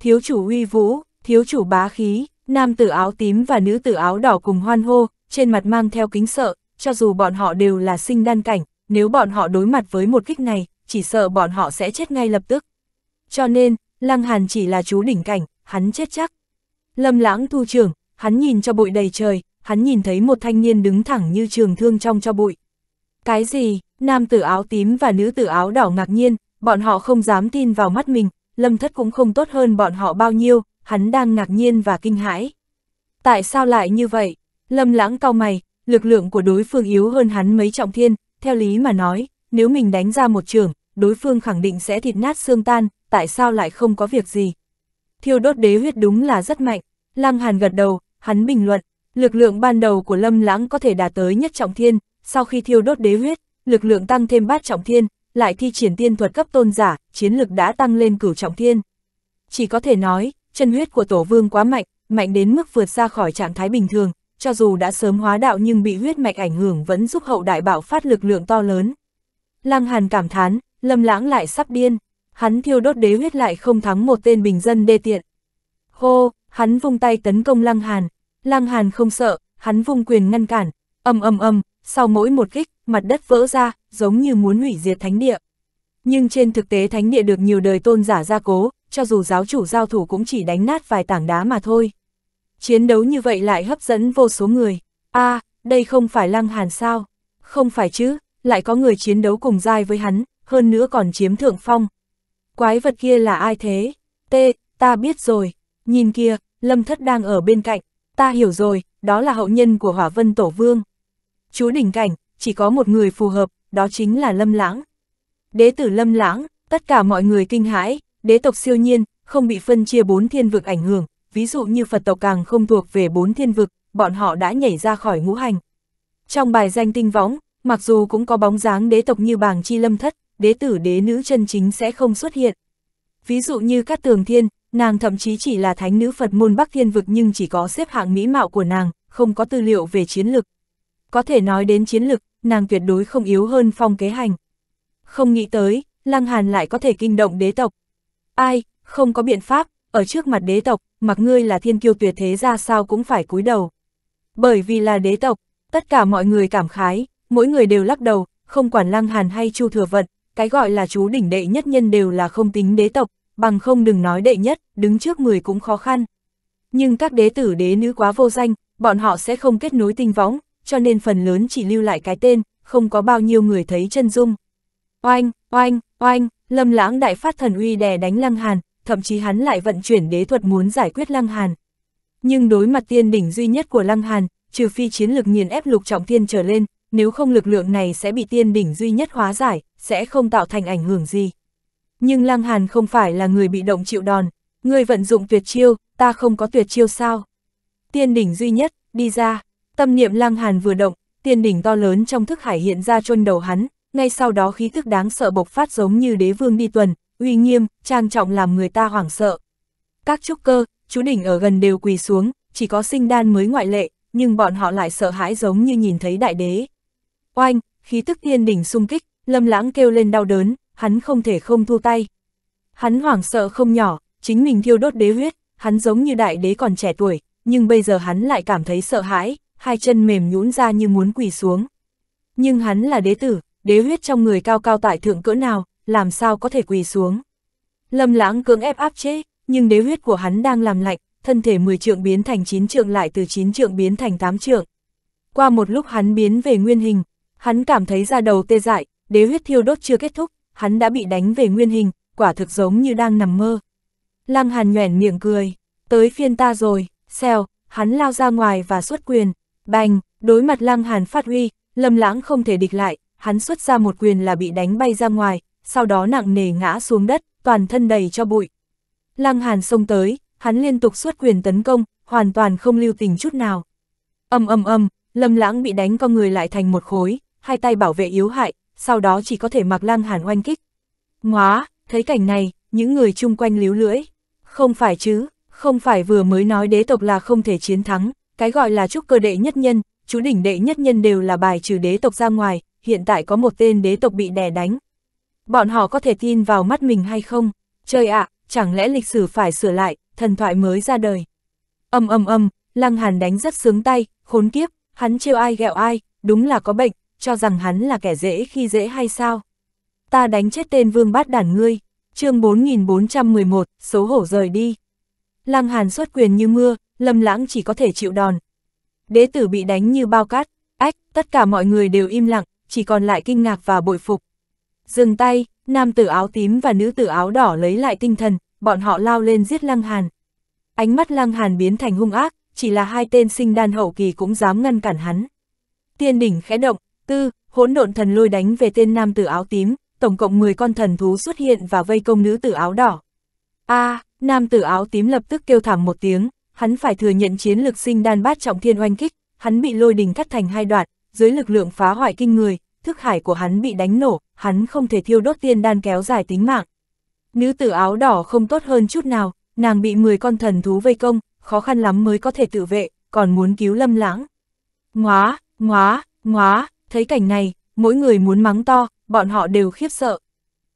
Thiếu chủ uy vũ, thiếu chủ bá khí, nam tử áo tím và nữ tử áo đỏ cùng hoan hô, trên mặt mang theo kính sợ, cho dù bọn họ đều là sinh đan cảnh, nếu bọn họ đối mặt với một kích này, chỉ sợ bọn họ sẽ chết ngay lập tức. Cho nên, Lăng Hàn chỉ là chú đỉnh cảnh, hắn chết chắc. Lâm lãng thu trưởng, hắn nhìn cho bụi đầy trời, hắn nhìn thấy một thanh niên đứng thẳng như trường thương trong cho bụi, cái gì? Nam tử áo tím và nữ tử áo đỏ ngạc nhiên, bọn họ không dám tin vào mắt mình, lâm thất cũng không tốt hơn bọn họ bao nhiêu, hắn đang ngạc nhiên và kinh hãi. Tại sao lại như vậy? Lâm lãng cau mày, lực lượng của đối phương yếu hơn hắn mấy trọng thiên, theo lý mà nói, nếu mình đánh ra một trường, đối phương khẳng định sẽ thịt nát xương tan, tại sao lại không có việc gì? Thiêu đốt đế huyết đúng là rất mạnh, Lăng Hàn gật đầu, hắn bình luận, lực lượng ban đầu của Lâm Lãng có thể đạt tới nhất trọng thiên, sau khi thiêu đốt đế huyết, lực lượng tăng thêm bát trọng thiên, lại thi triển tiên thuật cấp tôn giả, chiến lực đã tăng lên cửu trọng thiên. Chỉ có thể nói, chân huyết của tổ vương quá mạnh, mạnh đến mức vượt ra khỏi trạng thái bình thường, cho dù đã sớm hóa đạo nhưng bị huyết mạch ảnh hưởng vẫn giúp hậu đại bạo phát lực lượng to lớn. Lăng Hàn cảm thán, Lâm Lãng lại sắp điên, hắn thiêu đốt đế huyết lại không thắng một tên bình dân đê tiện. Hô, hắn vung tay tấn công Lăng Hàn, Lăng Hàn không sợ, hắn vung quyền ngăn cản, ầm ầm ầm, sau mỗi một kích, mặt đất vỡ ra, giống như muốn hủy diệt thánh địa. Nhưng trên thực tế thánh địa được nhiều đời tôn giả gia cố, cho dù giáo chủ giao thủ cũng chỉ đánh nát vài tảng đá mà thôi. Chiến đấu như vậy lại hấp dẫn vô số người. a à, đây không phải lăng hàn sao? Không phải chứ, lại có người chiến đấu cùng dai với hắn, hơn nữa còn chiếm thượng phong. Quái vật kia là ai thế? T, ta biết rồi. Nhìn kia, lâm thất đang ở bên cạnh. Ta hiểu rồi, đó là hậu nhân của hỏa vân tổ vương chú đỉnh cảnh, chỉ có một người phù hợp, đó chính là Lâm Lãng. Đế tử Lâm Lãng, tất cả mọi người kinh hãi, đế tộc siêu nhiên, không bị phân chia bốn thiên vực ảnh hưởng, ví dụ như Phật tộc càng không thuộc về bốn thiên vực, bọn họ đã nhảy ra khỏi ngũ hành. Trong bài danh tinh võng, mặc dù cũng có bóng dáng đế tộc như bàng chi lâm thất, đế tử đế nữ chân chính sẽ không xuất hiện. Ví dụ như các tường thiên, nàng thậm chí chỉ là thánh nữ Phật môn Bắc Thiên vực nhưng chỉ có xếp hạng mỹ mạo của nàng, không có tư liệu về chiến lực có thể nói đến chiến lực, nàng tuyệt đối không yếu hơn phong kế hành. Không nghĩ tới, Lăng Hàn lại có thể kinh động đế tộc. Ai, không có biện pháp, ở trước mặt đế tộc, mặc ngươi là thiên kiêu tuyệt thế ra sao cũng phải cúi đầu. Bởi vì là đế tộc, tất cả mọi người cảm khái, mỗi người đều lắc đầu, không quản Lăng Hàn hay Chu Thừa Vận, cái gọi là chú đỉnh đệ nhất nhân đều là không tính đế tộc, bằng không đừng nói đệ nhất, đứng trước người cũng khó khăn. Nhưng các đế tử đế nữ quá vô danh, bọn họ sẽ không kết nối tinh võng, cho nên phần lớn chỉ lưu lại cái tên, không có bao nhiêu người thấy chân dung. Oanh, oanh, oanh, lâm lãng đại phát thần uy đè đánh Lăng Hàn, thậm chí hắn lại vận chuyển đế thuật muốn giải quyết Lăng Hàn. Nhưng đối mặt tiên đỉnh duy nhất của Lăng Hàn, trừ phi chiến lực nghiền ép lục trọng thiên trở lên, nếu không lực lượng này sẽ bị tiên đỉnh duy nhất hóa giải, sẽ không tạo thành ảnh hưởng gì. Nhưng Lăng Hàn không phải là người bị động chịu đòn, người vận dụng tuyệt chiêu, ta không có tuyệt chiêu sao. Tiên đỉnh duy nhất, đi ra. Tâm niệm lang hàn vừa động, tiền đỉnh to lớn trong thức hải hiện ra chôn đầu hắn, ngay sau đó khí thức đáng sợ bộc phát giống như đế vương đi tuần, uy nghiêm, trang trọng làm người ta hoảng sợ. Các trúc cơ, chú đỉnh ở gần đều quỳ xuống, chỉ có sinh đan mới ngoại lệ, nhưng bọn họ lại sợ hãi giống như nhìn thấy đại đế. Oanh, khí tức thiên đỉnh sung kích, lâm lãng kêu lên đau đớn, hắn không thể không thu tay. Hắn hoảng sợ không nhỏ, chính mình thiêu đốt đế huyết, hắn giống như đại đế còn trẻ tuổi, nhưng bây giờ hắn lại cảm thấy sợ hãi, hai chân mềm nhũn ra như muốn quỳ xuống. Nhưng hắn là đế tử, đế huyết trong người cao cao tại thượng cỡ nào, làm sao có thể quỳ xuống. Lâm lãng cưỡng ép áp chế, nhưng đế huyết của hắn đang làm lạnh, thân thể 10 trượng biến thành 9 trượng lại từ 9 trượng biến thành 8 trượng. Qua một lúc hắn biến về nguyên hình, hắn cảm thấy ra đầu tê dại, đế huyết thiêu đốt chưa kết thúc, hắn đã bị đánh về nguyên hình, quả thực giống như đang nằm mơ. Lăng hàn nhoẻn miệng cười, tới phiên ta rồi, xèo, hắn lao ra ngoài và xuất quyền, Bành, đối mặt Lăng Hàn phát huy, Lâm Lãng không thể địch lại, hắn xuất ra một quyền là bị đánh bay ra ngoài, sau đó nặng nề ngã xuống đất, toàn thân đầy cho bụi. Lăng Hàn xông tới, hắn liên tục xuất quyền tấn công, hoàn toàn không lưu tình chút nào. Âm âm âm, Lâm Lãng bị đánh con người lại thành một khối, hai tay bảo vệ yếu hại, sau đó chỉ có thể mặc Lăng Hàn oanh kích. Ngóa, thấy cảnh này, những người chung quanh líu lưỡi. Không phải chứ, không phải vừa mới nói đế tộc là không thể chiến thắng, cái gọi là trúc cơ đệ nhất nhân, chú đỉnh đệ nhất nhân đều là bài trừ đế tộc ra ngoài, hiện tại có một tên đế tộc bị đè đánh. Bọn họ có thể tin vào mắt mình hay không? Trời ạ, à, chẳng lẽ lịch sử phải sửa lại, thần thoại mới ra đời. Âm âm âm, Lăng Hàn đánh rất sướng tay, khốn kiếp, hắn trêu ai ghẹo ai, đúng là có bệnh, cho rằng hắn là kẻ dễ khi dễ hay sao? Ta đánh chết tên vương bát đản ngươi, chương 4411, số hổ rời đi. Lăng Hàn xuất quyền như mưa, lâm lãng chỉ có thể chịu đòn. Đế tử bị đánh như bao cát, ách, tất cả mọi người đều im lặng, chỉ còn lại kinh ngạc và bội phục. Dừng tay, nam tử áo tím và nữ tử áo đỏ lấy lại tinh thần, bọn họ lao lên giết Lăng Hàn. Ánh mắt Lăng Hàn biến thành hung ác, chỉ là hai tên sinh đan hậu kỳ cũng dám ngăn cản hắn. Tiên đỉnh khẽ động, tư, hỗn độn thần lôi đánh về tên nam tử áo tím, tổng cộng 10 con thần thú xuất hiện và vây công nữ tử áo đỏ. A, à, nam tử áo tím lập tức kêu thảm một tiếng, hắn phải thừa nhận chiến lực sinh đan bát trọng thiên oanh kích, hắn bị lôi đình cắt thành hai đoạn, dưới lực lượng phá hoại kinh người, thức hải của hắn bị đánh nổ, hắn không thể thiêu đốt tiên đan kéo dài tính mạng. Nữ tử áo đỏ không tốt hơn chút nào, nàng bị 10 con thần thú vây công, khó khăn lắm mới có thể tự vệ, còn muốn cứu lâm lãng. ngoá ngoá ngoá thấy cảnh này, mỗi người muốn mắng to, bọn họ đều khiếp sợ.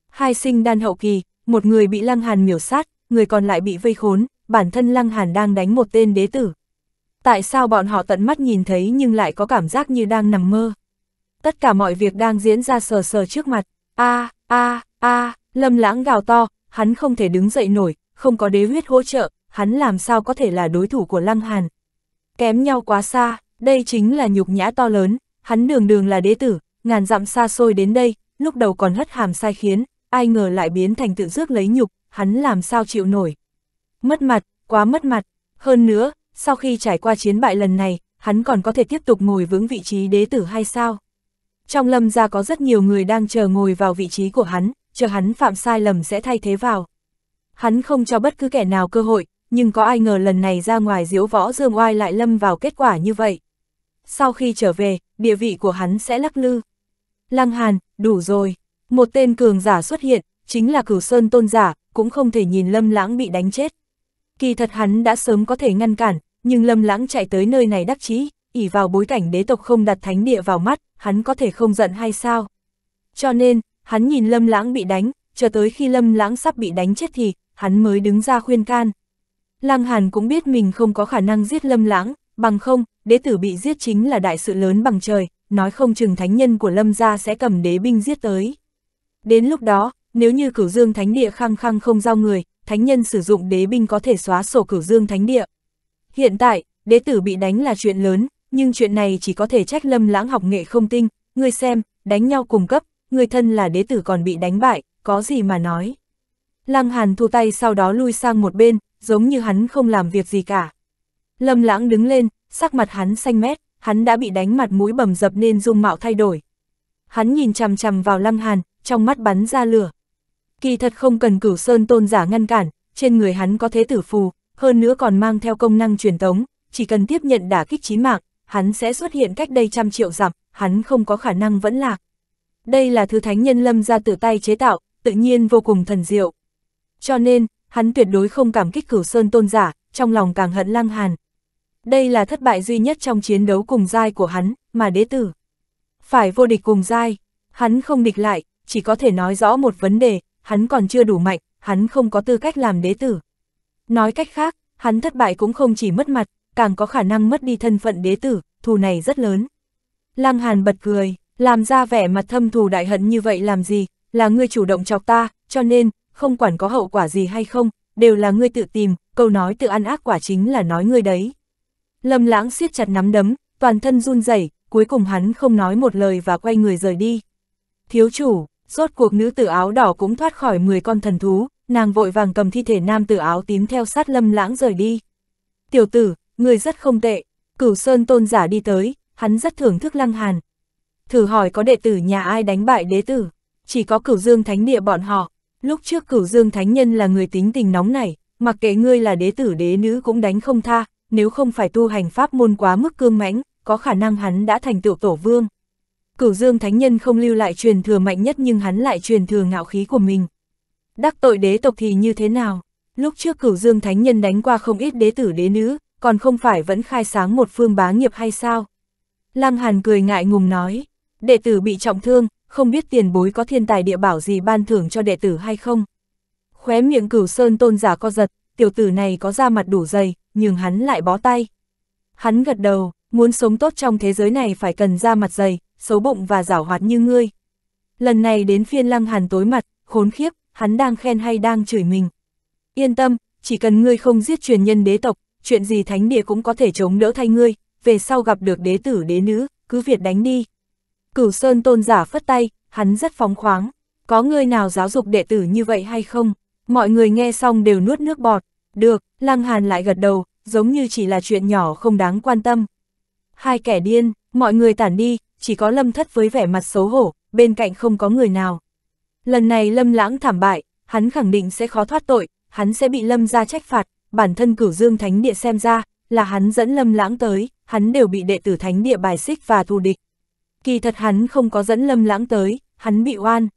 Hai sinh đan hậu kỳ, một người bị lăng hàn miểu sát, người còn lại bị vây khốn, bản thân Lăng Hàn đang đánh một tên đế tử. Tại sao bọn họ tận mắt nhìn thấy nhưng lại có cảm giác như đang nằm mơ? Tất cả mọi việc đang diễn ra sờ sờ trước mặt. A, a, a, lâm lãng gào to, hắn không thể đứng dậy nổi, không có đế huyết hỗ trợ, hắn làm sao có thể là đối thủ của Lăng Hàn. Kém nhau quá xa, đây chính là nhục nhã to lớn, hắn đường đường là đế tử, ngàn dặm xa xôi đến đây, lúc đầu còn hất hàm sai khiến, ai ngờ lại biến thành tự rước lấy nhục, hắn làm sao chịu nổi mất mặt, quá mất mặt. Hơn nữa, sau khi trải qua chiến bại lần này, hắn còn có thể tiếp tục ngồi vững vị trí đế tử hay sao? Trong lâm gia có rất nhiều người đang chờ ngồi vào vị trí của hắn, chờ hắn phạm sai lầm sẽ thay thế vào. Hắn không cho bất cứ kẻ nào cơ hội, nhưng có ai ngờ lần này ra ngoài diễu võ dương oai lại lâm vào kết quả như vậy. Sau khi trở về, địa vị của hắn sẽ lắc lư. Lăng Hàn, đủ rồi. Một tên cường giả xuất hiện, chính là cửu sơn tôn giả, cũng không thể nhìn lâm lãng bị đánh chết. Kỳ thật hắn đã sớm có thể ngăn cản, nhưng lâm lãng chạy tới nơi này đắc chí, ỉ vào bối cảnh đế tộc không đặt thánh địa vào mắt, hắn có thể không giận hay sao? Cho nên, hắn nhìn lâm lãng bị đánh, chờ tới khi lâm lãng sắp bị đánh chết thì, hắn mới đứng ra khuyên can. Lăng Hàn cũng biết mình không có khả năng giết lâm lãng, bằng không, đế tử bị giết chính là đại sự lớn bằng trời, nói không chừng thánh nhân của lâm gia sẽ cầm đế binh giết tới. Đến lúc đó, nếu như cửu dương thánh địa khăng khăng không giao người, thánh nhân sử dụng đế binh có thể xóa sổ cửu dương thánh địa. Hiện tại, đế tử bị đánh là chuyện lớn, nhưng chuyện này chỉ có thể trách lâm lãng học nghệ không tinh, người xem, đánh nhau cùng cấp, người thân là đế tử còn bị đánh bại, có gì mà nói. Lăng Hàn thu tay sau đó lui sang một bên, giống như hắn không làm việc gì cả. Lâm lãng đứng lên, sắc mặt hắn xanh mét, hắn đã bị đánh mặt mũi bầm dập nên dung mạo thay đổi. Hắn nhìn chằm chằm vào Lăng Hàn, trong mắt bắn ra lửa. Kỳ thật không cần cửu sơn tôn giả ngăn cản, trên người hắn có thế tử phù, hơn nữa còn mang theo công năng truyền tống, chỉ cần tiếp nhận đả kích chí mạng, hắn sẽ xuất hiện cách đây trăm triệu dặm, hắn không có khả năng vẫn lạc. Đây là thứ thánh nhân lâm ra tự tay chế tạo, tự nhiên vô cùng thần diệu. Cho nên, hắn tuyệt đối không cảm kích cửu sơn tôn giả, trong lòng càng hận lăng hàn. Đây là thất bại duy nhất trong chiến đấu cùng giai của hắn, mà đế tử. Phải vô địch cùng giai, hắn không địch lại, chỉ có thể nói rõ một vấn đề, hắn còn chưa đủ mạnh, hắn không có tư cách làm đế tử. Nói cách khác, hắn thất bại cũng không chỉ mất mặt, càng có khả năng mất đi thân phận đế tử, thù này rất lớn. Lăng Hàn bật cười, làm ra vẻ mặt thâm thù đại hận như vậy làm gì, là ngươi chủ động chọc ta, cho nên, không quản có hậu quả gì hay không, đều là ngươi tự tìm, câu nói tự ăn ác quả chính là nói ngươi đấy. Lâm lãng siết chặt nắm đấm, toàn thân run rẩy, cuối cùng hắn không nói một lời và quay người rời đi. Thiếu chủ, Rốt cuộc nữ tử áo đỏ cũng thoát khỏi 10 con thần thú, nàng vội vàng cầm thi thể nam tử áo tím theo sát lâm lãng rời đi. Tiểu tử, người rất không tệ, cửu sơn tôn giả đi tới, hắn rất thưởng thức lăng hàn. Thử hỏi có đệ tử nhà ai đánh bại đế tử, chỉ có cửu dương thánh địa bọn họ. Lúc trước cửu dương thánh nhân là người tính tình nóng này, mặc kệ ngươi là đế tử đế nữ cũng đánh không tha, nếu không phải tu hành pháp môn quá mức cương mãnh, có khả năng hắn đã thành tựu tổ vương. Cửu Dương Thánh Nhân không lưu lại truyền thừa mạnh nhất nhưng hắn lại truyền thừa ngạo khí của mình. Đắc tội đế tộc thì như thế nào? Lúc trước Cửu Dương Thánh Nhân đánh qua không ít đế tử đế nữ, còn không phải vẫn khai sáng một phương bá nghiệp hay sao? Lăng Hàn cười ngại ngùng nói, đệ tử bị trọng thương, không biết tiền bối có thiên tài địa bảo gì ban thưởng cho đệ tử hay không? Khóe miệng Cửu Sơn tôn giả co giật, tiểu tử này có da mặt đủ dày, nhưng hắn lại bó tay. Hắn gật đầu, muốn sống tốt trong thế giới này phải cần da mặt dày, xấu bụng và giảo hoạt như ngươi. Lần này đến phiên lăng hàn tối mặt, khốn khiếp, hắn đang khen hay đang chửi mình. Yên tâm, chỉ cần ngươi không giết truyền nhân đế tộc, chuyện gì thánh địa cũng có thể chống đỡ thay ngươi, về sau gặp được đế tử đế nữ, cứ việc đánh đi. Cửu Sơn tôn giả phất tay, hắn rất phóng khoáng, có người nào giáo dục đệ tử như vậy hay không? Mọi người nghe xong đều nuốt nước bọt, được, Lăng Hàn lại gật đầu, giống như chỉ là chuyện nhỏ không đáng quan tâm. Hai kẻ điên, mọi người tản đi, chỉ có lâm thất với vẻ mặt xấu hổ, bên cạnh không có người nào. Lần này lâm lãng thảm bại, hắn khẳng định sẽ khó thoát tội, hắn sẽ bị lâm ra trách phạt, bản thân cửu dương thánh địa xem ra, là hắn dẫn lâm lãng tới, hắn đều bị đệ tử thánh địa bài xích và thù địch. Kỳ thật hắn không có dẫn lâm lãng tới, hắn bị oan.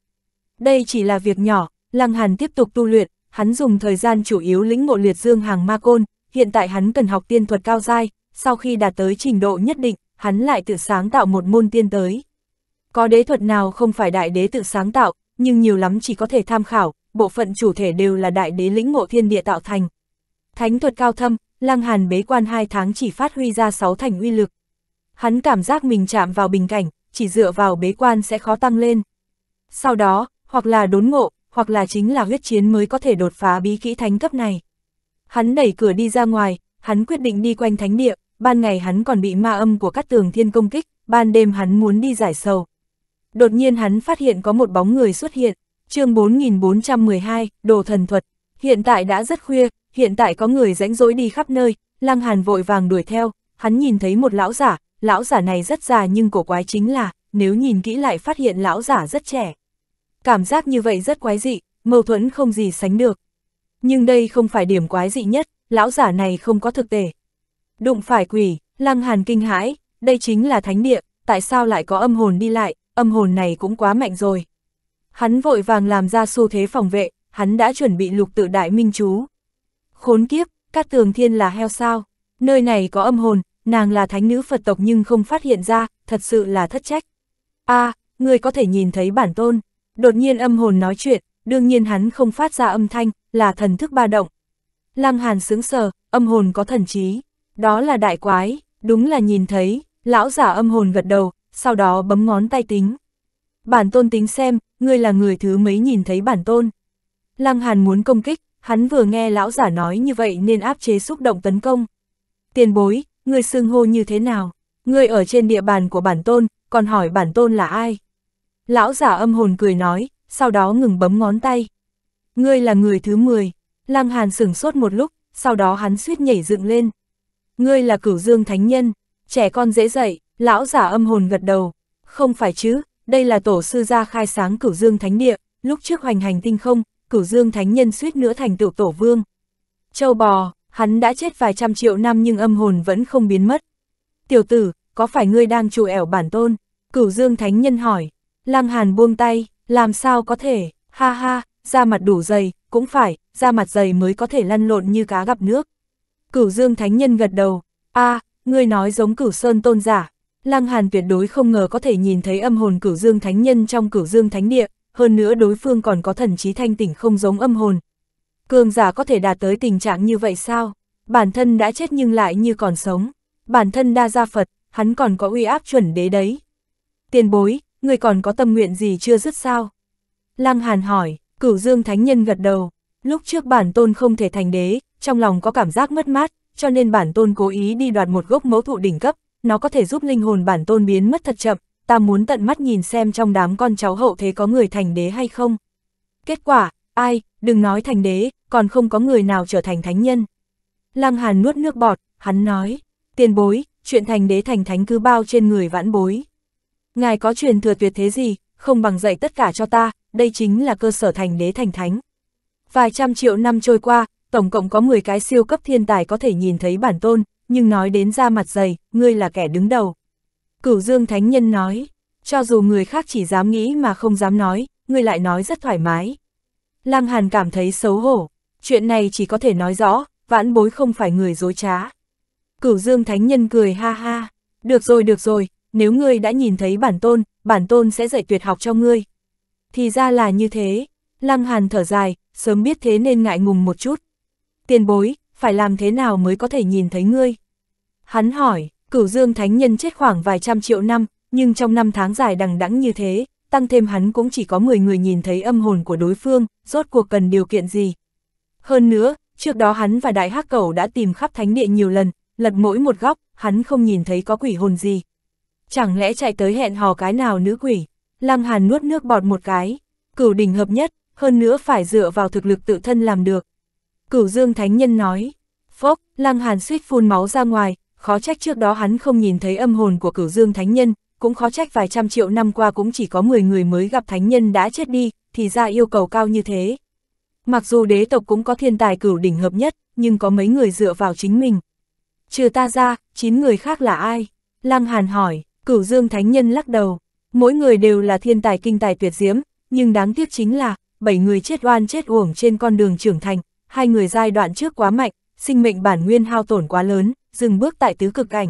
Đây chỉ là việc nhỏ, lăng hàn tiếp tục tu luyện, hắn dùng thời gian chủ yếu lĩnh ngộ liệt dương hàng ma côn, hiện tại hắn cần học tiên thuật cao dai, sau khi đạt tới trình độ nhất định, hắn lại tự sáng tạo một môn tiên tới. Có đế thuật nào không phải đại đế tự sáng tạo, nhưng nhiều lắm chỉ có thể tham khảo, bộ phận chủ thể đều là đại đế lĩnh ngộ thiên địa tạo thành. Thánh thuật cao thâm, Lăng Hàn bế quan hai tháng chỉ phát huy ra sáu thành uy lực. Hắn cảm giác mình chạm vào bình cảnh, chỉ dựa vào bế quan sẽ khó tăng lên. Sau đó, hoặc là đốn ngộ, hoặc là chính là huyết chiến mới có thể đột phá bí kỹ thánh cấp này. Hắn đẩy cửa đi ra ngoài, hắn quyết định đi quanh thánh địa, ban ngày hắn còn bị ma âm của các tường thiên công kích, ban đêm hắn muốn đi giải sầu. Đột nhiên hắn phát hiện có một bóng người xuất hiện, chương 4412, đồ thần thuật, hiện tại đã rất khuya, hiện tại có người rãnh rỗi đi khắp nơi, Lăng Hàn vội vàng đuổi theo, hắn nhìn thấy một lão giả, lão giả này rất già nhưng cổ quái chính là, nếu nhìn kỹ lại phát hiện lão giả rất trẻ. Cảm giác như vậy rất quái dị, mâu thuẫn không gì sánh được. Nhưng đây không phải điểm quái dị nhất, lão giả này không có thực tế. Đụng phải quỷ, Lăng Hàn kinh hãi, đây chính là thánh địa, tại sao lại có âm hồn đi lại, âm hồn này cũng quá mạnh rồi. Hắn vội vàng làm ra xu thế phòng vệ, hắn đã chuẩn bị lục tự đại minh chú. Khốn kiếp, các tường thiên là heo sao, nơi này có âm hồn, nàng là thánh nữ Phật tộc nhưng không phát hiện ra, thật sự là thất trách. a à, người có thể nhìn thấy bản tôn, đột nhiên âm hồn nói chuyện, đương nhiên hắn không phát ra âm thanh, là thần thức ba động. Lăng hàn sướng sờ, âm hồn có thần trí. Đó là đại quái, đúng là nhìn thấy, lão giả âm hồn gật đầu, sau đó bấm ngón tay tính. Bản tôn tính xem, ngươi là người thứ mấy nhìn thấy bản tôn. Lăng Hàn muốn công kích, hắn vừa nghe lão giả nói như vậy nên áp chế xúc động tấn công. Tiền bối, ngươi xưng hô như thế nào? Ngươi ở trên địa bàn của bản tôn, còn hỏi bản tôn là ai? Lão giả âm hồn cười nói, sau đó ngừng bấm ngón tay. Ngươi là người thứ 10. Lăng Hàn sửng sốt một lúc, sau đó hắn suýt nhảy dựng lên ngươi là cửu dương thánh nhân, trẻ con dễ dạy, lão giả âm hồn gật đầu, không phải chứ, đây là tổ sư gia khai sáng cửu dương thánh địa, lúc trước hoành hành tinh không, cửu dương thánh nhân suýt nữa thành tựu tổ vương. Châu bò, hắn đã chết vài trăm triệu năm nhưng âm hồn vẫn không biến mất. Tiểu tử, có phải ngươi đang trù ẻo bản tôn? Cửu dương thánh nhân hỏi, Lăng Hàn buông tay, làm sao có thể, ha ha, da mặt đủ dày, cũng phải, da mặt dày mới có thể lăn lộn như cá gặp nước. Cửu Dương Thánh Nhân gật đầu, a à, ngươi nói giống cửu Sơn Tôn giả. Lăng Hàn tuyệt đối không ngờ có thể nhìn thấy âm hồn cửu Dương Thánh Nhân trong cửu Dương Thánh Địa, hơn nữa đối phương còn có thần trí thanh tỉnh không giống âm hồn. Cường giả có thể đạt tới tình trạng như vậy sao? Bản thân đã chết nhưng lại như còn sống. Bản thân đa gia Phật, hắn còn có uy áp chuẩn đế đấy. Tiền bối, người còn có tâm nguyện gì chưa dứt sao? Lăng Hàn hỏi, cửu Dương Thánh Nhân gật đầu. Lúc trước bản tôn không thể thành đế, trong lòng có cảm giác mất mát, cho nên bản tôn cố ý đi đoạt một gốc mẫu thụ đỉnh cấp, nó có thể giúp linh hồn bản tôn biến mất thật chậm, ta muốn tận mắt nhìn xem trong đám con cháu hậu thế có người thành đế hay không. Kết quả, ai, đừng nói thành đế, còn không có người nào trở thành thánh nhân. Lăng Hàn nuốt nước bọt, hắn nói, tiền bối, chuyện thành đế thành thánh cứ bao trên người vãn bối. Ngài có truyền thừa tuyệt thế gì, không bằng dạy tất cả cho ta, đây chính là cơ sở thành đế thành thánh. Vài trăm triệu năm trôi qua, tổng cộng có 10 cái siêu cấp thiên tài có thể nhìn thấy bản tôn, nhưng nói đến ra mặt dày, ngươi là kẻ đứng đầu. Cửu Dương Thánh Nhân nói, cho dù người khác chỉ dám nghĩ mà không dám nói, ngươi lại nói rất thoải mái. Lăng Hàn cảm thấy xấu hổ, chuyện này chỉ có thể nói rõ, vãn bối không phải người dối trá. Cửu Dương Thánh Nhân cười ha ha, được rồi được rồi, nếu ngươi đã nhìn thấy bản tôn, bản tôn sẽ dạy tuyệt học cho ngươi. Thì ra là như thế, Lăng Hàn thở dài, sớm biết thế nên ngại ngùng một chút tiền bối, phải làm thế nào mới có thể nhìn thấy ngươi? Hắn hỏi, cửu dương thánh nhân chết khoảng vài trăm triệu năm, nhưng trong năm tháng dài đằng đẵng như thế, tăng thêm hắn cũng chỉ có 10 người nhìn thấy âm hồn của đối phương, rốt cuộc cần điều kiện gì. Hơn nữa, trước đó hắn và đại hắc cẩu đã tìm khắp thánh địa nhiều lần, lật mỗi một góc, hắn không nhìn thấy có quỷ hồn gì. Chẳng lẽ chạy tới hẹn hò cái nào nữ quỷ? Lăng Hàn nuốt nước bọt một cái, cửu đỉnh hợp nhất, hơn nữa phải dựa vào thực lực tự thân làm được. Cửu Dương Thánh Nhân nói, phốc, Lăng Hàn suýt phun máu ra ngoài, khó trách trước đó hắn không nhìn thấy âm hồn của Cửu Dương Thánh Nhân, cũng khó trách vài trăm triệu năm qua cũng chỉ có 10 người mới gặp Thánh Nhân đã chết đi, thì ra yêu cầu cao như thế. Mặc dù đế tộc cũng có thiên tài cửu đỉnh hợp nhất, nhưng có mấy người dựa vào chính mình. Trừ ta ra, 9 người khác là ai? Lăng Hàn hỏi, cửu Dương Thánh Nhân lắc đầu. Mỗi người đều là thiên tài kinh tài tuyệt diễm, nhưng đáng tiếc chính là, 7 người chết oan chết uổng trên con đường trưởng thành, hai người giai đoạn trước quá mạnh, sinh mệnh bản nguyên hao tổn quá lớn, dừng bước tại tứ cực cảnh.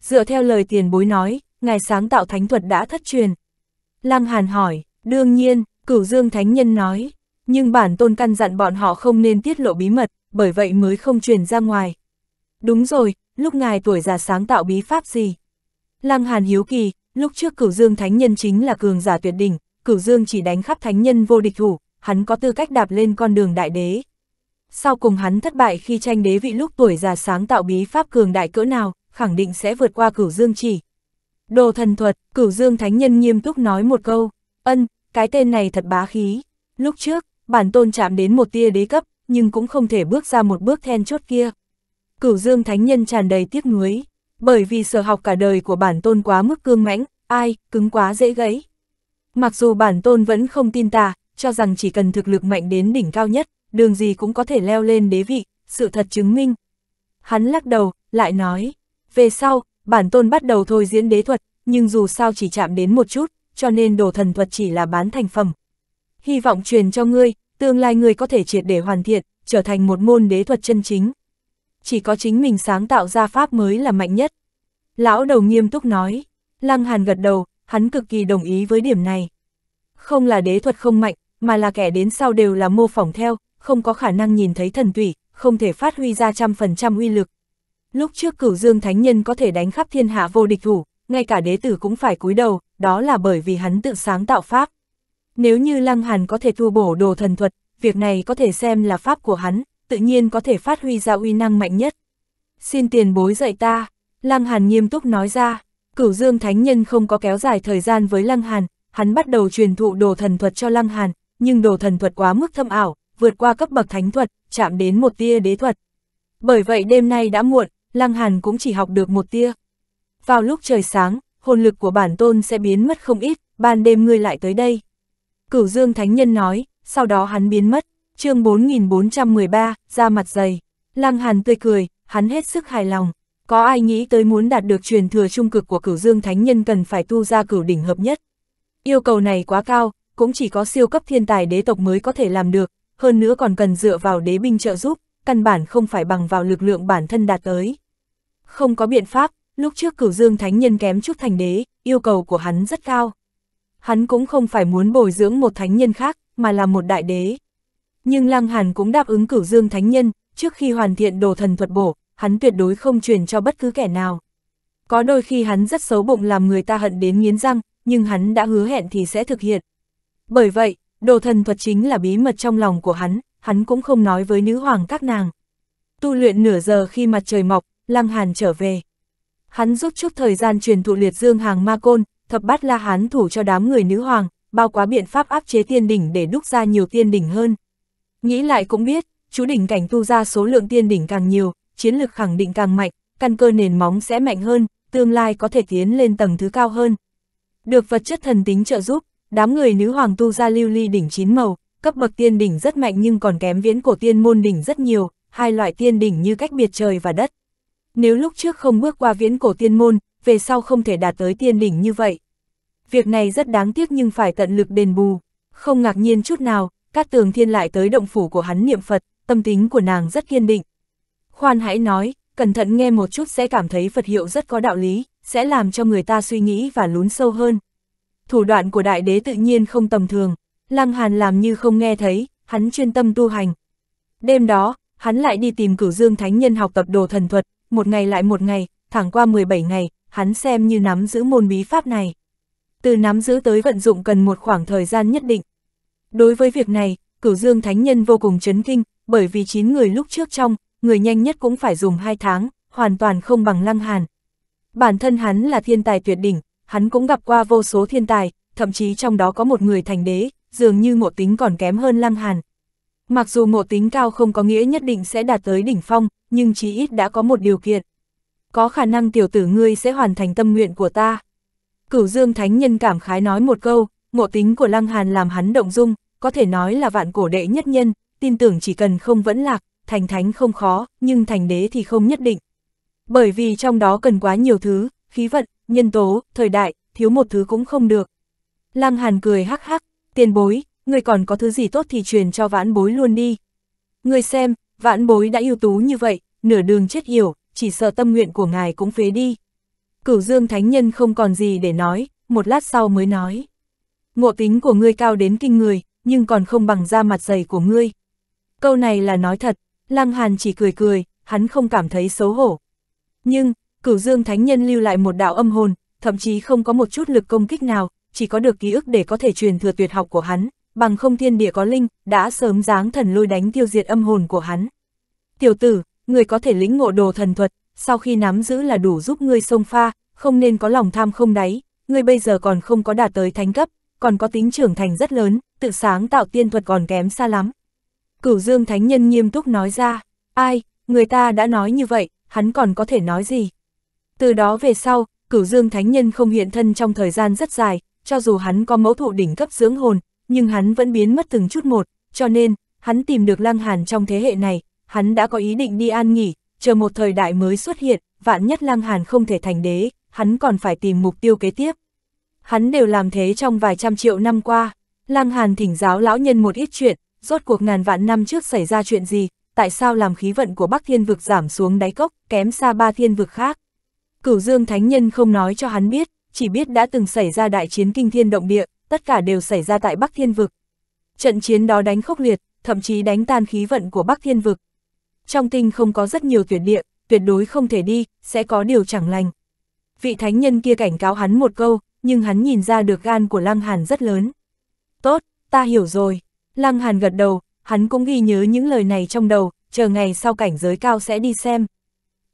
Dựa theo lời tiền bối nói, ngài sáng tạo thánh thuật đã thất truyền. Lăng Hàn hỏi, đương nhiên, cửu dương thánh nhân nói, nhưng bản tôn căn dặn bọn họ không nên tiết lộ bí mật, bởi vậy mới không truyền ra ngoài. Đúng rồi, lúc ngài tuổi già sáng tạo bí pháp gì? Lăng Hàn hiếu kỳ, lúc trước cửu dương thánh nhân chính là cường giả tuyệt đỉnh, cửu dương chỉ đánh khắp thánh nhân vô địch thủ, hắn có tư cách đạp lên con đường đại đế sau cùng hắn thất bại khi tranh đế vị lúc tuổi già sáng tạo bí pháp cường đại cỡ nào, khẳng định sẽ vượt qua cửu dương chỉ. Đồ thần thuật, cửu dương thánh nhân nghiêm túc nói một câu, ân, cái tên này thật bá khí. Lúc trước, bản tôn chạm đến một tia đế cấp, nhưng cũng không thể bước ra một bước then chốt kia. Cửu dương thánh nhân tràn đầy tiếc nuối, bởi vì sở học cả đời của bản tôn quá mức cương mãnh, ai, cứng quá dễ gãy. Mặc dù bản tôn vẫn không tin ta, cho rằng chỉ cần thực lực mạnh đến đỉnh cao nhất, đường gì cũng có thể leo lên đế vị, sự thật chứng minh. Hắn lắc đầu, lại nói, về sau, bản tôn bắt đầu thôi diễn đế thuật, nhưng dù sao chỉ chạm đến một chút, cho nên đồ thần thuật chỉ là bán thành phẩm. Hy vọng truyền cho ngươi, tương lai ngươi có thể triệt để hoàn thiện, trở thành một môn đế thuật chân chính. Chỉ có chính mình sáng tạo ra pháp mới là mạnh nhất. Lão đầu nghiêm túc nói, Lăng Hàn gật đầu, hắn cực kỳ đồng ý với điểm này. Không là đế thuật không mạnh, mà là kẻ đến sau đều là mô phỏng theo, không có khả năng nhìn thấy thần tủy, không thể phát huy ra trăm phần trăm uy lực. Lúc trước cửu dương thánh nhân có thể đánh khắp thiên hạ vô địch thủ, ngay cả đế tử cũng phải cúi đầu, đó là bởi vì hắn tự sáng tạo pháp. Nếu như Lăng Hàn có thể thu bổ đồ thần thuật, việc này có thể xem là pháp của hắn, tự nhiên có thể phát huy ra uy năng mạnh nhất. Xin tiền bối dạy ta, Lăng Hàn nghiêm túc nói ra, cửu dương thánh nhân không có kéo dài thời gian với Lăng Hàn, hắn bắt đầu truyền thụ đồ thần thuật cho Lăng Hàn, nhưng đồ thần thuật quá mức thâm ảo, vượt qua cấp bậc thánh thuật, chạm đến một tia đế thuật. Bởi vậy đêm nay đã muộn, Lăng Hàn cũng chỉ học được một tia. Vào lúc trời sáng, hồn lực của bản tôn sẽ biến mất không ít, ban đêm ngươi lại tới đây. Cửu Dương Thánh Nhân nói, sau đó hắn biến mất, chương 4413, ra mặt dày. Lăng Hàn tươi cười, hắn hết sức hài lòng. Có ai nghĩ tới muốn đạt được truyền thừa trung cực của cửu Dương Thánh Nhân cần phải tu ra cửu đỉnh hợp nhất. Yêu cầu này quá cao, cũng chỉ có siêu cấp thiên tài đế tộc mới có thể làm được, hơn nữa còn cần dựa vào đế binh trợ giúp, căn bản không phải bằng vào lực lượng bản thân đạt tới. Không có biện pháp, lúc trước cửu dương thánh nhân kém chút thành đế, yêu cầu của hắn rất cao. Hắn cũng không phải muốn bồi dưỡng một thánh nhân khác, mà là một đại đế. Nhưng Lăng Hàn cũng đáp ứng cửu dương thánh nhân, trước khi hoàn thiện đồ thần thuật bổ, hắn tuyệt đối không truyền cho bất cứ kẻ nào. Có đôi khi hắn rất xấu bụng làm người ta hận đến nghiến răng, nhưng hắn đã hứa hẹn thì sẽ thực hiện. Bởi vậy, Đồ thần thuật chính là bí mật trong lòng của hắn, hắn cũng không nói với nữ hoàng các nàng. Tu luyện nửa giờ khi mặt trời mọc, Lăng Hàn trở về. Hắn giúp chút thời gian truyền thụ liệt dương hàng ma côn, thập bát la hán thủ cho đám người nữ hoàng, bao quá biện pháp áp chế tiên đỉnh để đúc ra nhiều tiên đỉnh hơn. Nghĩ lại cũng biết, chú đỉnh cảnh tu ra số lượng tiên đỉnh càng nhiều, chiến lực khẳng định càng mạnh, căn cơ nền móng sẽ mạnh hơn, tương lai có thể tiến lên tầng thứ cao hơn. Được vật chất thần tính trợ giúp, đám người nữ hoàng tu ra lưu ly đỉnh chín màu, cấp bậc tiên đỉnh rất mạnh nhưng còn kém viễn cổ tiên môn đỉnh rất nhiều, hai loại tiên đỉnh như cách biệt trời và đất. Nếu lúc trước không bước qua viễn cổ tiên môn, về sau không thể đạt tới tiên đỉnh như vậy. Việc này rất đáng tiếc nhưng phải tận lực đền bù. Không ngạc nhiên chút nào, Cát Tường Thiên lại tới động phủ của hắn niệm Phật, tâm tính của nàng rất kiên định. Khoan hãy nói, cẩn thận nghe một chút sẽ cảm thấy Phật hiệu rất có đạo lý, sẽ làm cho người ta suy nghĩ và lún sâu hơn thủ đoạn của đại đế tự nhiên không tầm thường, Lăng Hàn làm như không nghe thấy, hắn chuyên tâm tu hành. Đêm đó, hắn lại đi tìm cửu dương thánh nhân học tập đồ thần thuật, một ngày lại một ngày, thẳng qua 17 ngày, hắn xem như nắm giữ môn bí pháp này. Từ nắm giữ tới vận dụng cần một khoảng thời gian nhất định. Đối với việc này, cửu dương thánh nhân vô cùng chấn kinh, bởi vì 9 người lúc trước trong, người nhanh nhất cũng phải dùng 2 tháng, hoàn toàn không bằng lăng hàn. Bản thân hắn là thiên tài tuyệt đỉnh, hắn cũng gặp qua vô số thiên tài, thậm chí trong đó có một người thành đế, dường như ngộ tính còn kém hơn Lăng Hàn. Mặc dù ngộ tính cao không có nghĩa nhất định sẽ đạt tới đỉnh phong, nhưng chí ít đã có một điều kiện. Có khả năng tiểu tử ngươi sẽ hoàn thành tâm nguyện của ta. Cửu Dương Thánh Nhân cảm khái nói một câu, ngộ tính của Lăng Hàn làm hắn động dung, có thể nói là vạn cổ đệ nhất nhân, tin tưởng chỉ cần không vẫn lạc, thành thánh không khó, nhưng thành đế thì không nhất định. Bởi vì trong đó cần quá nhiều thứ, khí vận, nhân tố, thời đại, thiếu một thứ cũng không được. Lăng Hàn cười hắc hắc, tiền bối, người còn có thứ gì tốt thì truyền cho vãn bối luôn đi. Người xem, vãn bối đã ưu tú như vậy, nửa đường chết hiểu, chỉ sợ tâm nguyện của ngài cũng phế đi. Cửu Dương Thánh Nhân không còn gì để nói, một lát sau mới nói. Ngộ tính của ngươi cao đến kinh người, nhưng còn không bằng da mặt dày của ngươi. Câu này là nói thật, Lăng Hàn chỉ cười cười, hắn không cảm thấy xấu hổ. Nhưng, Cửu Dương Thánh Nhân lưu lại một đạo âm hồn, thậm chí không có một chút lực công kích nào, chỉ có được ký ức để có thể truyền thừa tuyệt học của hắn, bằng không thiên địa có linh, đã sớm giáng thần lôi đánh tiêu diệt âm hồn của hắn. Tiểu tử, người có thể lĩnh ngộ đồ thần thuật, sau khi nắm giữ là đủ giúp ngươi xông pha, không nên có lòng tham không đáy, ngươi bây giờ còn không có đạt tới thánh cấp, còn có tính trưởng thành rất lớn, tự sáng tạo tiên thuật còn kém xa lắm. Cửu Dương Thánh Nhân nghiêm túc nói ra, ai, người ta đã nói như vậy, hắn còn có thể nói gì? Từ đó về sau, cửu dương thánh nhân không hiện thân trong thời gian rất dài, cho dù hắn có mẫu thụ đỉnh cấp dưỡng hồn, nhưng hắn vẫn biến mất từng chút một, cho nên, hắn tìm được lăng hàn trong thế hệ này, hắn đã có ý định đi an nghỉ, chờ một thời đại mới xuất hiện, vạn nhất lăng hàn không thể thành đế, hắn còn phải tìm mục tiêu kế tiếp. Hắn đều làm thế trong vài trăm triệu năm qua, lăng hàn thỉnh giáo lão nhân một ít chuyện, rốt cuộc ngàn vạn năm trước xảy ra chuyện gì, tại sao làm khí vận của Bắc Thiên Vực giảm xuống đáy cốc, kém xa ba thiên vực khác. Cửu Dương Thánh Nhân không nói cho hắn biết, chỉ biết đã từng xảy ra đại chiến kinh thiên động địa, tất cả đều xảy ra tại Bắc Thiên Vực. Trận chiến đó đánh khốc liệt, thậm chí đánh tan khí vận của Bắc Thiên Vực. Trong tinh không có rất nhiều tuyệt địa, tuyệt đối không thể đi, sẽ có điều chẳng lành. Vị thánh nhân kia cảnh cáo hắn một câu, nhưng hắn nhìn ra được gan của Lăng Hàn rất lớn. Tốt, ta hiểu rồi. Lăng Hàn gật đầu, hắn cũng ghi nhớ những lời này trong đầu, chờ ngày sau cảnh giới cao sẽ đi xem.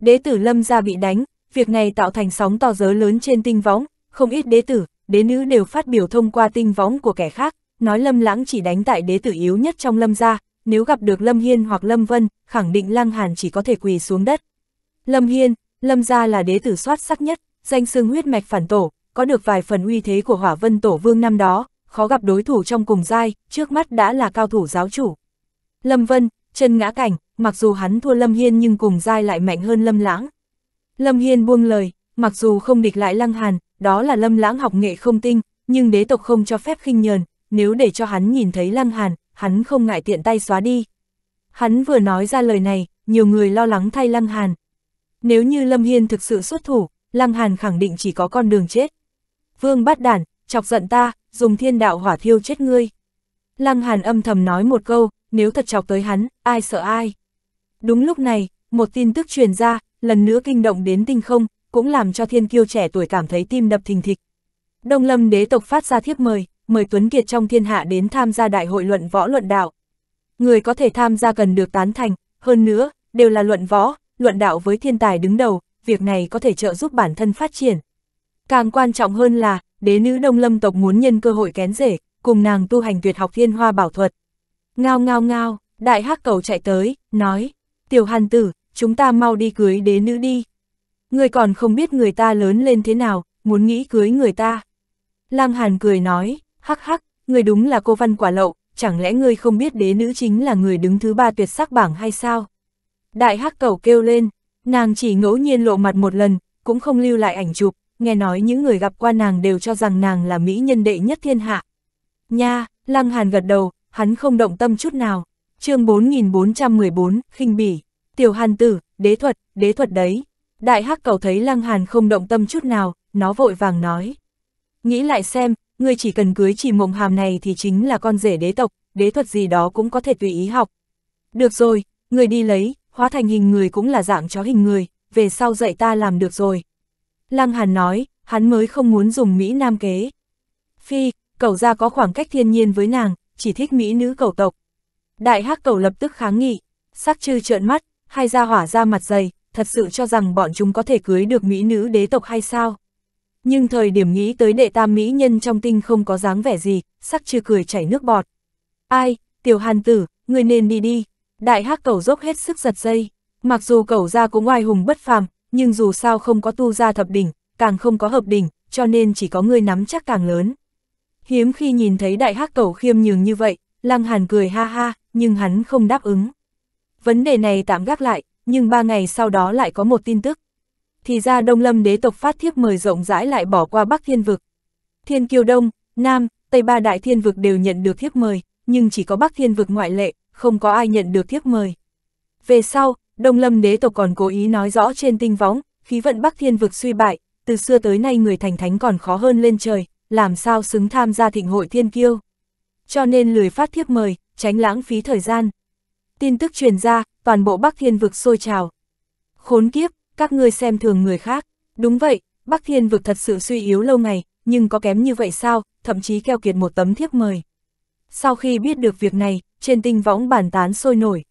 Đế tử Lâm gia bị đánh, việc này tạo thành sóng to gió lớn trên tinh võng, không ít đế tử, đế nữ đều phát biểu thông qua tinh võng của kẻ khác, nói Lâm Lãng chỉ đánh tại đế tử yếu nhất trong Lâm gia, nếu gặp được Lâm Hiên hoặc Lâm Vân, khẳng định Lăng Hàn chỉ có thể quỳ xuống đất. Lâm Hiên, Lâm gia là đế tử xuất sắc nhất, danh xương huyết mạch phản tổ, có được vài phần uy thế của Hỏa Vân Tổ Vương năm đó, khó gặp đối thủ trong cùng giai, trước mắt đã là cao thủ giáo chủ. Lâm Vân, chân ngã cảnh, mặc dù hắn thua Lâm Hiên nhưng cùng giai lại mạnh hơn Lâm Lãng. Lâm Hiên buông lời, mặc dù không địch lại Lăng Hàn, đó là Lâm Lãng học nghệ không tinh, nhưng đế tộc không cho phép khinh nhờn, nếu để cho hắn nhìn thấy Lăng Hàn, hắn không ngại tiện tay xóa đi. Hắn vừa nói ra lời này, nhiều người lo lắng thay Lăng Hàn. Nếu như Lâm Hiên thực sự xuất thủ, Lăng Hàn khẳng định chỉ có con đường chết. Vương Bát đản, chọc giận ta, dùng thiên đạo hỏa thiêu chết ngươi. Lăng Hàn âm thầm nói một câu, nếu thật chọc tới hắn, ai sợ ai. Đúng lúc này, một tin tức truyền ra, lần nữa kinh động đến tinh không, cũng làm cho thiên kiêu trẻ tuổi cảm thấy tim đập thình thịch. Đông Lâm đế tộc phát ra thiếp mời, mời Tuấn Kiệt trong thiên hạ đến tham gia đại hội luận võ luận đạo. Người có thể tham gia cần được tán thành, hơn nữa, đều là luận võ, luận đạo với thiên tài đứng đầu, việc này có thể trợ giúp bản thân phát triển. Càng quan trọng hơn là, đế nữ Đông Lâm tộc muốn nhân cơ hội kén rể, cùng nàng tu hành tuyệt học thiên hoa bảo thuật. Ngao ngao ngao, đại hắc cầu chạy tới, nói, tiểu hàn tử, chúng ta mau đi cưới đế nữ đi. Người còn không biết người ta lớn lên thế nào, muốn nghĩ cưới người ta. Lăng Hàn cười nói, hắc hắc, người đúng là cô văn quả lậu, chẳng lẽ ngươi không biết đế nữ chính là người đứng thứ ba tuyệt sắc bảng hay sao? Đại hắc cầu kêu lên, nàng chỉ ngẫu nhiên lộ mặt một lần, cũng không lưu lại ảnh chụp, nghe nói những người gặp qua nàng đều cho rằng nàng là mỹ nhân đệ nhất thiên hạ. Nha, Lăng Hàn gật đầu, hắn không động tâm chút nào. Chương 4414, khinh bỉ. Tiểu Hàn tử, đế thuật, đế thuật đấy. Đại hắc cầu thấy Lăng Hàn không động tâm chút nào, nó vội vàng nói. Nghĩ lại xem, ngươi chỉ cần cưới chỉ mộng hàm này thì chính là con rể đế tộc, đế thuật gì đó cũng có thể tùy ý học. Được rồi, người đi lấy, hóa thành hình người cũng là dạng chó hình người, về sau dạy ta làm được rồi. Lăng Hàn nói, hắn mới không muốn dùng Mỹ Nam kế. Phi, cậu ra có khoảng cách thiên nhiên với nàng, chỉ thích Mỹ nữ cầu tộc. Đại hắc cầu lập tức kháng nghị, sắc chư trợn mắt, hai gia hỏa ra mặt dày, thật sự cho rằng bọn chúng có thể cưới được mỹ nữ đế tộc hay sao. Nhưng thời điểm nghĩ tới đệ tam mỹ nhân trong tinh không có dáng vẻ gì, sắc chưa cười chảy nước bọt. Ai, tiểu hàn tử, ngươi nên đi đi. Đại hắc cầu dốc hết sức giật dây. Mặc dù cầu ra cũng ngoài hùng bất phàm, nhưng dù sao không có tu ra thập đỉnh, càng không có hợp đỉnh, cho nên chỉ có ngươi nắm chắc càng lớn. Hiếm khi nhìn thấy đại hắc cầu khiêm nhường như vậy, lăng hàn cười ha ha, nhưng hắn không đáp ứng. Vấn đề này tạm gác lại, nhưng ba ngày sau đó lại có một tin tức. Thì ra Đông Lâm đế tộc phát thiếp mời rộng rãi lại bỏ qua Bắc Thiên Vực. Thiên Kiều Đông, Nam, Tây Ba Đại Thiên Vực đều nhận được thiếp mời, nhưng chỉ có Bắc Thiên Vực ngoại lệ, không có ai nhận được thiếp mời. Về sau, Đông Lâm đế tộc còn cố ý nói rõ trên tinh võng, khí vận Bắc Thiên Vực suy bại, từ xưa tới nay người thành thánh còn khó hơn lên trời, làm sao xứng tham gia thịnh hội Thiên Kiêu. Cho nên lười phát thiếp mời, tránh lãng phí thời gian. Tin tức truyền ra, toàn bộ Bắc Thiên vực sôi trào. Khốn kiếp, các ngươi xem thường người khác. Đúng vậy, Bắc Thiên vực thật sự suy yếu lâu ngày, nhưng có kém như vậy sao, thậm chí keo kiệt một tấm thiếp mời. Sau khi biết được việc này, trên tinh võng bàn tán sôi nổi.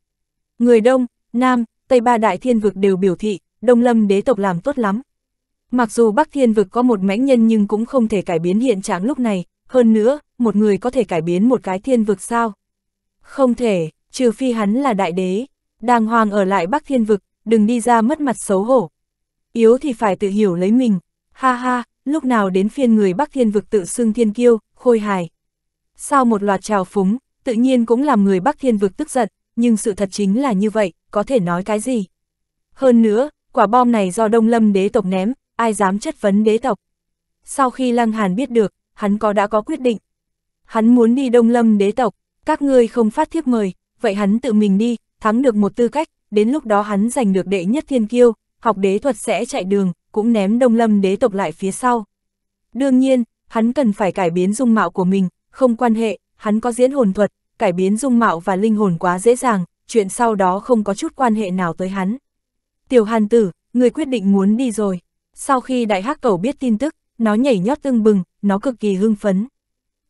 Người Đông, Nam, Tây ba đại thiên vực đều biểu thị, Đông Lâm đế tộc làm tốt lắm. Mặc dù Bắc Thiên vực có một mãnh nhân nhưng cũng không thể cải biến hiện trạng lúc này, hơn nữa, một người có thể cải biến một cái thiên vực sao? Không thể, trừ phi hắn là đại đế, đàng hoàng ở lại Bắc Thiên Vực, đừng đi ra mất mặt xấu hổ. Yếu thì phải tự hiểu lấy mình, ha ha, lúc nào đến phiên người Bắc Thiên Vực tự xưng thiên kiêu, khôi hài. Sau một loạt trào phúng, tự nhiên cũng làm người Bắc Thiên Vực tức giận, nhưng sự thật chính là như vậy, có thể nói cái gì. Hơn nữa, quả bom này do Đông Lâm đế tộc ném, ai dám chất vấn đế tộc. Sau khi Lăng Hàn biết được, hắn có đã có quyết định. Hắn muốn đi Đông Lâm đế tộc, các ngươi không phát thiếp mời, vậy hắn tự mình đi, thắng được một tư cách, đến lúc đó hắn giành được đệ nhất thiên kiêu, học đế thuật sẽ chạy đường, cũng ném đông lâm đế tộc lại phía sau. Đương nhiên, hắn cần phải cải biến dung mạo của mình, không quan hệ, hắn có diễn hồn thuật, cải biến dung mạo và linh hồn quá dễ dàng, chuyện sau đó không có chút quan hệ nào tới hắn. Tiểu Hàn Tử, người quyết định muốn đi rồi. Sau khi đại hắc cầu biết tin tức, nó nhảy nhót tương bừng, nó cực kỳ hưng phấn.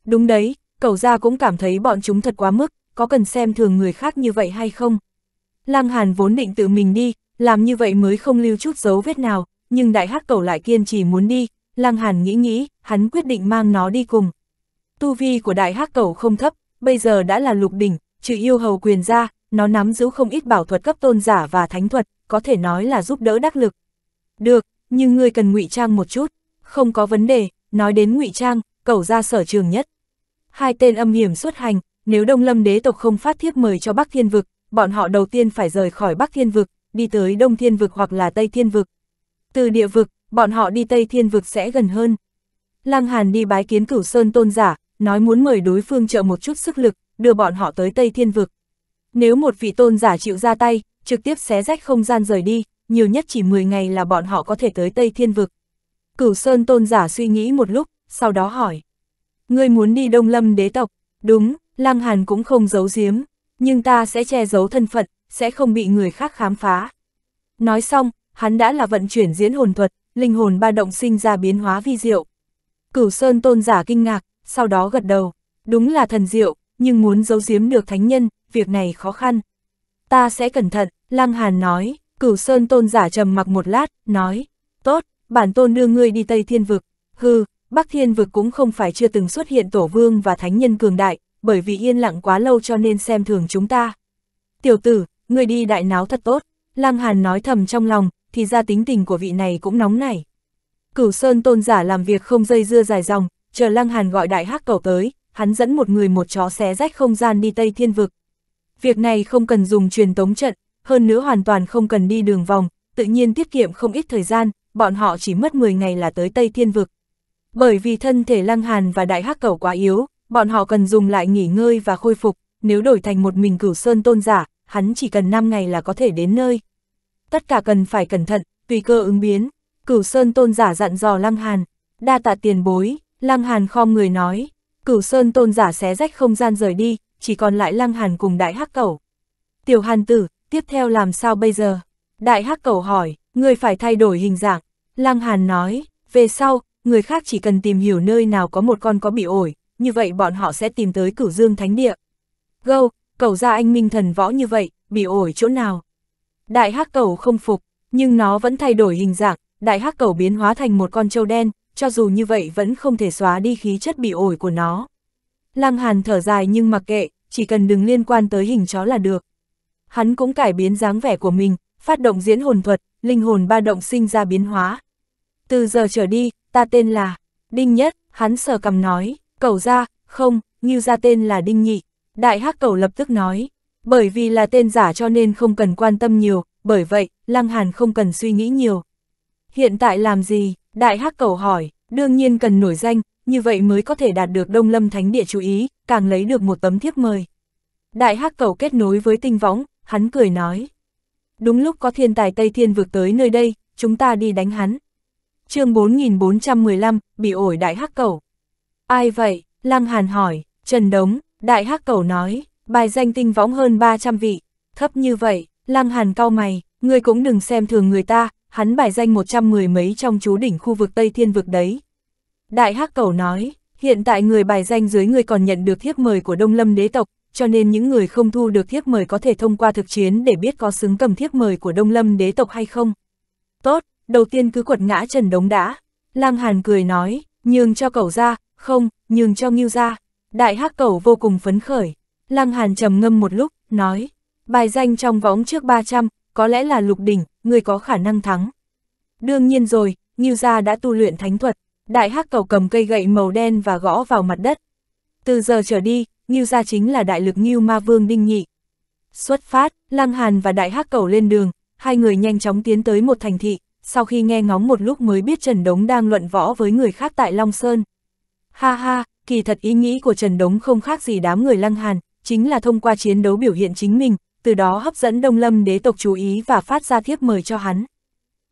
Đúng đấy, cầu gia cũng cảm thấy bọn chúng thật quá mức, có cần xem thường người khác như vậy hay không? Lăng Hàn vốn định tự mình đi, làm như vậy mới không lưu chút dấu vết nào, nhưng đại hắc cầu lại kiên trì muốn đi, Lăng Hàn nghĩ nghĩ, hắn quyết định mang nó đi cùng. Tu vi của đại hắc cầu không thấp, bây giờ đã là lục đỉnh, trừ yêu hầu quyền ra, nó nắm giữ không ít bảo thuật cấp tôn giả và thánh thuật, có thể nói là giúp đỡ đắc lực. Được, nhưng ngươi cần ngụy trang một chút, không có vấn đề, nói đến ngụy trang, cầu ra sở trường nhất. Hai tên âm hiểm xuất hành, nếu Đông Lâm đế tộc không phát thiếp mời cho Bắc Thiên Vực, bọn họ đầu tiên phải rời khỏi Bắc Thiên Vực, đi tới Đông Thiên Vực hoặc là Tây Thiên Vực. Từ địa vực, bọn họ đi Tây Thiên Vực sẽ gần hơn. Lăng Hàn đi bái kiến cửu Sơn Tôn Giả, nói muốn mời đối phương trợ một chút sức lực, đưa bọn họ tới Tây Thiên Vực. Nếu một vị tôn giả chịu ra tay, trực tiếp xé rách không gian rời đi, nhiều nhất chỉ 10 ngày là bọn họ có thể tới Tây Thiên Vực. Cửu Sơn Tôn Giả suy nghĩ một lúc, sau đó hỏi. Ngươi muốn đi Đông Lâm đế tộc? Đúng, Lăng Hàn cũng không giấu giếm, nhưng ta sẽ che giấu thân phận, sẽ không bị người khác khám phá. Nói xong, hắn đã là vận chuyển diễn hồn thuật, linh hồn ba động sinh ra biến hóa vi diệu. Cửu Sơn tôn giả kinh ngạc, sau đó gật đầu, đúng là thần diệu, nhưng muốn giấu giếm được thánh nhân, việc này khó khăn. Ta sẽ cẩn thận, Lăng Hàn nói, Cửu Sơn tôn giả trầm mặc một lát, nói, tốt, bản tôn đưa ngươi đi Tây Thiên Vực, hư, Bắc Thiên Vực cũng không phải chưa từng xuất hiện tổ vương và thánh nhân cường đại, bởi vì yên lặng quá lâu cho nên xem thường chúng ta. Tiểu tử, người đi đại náo thật tốt, Lăng Hàn nói thầm trong lòng, thì ra tính tình của vị này cũng nóng nảy. Cửu Sơn tôn giả làm việc không dây dưa dài dòng, chờ Lăng Hàn gọi đại hắc cầu tới, hắn dẫn một người một chó xé rách không gian đi Tây Thiên Vực. Việc này không cần dùng truyền tống trận, hơn nữa hoàn toàn không cần đi đường vòng, tự nhiên tiết kiệm không ít thời gian, bọn họ chỉ mất 10 ngày là tới Tây Thiên Vực. Bởi vì thân thể Lăng Hàn và Đại Hắc Cẩu quá yếu, bọn họ cần dùng lại nghỉ ngơi và khôi phục, nếu đổi thành một mình cửu sơn tôn giả, hắn chỉ cần 5 ngày là có thể đến nơi. Tất cả cần phải cẩn thận, tùy cơ ứng biến, cửu sơn tôn giả dặn dò Lăng Hàn, đa tạ tiền bối, Lăng Hàn khom người nói, cửu sơn tôn giả xé rách không gian rời đi, chỉ còn lại Lăng Hàn cùng đại hắc cẩu. Tiểu Hàn tử, tiếp theo làm sao bây giờ? Đại hắc cẩu hỏi, người phải thay đổi hình dạng. Lăng Hàn nói, về sau, người khác chỉ cần tìm hiểu nơi nào có một con có bị ổi, như vậy bọn họ sẽ tìm tới cửu dương thánh địa. Gâu, cầu ra anh minh thần võ như vậy, bị ổi chỗ nào? Đại hắc cầu không phục, nhưng nó vẫn thay đổi hình dạng, đại hắc cầu biến hóa thành một con trâu đen, cho dù như vậy vẫn không thể xóa đi khí chất bị ổi của nó. Lăng Hàn thở dài nhưng mặc kệ, chỉ cần đừng liên quan tới hình chó là được. Hắn cũng cải biến dáng vẻ của mình, phát động diễn hồn thuật, linh hồn ba động sinh ra biến hóa. Từ giờ trở đi, ta tên là Đinh Nhất, hắn sờ cầm nói. Cẩu gia không, như gia tên là Đinh Nhị. Đại hắc cẩu lập tức nói, bởi vì là tên giả cho nên không cần quan tâm nhiều, bởi vậy, Lăng Hàn không cần suy nghĩ nhiều. Hiện tại làm gì? Đại hắc cẩu hỏi, đương nhiên cần nổi danh, như vậy mới có thể đạt được Đông Lâm Thánh Địa chú ý, càng lấy được một tấm thiếp mời. Đại hắc cẩu kết nối với tinh võng, hắn cười nói. Đúng lúc có thiên tài Tây Thiên vượt tới nơi đây, chúng ta đi đánh hắn. chương 4415, bị ổi đại hắc cẩu. Ai vậy? Lăng Hàn hỏi, Trần Đống, Đại Hắc Cầu nói, bài danh tinh võng hơn 300 vị, thấp như vậy, Lăng Hàn cau mày, ngươi cũng đừng xem thường người ta, hắn bài danh 110 mấy trong chú đỉnh khu vực Tây Thiên vực đấy. Đại Hắc Cầu nói, hiện tại người bài danh dưới người còn nhận được thiếp mời của Đông Lâm đế tộc, cho nên những người không thu được thiếp mời có thể thông qua thực chiến để biết có xứng cầm thiếp mời của Đông Lâm đế tộc hay không. Tốt, đầu tiên cứ quật ngã Trần Đống đã. Lăng Hàn cười nói, nhường cho cậu ra, không, nhường cho Ngưu ra. Đại hắc cẩu vô cùng phấn khởi. Lăng Hàn trầm ngâm một lúc, nói. Bài danh trong võng trước 300, có lẽ là lục đỉnh, người có khả năng thắng. Đương nhiên rồi, Ngưu gia đã tu luyện thánh thuật. Đại hắc cẩu cầm cây gậy màu đen và gõ vào mặt đất. Từ giờ trở đi, Ngưu gia chính là đại lực Ngưu Ma Vương Đinh Nhị. Xuất phát, Lăng Hàn và Đại Hắc Cẩu lên đường, hai người nhanh chóng tiến tới một thành thị, sau khi nghe ngóng một lúc mới biết Trần Đống đang luận võ với người khác tại Long Sơn. Ha ha, kỳ thật ý nghĩ của Trần Đống không khác gì đám người lăng hàn, chính là thông qua chiến đấu biểu hiện chính mình, từ đó hấp dẫn Đông Lâm đế tộc chú ý và phát ra thiếp mời cho hắn.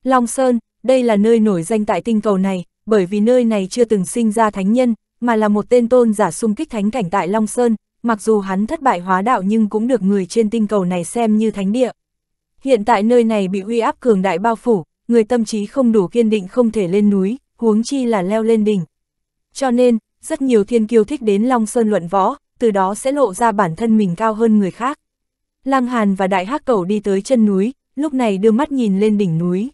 Long Sơn, đây là nơi nổi danh tại tinh cầu này, bởi vì nơi này chưa từng sinh ra thánh nhân, mà là một tên tôn giả xung kích thánh cảnh tại Long Sơn, mặc dù hắn thất bại hóa đạo nhưng cũng được người trên tinh cầu này xem như thánh địa. Hiện tại nơi này bị uy áp cường đại bao phủ, người tâm trí không đủ kiên định không thể lên núi, huống chi là leo lên đỉnh. Cho nên, rất nhiều thiên kiêu thích đến Long Sơn luận võ, từ đó sẽ lộ ra bản thân mình cao hơn người khác. Lăng Hàn và Đại Hắc Cẩu đi tới chân núi, lúc này đưa mắt nhìn lên đỉnh núi.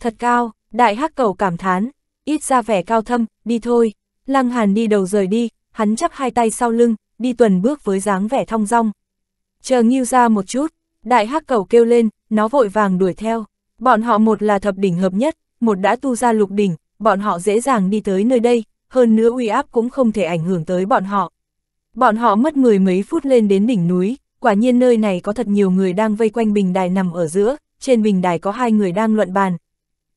Thật cao, Đại Hắc Cẩu cảm thán, ít ra vẻ cao thâm, đi thôi. Lăng Hàn đi đầu rời đi, hắn chắp hai tay sau lưng, đi tuần bước với dáng vẻ thong dong. Chờ nghiêu ra một chút, Đại Hắc Cẩu kêu lên, nó vội vàng đuổi theo. Bọn họ một là thập đỉnh hợp nhất, một đã tu ra lục đỉnh, bọn họ dễ dàng đi tới nơi đây, hơn nữa uy áp cũng không thể ảnh hưởng tới bọn họ. Bọn họ mất mười mấy phút lên đến đỉnh núi, quả nhiên nơi này có thật nhiều người đang vây quanh bình đài nằm ở giữa, trên bình đài có hai người đang luận bàn.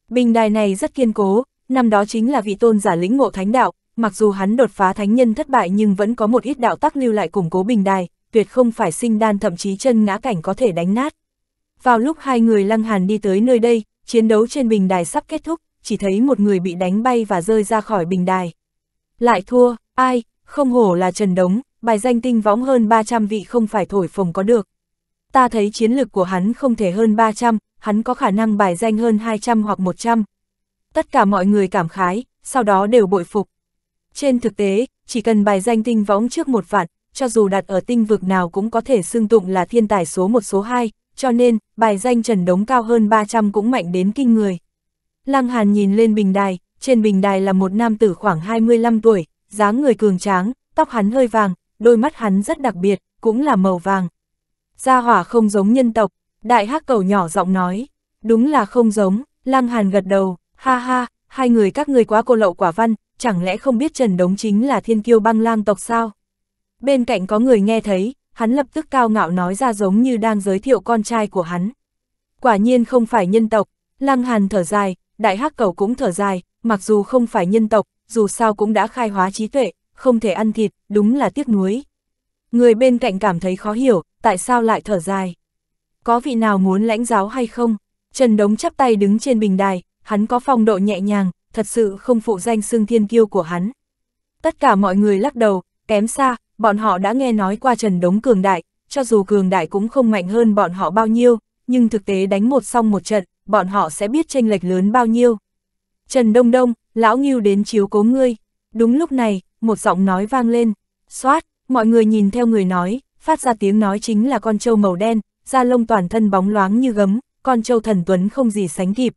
Bình đài này rất kiên cố, năm đó chính là vị tôn giả lĩnh ngộ thánh đạo, mặc dù hắn đột phá thánh nhân thất bại nhưng vẫn có một ít đạo tắc lưu lại củng cố bình đài, tuyệt không phải sinh đan thậm chí chân ngã cảnh có thể đánh nát. Vào lúc hai người lăng hàn đi tới nơi đây, chiến đấu trên bình đài sắp kết thúc, chỉ thấy một người bị đánh bay và rơi ra khỏi bình đài lại thua, ai, không hổ là Trần Đống, bài danh tinh võng hơn 300 vị không phải thổi phồng có được. Ta thấy chiến lược của hắn không thể hơn 300, hắn có khả năng bài danh hơn 200 hoặc 100. Tất cả mọi người cảm khái, sau đó đều bội phục. Trên thực tế, chỉ cần bài danh tinh võng trước một vạn, cho dù đặt ở tinh vực nào cũng có thể xưng tụng là thiên tài số một số 2, cho nên, bài danh Trần Đống cao hơn 300 cũng mạnh đến kinh người. Lăng Hàn nhìn lên bình đài, trên bình đài là một nam tử khoảng 25 tuổi, dáng người cường tráng, tóc hắn hơi vàng, đôi mắt hắn rất đặc biệt, cũng là màu vàng. Gia hỏa không giống nhân tộc, đại hắc cầu nhỏ giọng nói, đúng là không giống, lăng hàn gật đầu, ha ha, hai người các người quá cô lậu quả văn, chẳng lẽ không biết Trần Đống chính là thiên kiêu băng lang tộc sao? Bên cạnh có người nghe thấy, hắn lập tức cao ngạo nói ra giống như đang giới thiệu con trai của hắn. Quả nhiên không phải nhân tộc, lăng hàn thở dài, đại hắc cầu cũng thở dài, mặc dù không phải nhân tộc, dù sao cũng đã khai hóa trí tuệ, không thể ăn thịt, đúng là tiếc nuối. Người bên cạnh cảm thấy khó hiểu, tại sao lại thở dài. Có vị nào muốn lãnh giáo hay không? Trần Đống chắp tay đứng trên bình đài, hắn có phong độ nhẹ nhàng, thật sự không phụ danh xương thiên kiêu của hắn. Tất cả mọi người lắc đầu, kém xa, bọn họ đã nghe nói qua Trần Đống cường đại, cho dù cường đại cũng không mạnh hơn bọn họ bao nhiêu, nhưng thực tế đánh một xong một trận, bọn họ sẽ biết tranh lệch lớn bao nhiêu. Trần Đông Đông, lão nghiêu đến chiếu cố ngươi. Đúng lúc này, một giọng nói vang lên. Xoát, mọi người nhìn theo người nói, phát ra tiếng nói chính là con trâu màu đen, da lông toàn thân bóng loáng như gấm, con trâu thần tuấn không gì sánh kịp.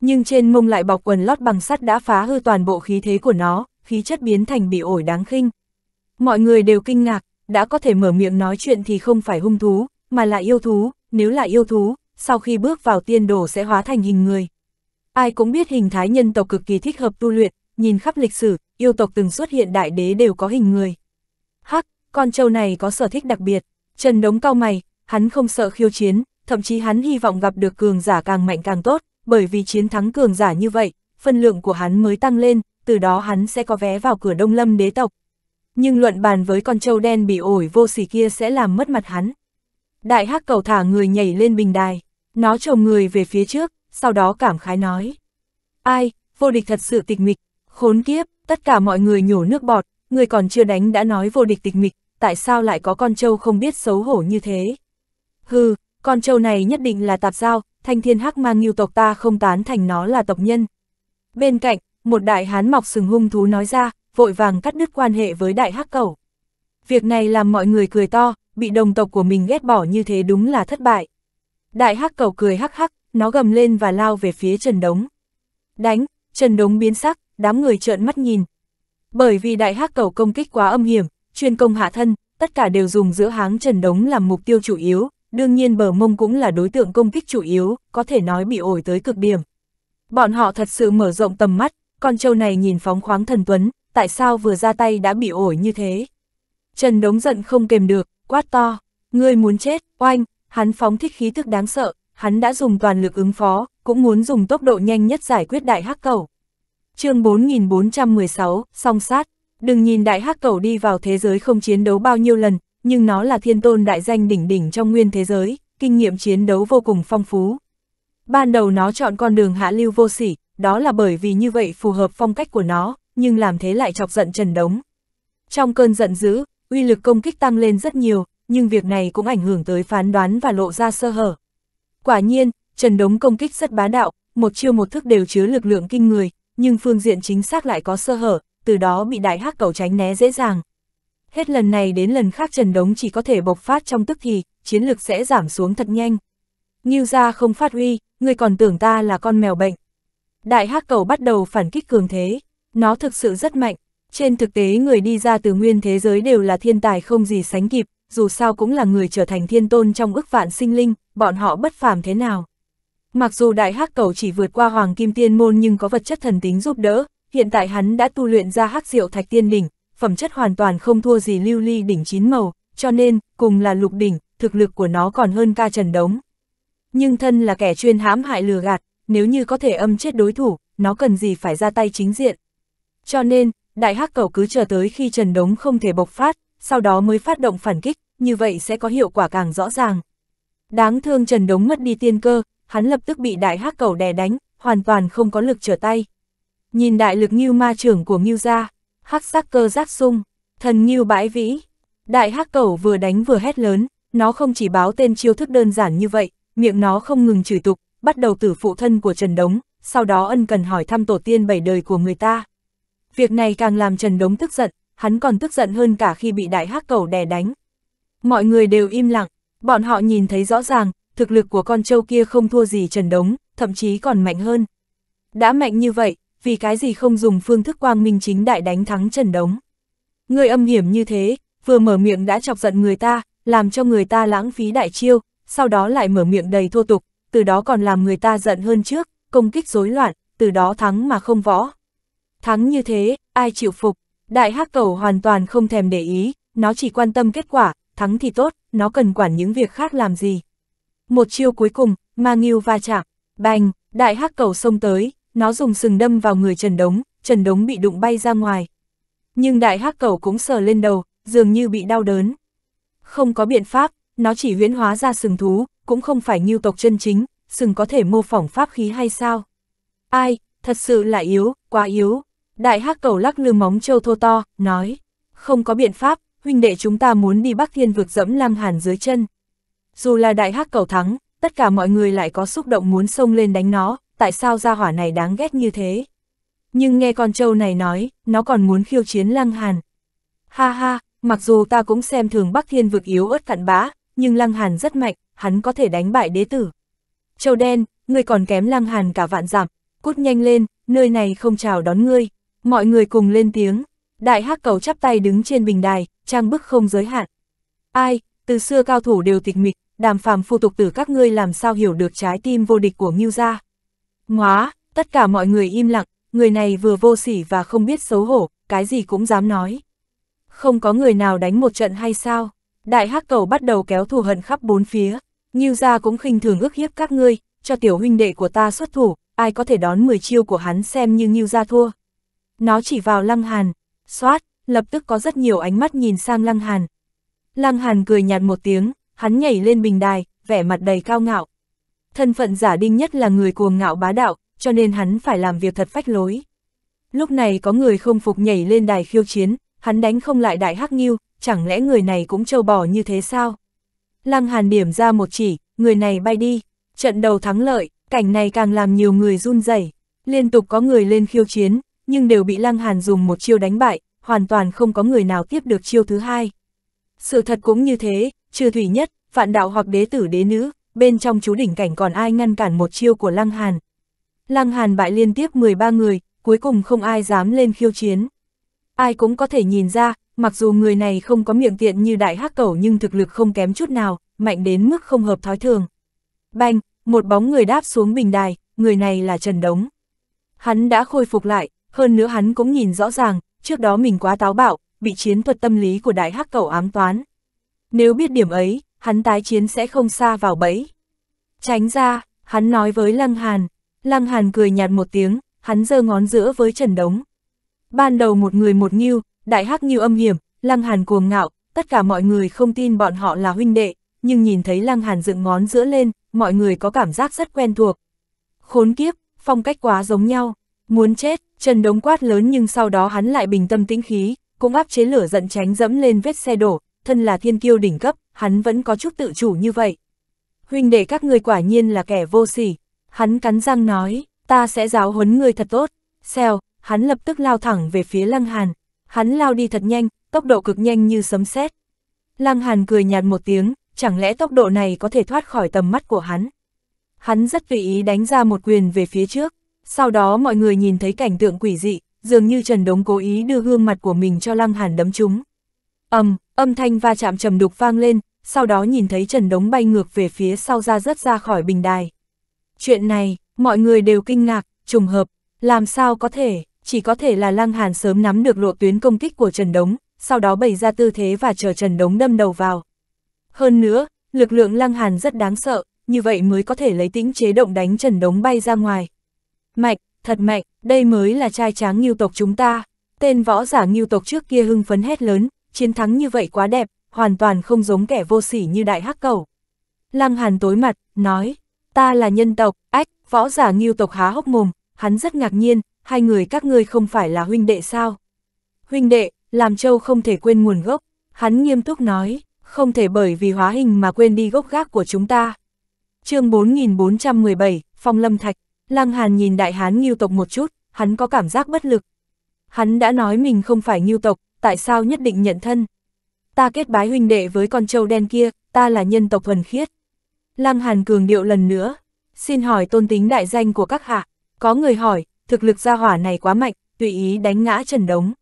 Nhưng trên mông lại bọc quần lót bằng sắt đã phá hư toàn bộ khí thế của nó, khí chất biến thành bị ổi đáng khinh. Mọi người đều kinh ngạc, đã có thể mở miệng nói chuyện thì không phải hung thú, mà là yêu thú, nếu là yêu thú, sau khi bước vào tiên đồ sẽ hóa thành hình người. Ai cũng biết hình thái nhân tộc cực kỳ thích hợp tu luyện, nhìn khắp lịch sử, yêu tộc từng xuất hiện đại đế đều có hình người. Hắc, con trâu này có sở thích đặc biệt, Trần Đống cao mày, hắn không sợ khiêu chiến, thậm chí hắn hy vọng gặp được cường giả càng mạnh càng tốt, bởi vì chiến thắng cường giả như vậy, phân lượng của hắn mới tăng lên, từ đó hắn sẽ có vé vào cửa Đông Lâm đế tộc. Nhưng luận bàn với con trâu đen bị ổi vô sỉ kia sẽ làm mất mặt hắn đại hắc cầu thả người nhảy lên bình đài, nó chồng người về phía trước, sau đó cảm khái nói. Ai, vô địch thật sự tịch mịch, khốn kiếp, tất cả mọi người nhổ nước bọt, người còn chưa đánh đã nói vô địch tịch mịch, tại sao lại có con trâu không biết xấu hổ như thế? Hừ, con trâu này nhất định là tạp giao, thanh thiên hắc mang nhiều tộc ta không tán thành nó là tộc nhân. Bên cạnh, một đại hán mọc sừng hung thú nói ra, vội vàng cắt đứt quan hệ với đại hắc Cầu. Việc này làm mọi người cười to, bị đồng tộc của mình ghét bỏ như thế đúng là thất bại. Đại hắc cầu cười hắc hắc, nó gầm lên và lao về phía Trần Đống. Đánh, Trần Đống biến sắc, đám người trợn mắt nhìn. Bởi vì đại hắc cầu công kích quá âm hiểm, chuyên công hạ thân, tất cả đều dùng giữa háng Trần Đống làm mục tiêu chủ yếu, đương nhiên bờ mông cũng là đối tượng công kích chủ yếu, có thể nói bị ổi tới cực điểm. Bọn họ thật sự mở rộng tầm mắt, con trâu này nhìn phóng khoáng thần tuấn, tại sao vừa ra tay đã bị ổi như thế? Trần Đống giận không kềm được, quát to, ngươi muốn chết, oanh, hắn phóng thích khí thức đáng sợ, hắn đã dùng toàn lực ứng phó, cũng muốn dùng tốc độ nhanh nhất giải quyết đại hắc cầu. chương 4416, song sát, đừng nhìn đại hắc cầu đi vào thế giới không chiến đấu bao nhiêu lần, nhưng nó là thiên tôn đại danh đỉnh đỉnh trong nguyên thế giới, kinh nghiệm chiến đấu vô cùng phong phú. Ban đầu nó chọn con đường hạ lưu vô sỉ, đó là bởi vì như vậy phù hợp phong cách của nó, nhưng làm thế lại chọc giận Trần Đống. Trong cơn giận dữ, uy lực công kích tăng lên rất nhiều, nhưng việc này cũng ảnh hưởng tới phán đoán và lộ ra sơ hở. Quả nhiên, Trần Đống công kích rất bá đạo, một chiêu một thức đều chứa lực lượng kinh người, nhưng phương diện chính xác lại có sơ hở, từ đó bị đại hắc cầu tránh né dễ dàng. Hết lần này đến lần khác Trần Đống chỉ có thể bộc phát trong tức thì, chiến lực sẽ giảm xuống thật nhanh. Nghiêu ra không phát huy, người còn tưởng ta là con mèo bệnh. Đại hắc cầu bắt đầu phản kích cường thế, nó thực sự rất mạnh, trên thực tế người đi ra từ nguyên thế giới đều là thiên tài không gì sánh kịp, dù sao cũng là người trở thành thiên tôn trong ước vạn sinh linh, bọn họ bất phàm thế nào. Mặc dù đại hắc cầu chỉ vượt qua hoàng kim tiên môn nhưng có vật chất thần tính giúp đỡ, hiện tại hắn đã tu luyện ra hắc diệu thạch tiên đỉnh, phẩm chất hoàn toàn không thua gì lưu ly đỉnh chín màu, cho nên, cùng là lục đỉnh, thực lực của nó còn hơn ca trần đống. Nhưng thân là kẻ chuyên hãm hại lừa gạt, nếu như có thể âm chết đối thủ, nó cần gì phải ra tay chính diện. Cho nên, đại hắc cầu cứ chờ tới khi trần đống không thể bộc phát, sau đó mới phát động phản kích, như vậy sẽ có hiệu quả càng rõ ràng. Đáng thương trần đống mất đi tiên cơ, hắn lập tức bị đại hắc cầu đè đánh, hoàn toàn không có lực trở tay. Nhìn đại lực như ma trưởng của ngưu gia, hắc sắc cơ giác sung, thần ngưu bãi vĩ. Đại hắc cầu vừa đánh vừa hét lớn, nó không chỉ báo tên chiêu thức đơn giản như vậy, miệng nó không ngừng chửi tục, bắt đầu từ phụ thân của Trần Đống, sau đó ân cần hỏi thăm tổ tiên bảy đời của người ta. Việc này càng làm Trần Đống tức giận, hắn còn tức giận hơn cả khi bị đại hắc cầu đè đánh. Mọi người đều im lặng, bọn họ nhìn thấy rõ ràng, thực lực của con trâu kia không thua gì Trần Đống, thậm chí còn mạnh hơn. Đã mạnh như vậy, vì cái gì không dùng phương thức quang minh chính đại đánh thắng Trần Đống. Người âm hiểm như thế, vừa mở miệng đã chọc giận người ta, làm cho người ta lãng phí đại chiêu, sau đó lại mở miệng đầy thô tục, từ đó còn làm người ta giận hơn trước, công kích rối loạn, từ đó thắng mà không võ. Thắng như thế, ai chịu phục? Đại hắc cầu hoàn toàn không thèm để ý, nó chỉ quan tâm kết quả, thắng thì tốt, nó cần quản những việc khác làm gì. Một chiêu cuối cùng, ma nghiêu va chạm, bành, đại hắc cầu xông tới, nó dùng sừng đâm vào người Trần Đống, Trần Đống bị đụng bay ra ngoài. Nhưng đại hắc cầu cũng sờ lên đầu, dường như bị đau đớn. Không có biện pháp, nó chỉ huyễn hóa ra sừng thú, cũng không phải nghiêu tộc chân chính, sừng có thể mô phỏng pháp khí hay sao. Ai, thật sự là yếu, quá yếu. Đại hắc cầu lắc lư móng trâu thô to, nói, không có biện pháp, huynh đệ chúng ta muốn đi Bắc Thiên vực dẫm Lam Hàn dưới chân. Dù là đại hắc cầu thắng, tất cả mọi người lại có xúc động muốn xông lên đánh nó, tại sao gia hỏa này đáng ghét như thế. Nhưng nghe con trâu này nói, nó còn muốn khiêu chiến Lăng Hàn. Ha ha, mặc dù ta cũng xem thường Bắc Thiên vực yếu ớt cặn bã, nhưng Lăng Hàn rất mạnh, hắn có thể đánh bại đế tử. Châu đen, ngươi còn kém Lăng Hàn cả vạn giảm, cút nhanh lên, nơi này không chào đón ngươi. Mọi người cùng lên tiếng, đại hắc cầu chắp tay đứng trên bình đài, trang bức không giới hạn. Ai, từ xưa cao thủ đều tịch mịch, đàm phàm phu tục từ các ngươi làm sao hiểu được trái tim vô địch của Ngưu gia. Ngóa, tất cả mọi người im lặng, người này vừa vô sỉ và không biết xấu hổ, cái gì cũng dám nói. Không có người nào đánh một trận hay sao? Đại hắc cầu bắt đầu kéo thù hận khắp bốn phía, Ngưu gia cũng khinh thường ức hiếp các ngươi, cho tiểu huynh đệ của ta xuất thủ, ai có thể đón 10 chiêu của hắn xem như Ngưu gia thua. Nó chỉ vào Lăng Hàn, xoát, lập tức có rất nhiều ánh mắt nhìn sang Lăng Hàn. Lăng Hàn cười nhạt một tiếng, hắn nhảy lên bình đài, vẻ mặt đầy cao ngạo. Thân phận giả đinh nhất là người cuồng ngạo bá đạo, cho nên hắn phải làm việc thật phách lối. Lúc này có người không phục nhảy lên đài khiêu chiến, hắn đánh không lại đại hắc nghiêu, chẳng lẽ người này cũng trâu bò như thế sao? Lăng Hàn điểm ra một chỉ, người này bay đi, trận đầu thắng lợi, cảnh này càng làm nhiều người run rẩy, liên tục có người lên khiêu chiến, nhưng đều bị Lăng Hàn dùng một chiêu đánh bại, hoàn toàn không có người nào tiếp được chiêu thứ hai. Sự thật cũng như thế, trừ thủy nhất, vạn đạo hoặc đế tử đế nữ, bên trong chú đỉnh cảnh còn ai ngăn cản một chiêu của Lăng Hàn. Lăng Hàn bại liên tiếp 13 người, cuối cùng không ai dám lên khiêu chiến. Ai cũng có thể nhìn ra, mặc dù người này không có miệng tiện như đại hắc cẩu nhưng thực lực không kém chút nào, mạnh đến mức không hợp thói thường. Bang, một bóng người đáp xuống bình đài, người này là Trần Đống. Hắn đã khôi phục lại, hơn nữa hắn cũng nhìn rõ ràng, trước đó mình quá táo bạo, bị chiến thuật tâm lý của đại hắc cầu ám toán. Nếu biết điểm ấy, hắn tái chiến sẽ không xa vào bẫy. Tránh ra, hắn nói với Lăng Hàn. Lăng Hàn cười nhạt một tiếng, hắn giơ ngón giữa với trần đống. Ban đầu một người một nghiêu, đại hắc nghiêu âm hiểm, Lăng Hàn cuồng ngạo, tất cả mọi người không tin bọn họ là huynh đệ, nhưng nhìn thấy Lăng Hàn dựng ngón giữa lên, mọi người có cảm giác rất quen thuộc. Khốn kiếp, phong cách quá giống nhau. Muốn chết, Trần Đống quát lớn nhưng sau đó hắn lại bình tâm tĩnh khí, cũng áp chế lửa giận tránh dẫm lên vết xe đổ, thân là thiên kiêu đỉnh cấp, hắn vẫn có chút tự chủ như vậy. Huynh đệ các ngươi quả nhiên là kẻ vô sỉ, hắn cắn răng nói, ta sẽ giáo huấn ngươi thật tốt. Xèo, hắn lập tức lao thẳng về phía Lăng Hàn, hắn lao đi thật nhanh, tốc độ cực nhanh như sấm sét. Lăng Hàn cười nhạt một tiếng, chẳng lẽ tốc độ này có thể thoát khỏi tầm mắt của hắn. Hắn rất tùy ý đánh ra một quyền về phía trước, sau đó mọi người nhìn thấy cảnh tượng quỷ dị, dường như Trần Đống cố ý đưa gương mặt của mình cho Lăng Hàn đấm trúng. Ầm, âm thanh va chạm trầm đục vang lên, sau đó nhìn thấy Trần Đống bay ngược về phía sau ra rất ra khỏi bình đài. Chuyện này, mọi người đều kinh ngạc, trùng hợp, làm sao có thể, chỉ có thể là Lăng Hàn sớm nắm được lộ tuyến công kích của Trần Đống, sau đó bày ra tư thế và chờ Trần Đống đâm đầu vào. Hơn nữa, lực lượng Lăng Hàn rất đáng sợ, như vậy mới có thể lấy tĩnh chế động đánh Trần Đống bay ra ngoài. Mạnh, thật mạnh, đây mới là trai tráng nghiêu tộc chúng ta. Tên võ giả nghiêu tộc trước kia hưng phấn hét lớn, chiến thắng như vậy quá đẹp, hoàn toàn không giống kẻ vô sỉ như đại hắc cầu. Lăng Hàn tối mặt, nói, ta là nhân tộc, ách, võ giả nghiêu tộc há hốc mồm, hắn rất ngạc nhiên, hai người các ngươi không phải là huynh đệ sao? Huynh đệ, làm châu không thể quên nguồn gốc, hắn nghiêm túc nói, không thể bởi vì hóa hình mà quên đi gốc gác của chúng ta. chương 4417, Phong Lâm Thạch Lăng Hàn nhìn đại hán nghiêu tộc một chút, hắn có cảm giác bất lực. Hắn đã nói mình không phải nghiêu tộc, tại sao nhất định nhận thân? Ta kết bái huynh đệ với con trâu đen kia, ta là nhân tộc thuần khiết. Lăng Hàn cường điệu lần nữa, xin hỏi tôn tính đại danh của các hạ, có người hỏi, thực lực gia hỏa này quá mạnh, tùy ý đánh ngã trần đống.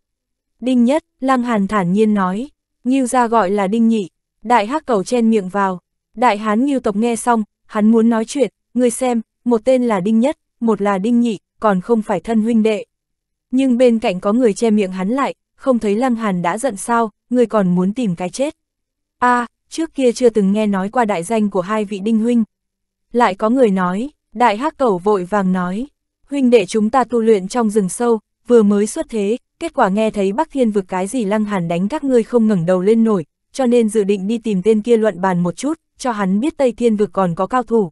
Đinh nhất, Lăng Hàn thản nhiên nói, nghiêu gia gọi là đinh nhị, đại hắc cầu chen miệng vào, đại hán nghiêu tộc nghe xong, hắn muốn nói chuyện, người xem, một tên là Đinh Nhất, một là Đinh Nhị, còn không phải thân huynh đệ. Nhưng bên cạnh có người che miệng hắn lại, không thấy Lăng Hàn đã giận sao, người còn muốn tìm cái chết. a à, trước kia chưa từng nghe nói qua đại danh của hai vị Đinh Huynh. Lại có người nói, Đại hắc Cẩu vội vàng nói, huynh đệ chúng ta tu luyện trong rừng sâu, vừa mới xuất thế, kết quả nghe thấy Bắc Thiên vực cái gì Lăng Hàn đánh các ngươi không ngẩng đầu lên nổi, cho nên dự định đi tìm tên kia luận bàn một chút, cho hắn biết Tây Thiên vực còn có cao thủ.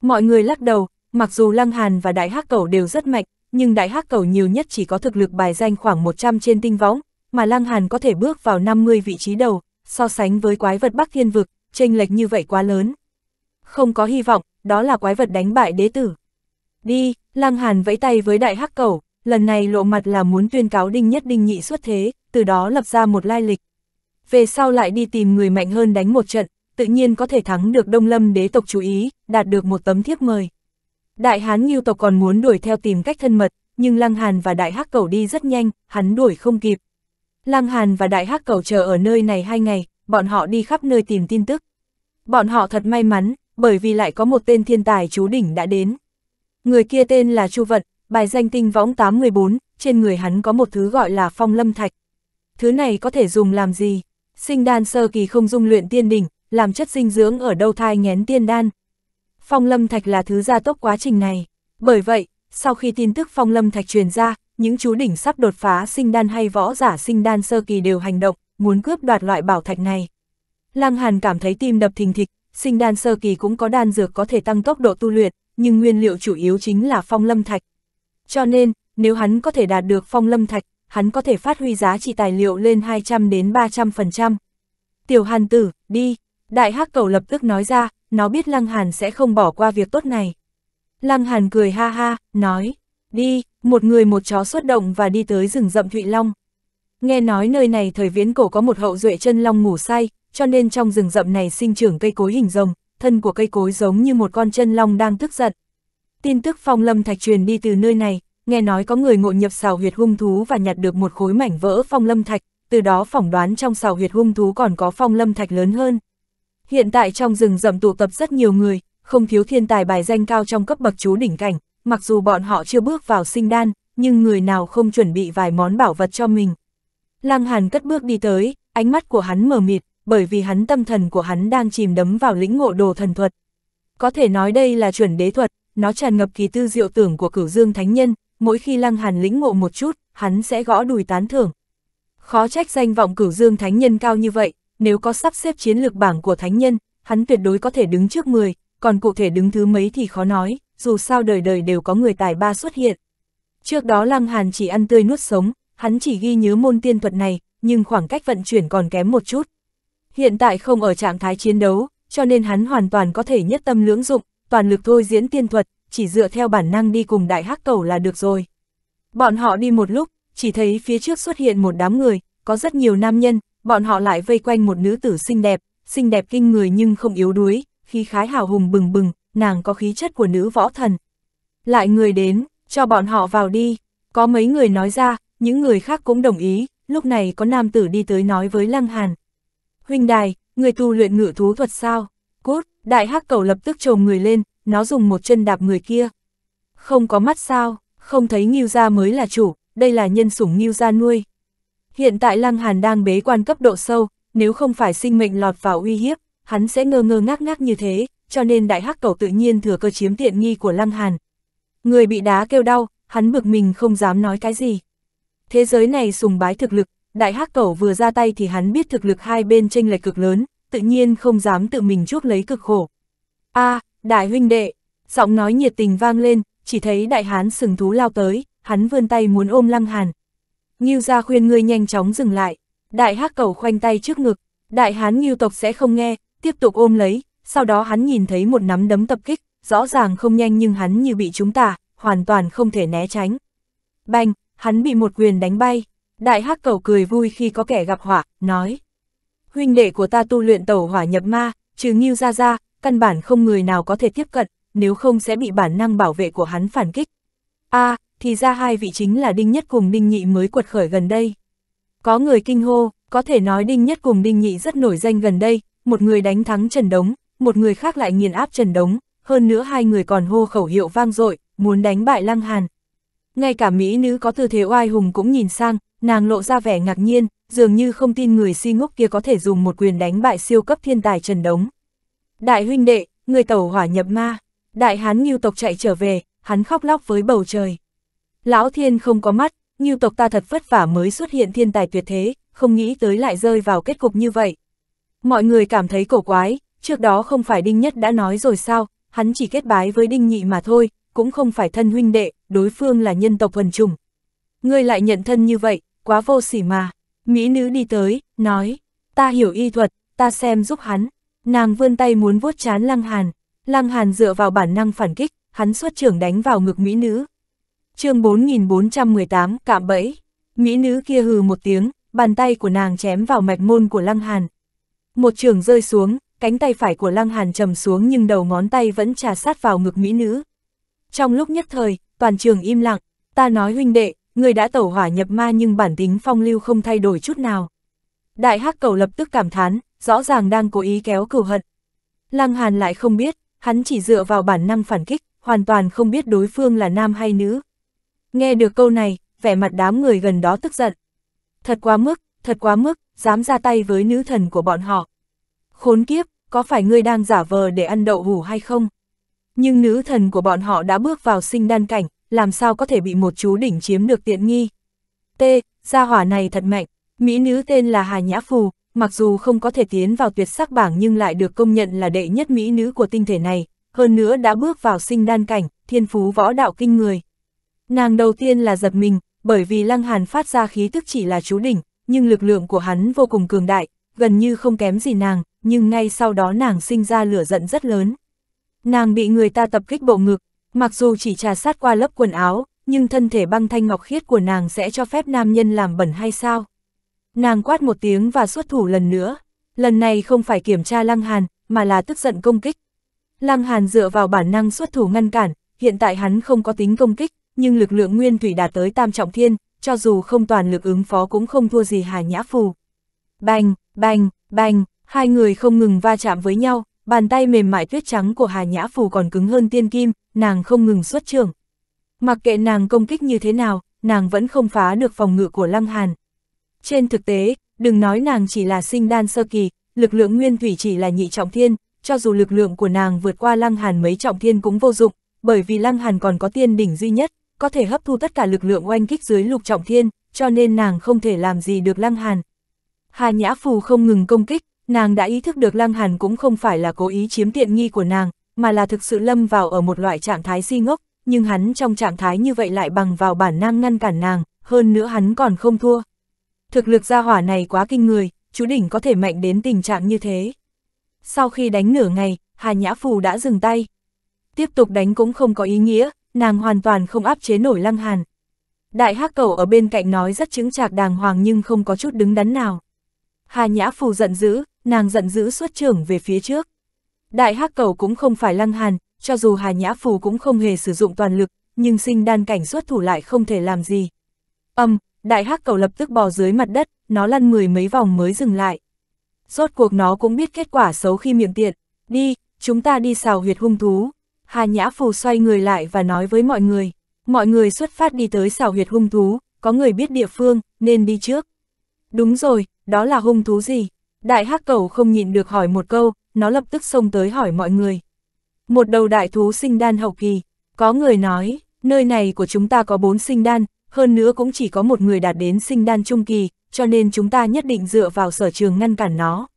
Mọi người lắc đầu, mặc dù Lăng Hàn và Đại Hắc Cẩu đều rất mạnh, nhưng Đại Hắc Cẩu nhiều nhất chỉ có thực lực bài danh khoảng 100 trên tinh võng, mà Lăng Hàn có thể bước vào 50 vị trí đầu, so sánh với quái vật Bắc Thiên Vực, chênh lệch như vậy quá lớn. Không có hy vọng, đó là quái vật đánh bại đế tử. Đi, Lăng Hàn vẫy tay với Đại Hắc Cẩu, lần này lộ mặt là muốn tuyên cáo Đinh Nhất Đinh Nhị xuất thế, từ đó lập ra một lai lịch. Về sau lại đi tìm người mạnh hơn đánh một trận, tự nhiên có thể thắng được Đông Lâm đế tộc chú ý, đạt được một tấm thiếp mời. Đại Hán Ngưu tộc còn muốn đuổi theo tìm cách thân mật, nhưng Lăng Hàn và Đại Hắc Cẩu đi rất nhanh, hắn đuổi không kịp. Lăng Hàn và Đại Hắc Cẩu chờ ở nơi này hai ngày, bọn họ đi khắp nơi tìm tin tức. Bọn họ thật may mắn, bởi vì lại có một tên thiên tài chú đỉnh đã đến. Người kia tên là Chu Vận, bài danh tinh võng 814, trên người hắn có một thứ gọi là phong lâm thạch. Thứ này có thể dùng làm gì? Sinh đan sơ kỳ không dung luyện tiên đỉnh, làm chất dinh dưỡng ở đâu thai ngén tiên đan. Phong lâm thạch là thứ gia tốc quá trình này. Bởi vậy, sau khi tin tức phong lâm thạch truyền ra, những chú đỉnh sắp đột phá sinh đan hay võ giả sinh đan sơ kỳ đều hành động, muốn cướp đoạt loại bảo thạch này. Lăng Hàn cảm thấy tim đập thình thịch, sinh đan sơ kỳ cũng có đan dược có thể tăng tốc độ tu luyện, nhưng nguyên liệu chủ yếu chính là phong lâm thạch. Cho nên, nếu hắn có thể đạt được phong lâm thạch, hắn có thể phát huy giá trị tài liệu lên 200 đến 300%. Tiểu Hàn tử, đi! Đại hắc cầu lập tức nói ra, nó biết Lăng Hàn sẽ không bỏ qua việc tốt này. Lăng Hàn cười ha ha, nói, đi, một người một chó xuất động và đi tới rừng rậm Thụy Long. Nghe nói nơi này thời viễn cổ có một hậu duệ chân long ngủ say, cho nên trong rừng rậm này sinh trưởng cây cối hình rồng, thân của cây cối giống như một con chân long đang tức giận. Tin tức phong lâm thạch truyền đi từ nơi này, nghe nói có người ngộ nhập xào huyệt hung thú và nhặt được một khối mảnh vỡ phong lâm thạch, từ đó phỏng đoán trong xào huyệt hung thú còn có phong lâm thạch lớn hơn. Hiện tại trong rừng rậm tụ tập rất nhiều người, không thiếu thiên tài bài danh cao trong cấp bậc chú đỉnh cảnh, mặc dù bọn họ chưa bước vào sinh đan, nhưng người nào không chuẩn bị vài món bảo vật cho mình. Lăng Hàn cất bước đi tới, ánh mắt của hắn mờ mịt, bởi vì hắn tâm thần của hắn đang chìm đắm vào lĩnh ngộ đồ thần thuật. Có thể nói đây là chuẩn đế thuật, nó tràn ngập kỳ tư diệu tưởng của cửu dương thánh nhân, mỗi khi Lăng Hàn lĩnh ngộ một chút, hắn sẽ gõ đùi tán thưởng. Khó trách danh vọng cửu dương thánh nhân cao như vậy, nếu có sắp xếp chiến lược bảng của thánh nhân, hắn tuyệt đối có thể đứng trước 10, còn cụ thể đứng thứ mấy thì khó nói, dù sao đời đời đều có người tài ba xuất hiện. Trước đó Lăng Hàn chỉ ăn tươi nuốt sống, hắn chỉ ghi nhớ môn tiên thuật này, nhưng khoảng cách vận chuyển còn kém một chút. Hiện tại không ở trạng thái chiến đấu, cho nên hắn hoàn toàn có thể nhất tâm lưỡng dụng, toàn lực thôi diễn tiên thuật, chỉ dựa theo bản năng đi cùng đại hắc cầu là được rồi. Bọn họ đi một lúc, chỉ thấy phía trước xuất hiện một đám người, có rất nhiều nam nhân, bọn họ lại vây quanh một nữ tử xinh đẹp, xinh đẹp kinh người nhưng không yếu đuối, khí khái hào hùng bừng bừng, nàng có khí chất của nữ võ thần. Lại người đến, cho bọn họ vào đi, có mấy người nói ra, những người khác cũng đồng ý, lúc này có nam tử đi tới nói với Lăng Hàn. Huynh đài, người tu luyện ngự thú thuật sao? Cút, đại hắc cầu lập tức trồm người lên, nó dùng một chân đạp người kia. Không có mắt sao, không thấy nghiêu gia mới là chủ, đây là nhân sủng nghiêu gia nuôi, Hiện tại Lăng Hàn đang bế quan cấp độ sâu, nếu không phải sinh mệnh lọt vào uy hiếp, hắn sẽ ngơ ngơ ngác ngác như thế, cho nên đại hắc cầu tự nhiên thừa cơ chiếm tiện nghi của Lăng Hàn. Người bị đá kêu đau, hắn bực mình không dám nói cái gì. Thế giới này sùng bái thực lực, đại hắc cầu vừa ra tay thì hắn biết thực lực hai bên tranh lệch cực lớn, tự nhiên không dám tự mình chuốc lấy cực khổ. a à, đại huynh đệ, giọng nói nhiệt tình vang lên, chỉ thấy đại hán sừng thú lao tới, hắn vươn tay muốn ôm Lăng Hàn. Ngưu gia khuyên ngươi nhanh chóng dừng lại. Đại hắc cầu khoanh tay trước ngực, đại hán Ngưu tộc sẽ không nghe, tiếp tục ôm lấy, sau đó hắn nhìn thấy một nắm đấm tập kích, rõ ràng không nhanh nhưng hắn như bị chúng ta, hoàn toàn không thể né tránh. Bành, hắn bị một quyền đánh bay. Đại hắc cầu cười vui khi có kẻ gặp họa, nói. Huynh đệ của ta tu luyện tẩu hỏa nhập ma, trừ Ngưu gia gia, căn bản không người nào có thể tiếp cận, nếu không sẽ bị bản năng bảo vệ của hắn phản kích. a à, thì ra hai vị chính là Đinh Nhất cùng Đinh Nhị mới quật khởi gần đây. Có người kinh hô, có thể nói Đinh Nhất cùng Đinh Nhị rất nổi danh gần đây, một người đánh thắng Trần Đống, một người khác lại nghiền áp Trần Đống, hơn nữa hai người còn hô khẩu hiệu vang dội, muốn đánh bại Lăng Hàn. Ngay cả mỹ nữ có tư thế oai hùng cũng nhìn sang, nàng lộ ra vẻ ngạc nhiên, dường như không tin người si ngốc kia có thể dùng một quyền đánh bại siêu cấp thiên tài Trần Đống. Đại huynh đệ, người tẩu hỏa nhập ma, đại hán nghiêu tộc chạy trở về, hắn khóc lóc với bầu trời. Lão thiên không có mắt, như tộc ta thật vất vả mới xuất hiện thiên tài tuyệt thế, không nghĩ tới lại rơi vào kết cục như vậy. Mọi người cảm thấy cổ quái, trước đó không phải Đinh Nhất đã nói rồi sao, hắn chỉ kết bái với Đinh Nhị mà thôi, cũng không phải thân huynh đệ, đối phương là nhân tộc thuần trùng Ngươi lại nhận thân như vậy, quá vô sỉ mà. Mỹ nữ đi tới, nói, ta hiểu y thuật, ta xem giúp hắn. Nàng vươn tay muốn vuốt chán Lăng Hàn. Lăng Hàn dựa vào bản năng phản kích, hắn xuất trưởng đánh vào ngực Mỹ nữ, chương 4418, cạm bẫy. Mỹ nữ kia hừ một tiếng, bàn tay của nàng chém vào mạch môn của Lăng Hàn. Một trường rơi xuống, cánh tay phải của Lăng Hàn trầm xuống nhưng đầu ngón tay vẫn trà sát vào ngực Mỹ nữ. Trong lúc nhất thời, toàn trường im lặng, ta nói huynh đệ, người đã tẩu hỏa nhập ma nhưng bản tính phong lưu không thay đổi chút nào. Đại hắc cầu lập tức cảm thán, rõ ràng đang cố ý kéo cửu hận. Lăng Hàn lại không biết, hắn chỉ dựa vào bản năng phản kích, hoàn toàn không biết đối phương là nam hay nữ, Nghe được câu này, vẻ mặt đám người gần đó tức giận. Thật quá mức, thật quá mức, dám ra tay với nữ thần của bọn họ. Khốn kiếp, có phải ngươi đang giả vờ để ăn đậu hủ hay không? Nhưng nữ thần của bọn họ đã bước vào sinh đan cảnh, làm sao có thể bị một chú đỉnh chiếm được tiện nghi? T, gia hỏa này thật mạnh, mỹ nữ tên là Hà Nhã Phù, mặc dù không có thể tiến vào tuyệt sắc bảng nhưng lại được công nhận là đệ nhất mỹ nữ của tinh thể này, hơn nữa đã bước vào sinh đan cảnh, thiên phú võ đạo kinh người. Nàng đầu tiên là giật mình, bởi vì Lăng Hàn phát ra khí tức chỉ là chú đỉnh, nhưng lực lượng của hắn vô cùng cường đại, gần như không kém gì nàng, nhưng ngay sau đó nàng sinh ra lửa giận rất lớn. Nàng bị người ta tập kích bộ ngực, mặc dù chỉ trà sát qua lớp quần áo, nhưng thân thể băng thanh ngọc khiết của nàng sẽ cho phép nam nhân làm bẩn hay sao? Nàng quát một tiếng và xuất thủ lần nữa, lần này không phải kiểm tra Lăng Hàn, mà là tức giận công kích. Lăng Hàn dựa vào bản năng xuất thủ ngăn cản, hiện tại hắn không có tính công kích, nhưng lực lượng nguyên thủy đạt tới tam trọng thiên, cho dù không toàn lực ứng phó cũng không thua gì Hà Nhã Phù. Bành, bành, bành, hai người không ngừng va chạm với nhau, bàn tay mềm mại tuyết trắng của Hà Nhã Phù còn cứng hơn tiên kim, nàng không ngừng xuất trường. Mặc kệ nàng công kích như thế nào, nàng vẫn không phá được phòng ngự của Lăng Hàn. Trên thực tế, đừng nói nàng chỉ là sinh đan sơ kỳ, lực lượng nguyên thủy chỉ là nhị trọng thiên, cho dù lực lượng của nàng vượt qua Lăng Hàn mấy trọng thiên cũng vô dụng, bởi vì Lăng Hàn còn có tiên đỉnh duy nhất, có thể hấp thu tất cả lực lượng oanh kích dưới lục trọng thiên, cho nên nàng không thể làm gì được Lăng Hàn. Hà Nhã Phù không ngừng công kích, nàng đã ý thức được Lăng Hàn cũng không phải là cố ý chiếm tiện nghi của nàng, mà là thực sự lâm vào ở một loại trạng thái si ngốc, nhưng hắn trong trạng thái như vậy lại bằng vào bản năng ngăn cản nàng, hơn nữa hắn còn không thua. Thực lực gia hỏa này quá kinh người, chú đỉnh có thể mạnh đến tình trạng như thế. Sau khi đánh nửa ngày, Hà Nhã Phù đã dừng tay. Tiếp tục đánh cũng không có ý nghĩa, nàng hoàn toàn không áp chế nổi lăng hàn. Đại hắc cầu ở bên cạnh nói rất chứng chạc đàng hoàng nhưng không có chút đứng đắn nào. Hà nhã phù giận dữ, nàng giận dữ xuất trưởng về phía trước. Đại hắc cầu cũng không phải lăng hàn, cho dù hà nhã phù cũng không hề sử dụng toàn lực, nhưng sinh đan cảnh xuất thủ lại không thể làm gì. Âm, đại hắc cầu lập tức bò dưới mặt đất, nó lăn mười mấy vòng mới dừng lại. Rốt cuộc nó cũng biết kết quả xấu khi miệng tiện, đi, chúng ta đi xào huyệt hung thú. Hà Nhã Phù xoay người lại và nói với mọi người, mọi người xuất phát đi tới xảo huyệt hung thú, có người biết địa phương, nên đi trước. Đúng rồi, đó là hung thú gì? Đại hắc cẩu không nhịn được hỏi một câu, nó lập tức xông tới hỏi mọi người. Một đầu đại thú sinh đan hậu kỳ, có người nói, nơi này của chúng ta có bốn sinh đan, hơn nữa cũng chỉ có một người đạt đến sinh đan trung kỳ, cho nên chúng ta nhất định dựa vào sở trường ngăn cản nó.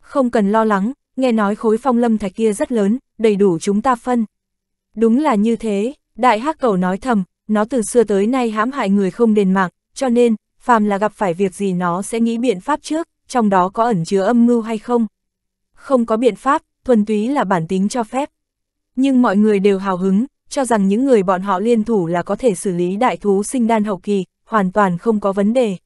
Không cần lo lắng, nghe nói khối phong lâm thạch kia rất lớn, đầy đủ chúng ta phân. Đúng là như thế, đại hắc cầu nói thầm, nó từ xưa tới nay hãm hại người không đền mạng, cho nên, phàm là gặp phải việc gì nó sẽ nghĩ biện pháp trước, trong đó có ẩn chứa âm mưu hay không. Không có biện pháp, thuần túy là bản tính cho phép. Nhưng mọi người đều hào hứng, cho rằng những người bọn họ liên thủ là có thể xử lý đại thú sinh đan hậu kỳ, hoàn toàn không có vấn đề.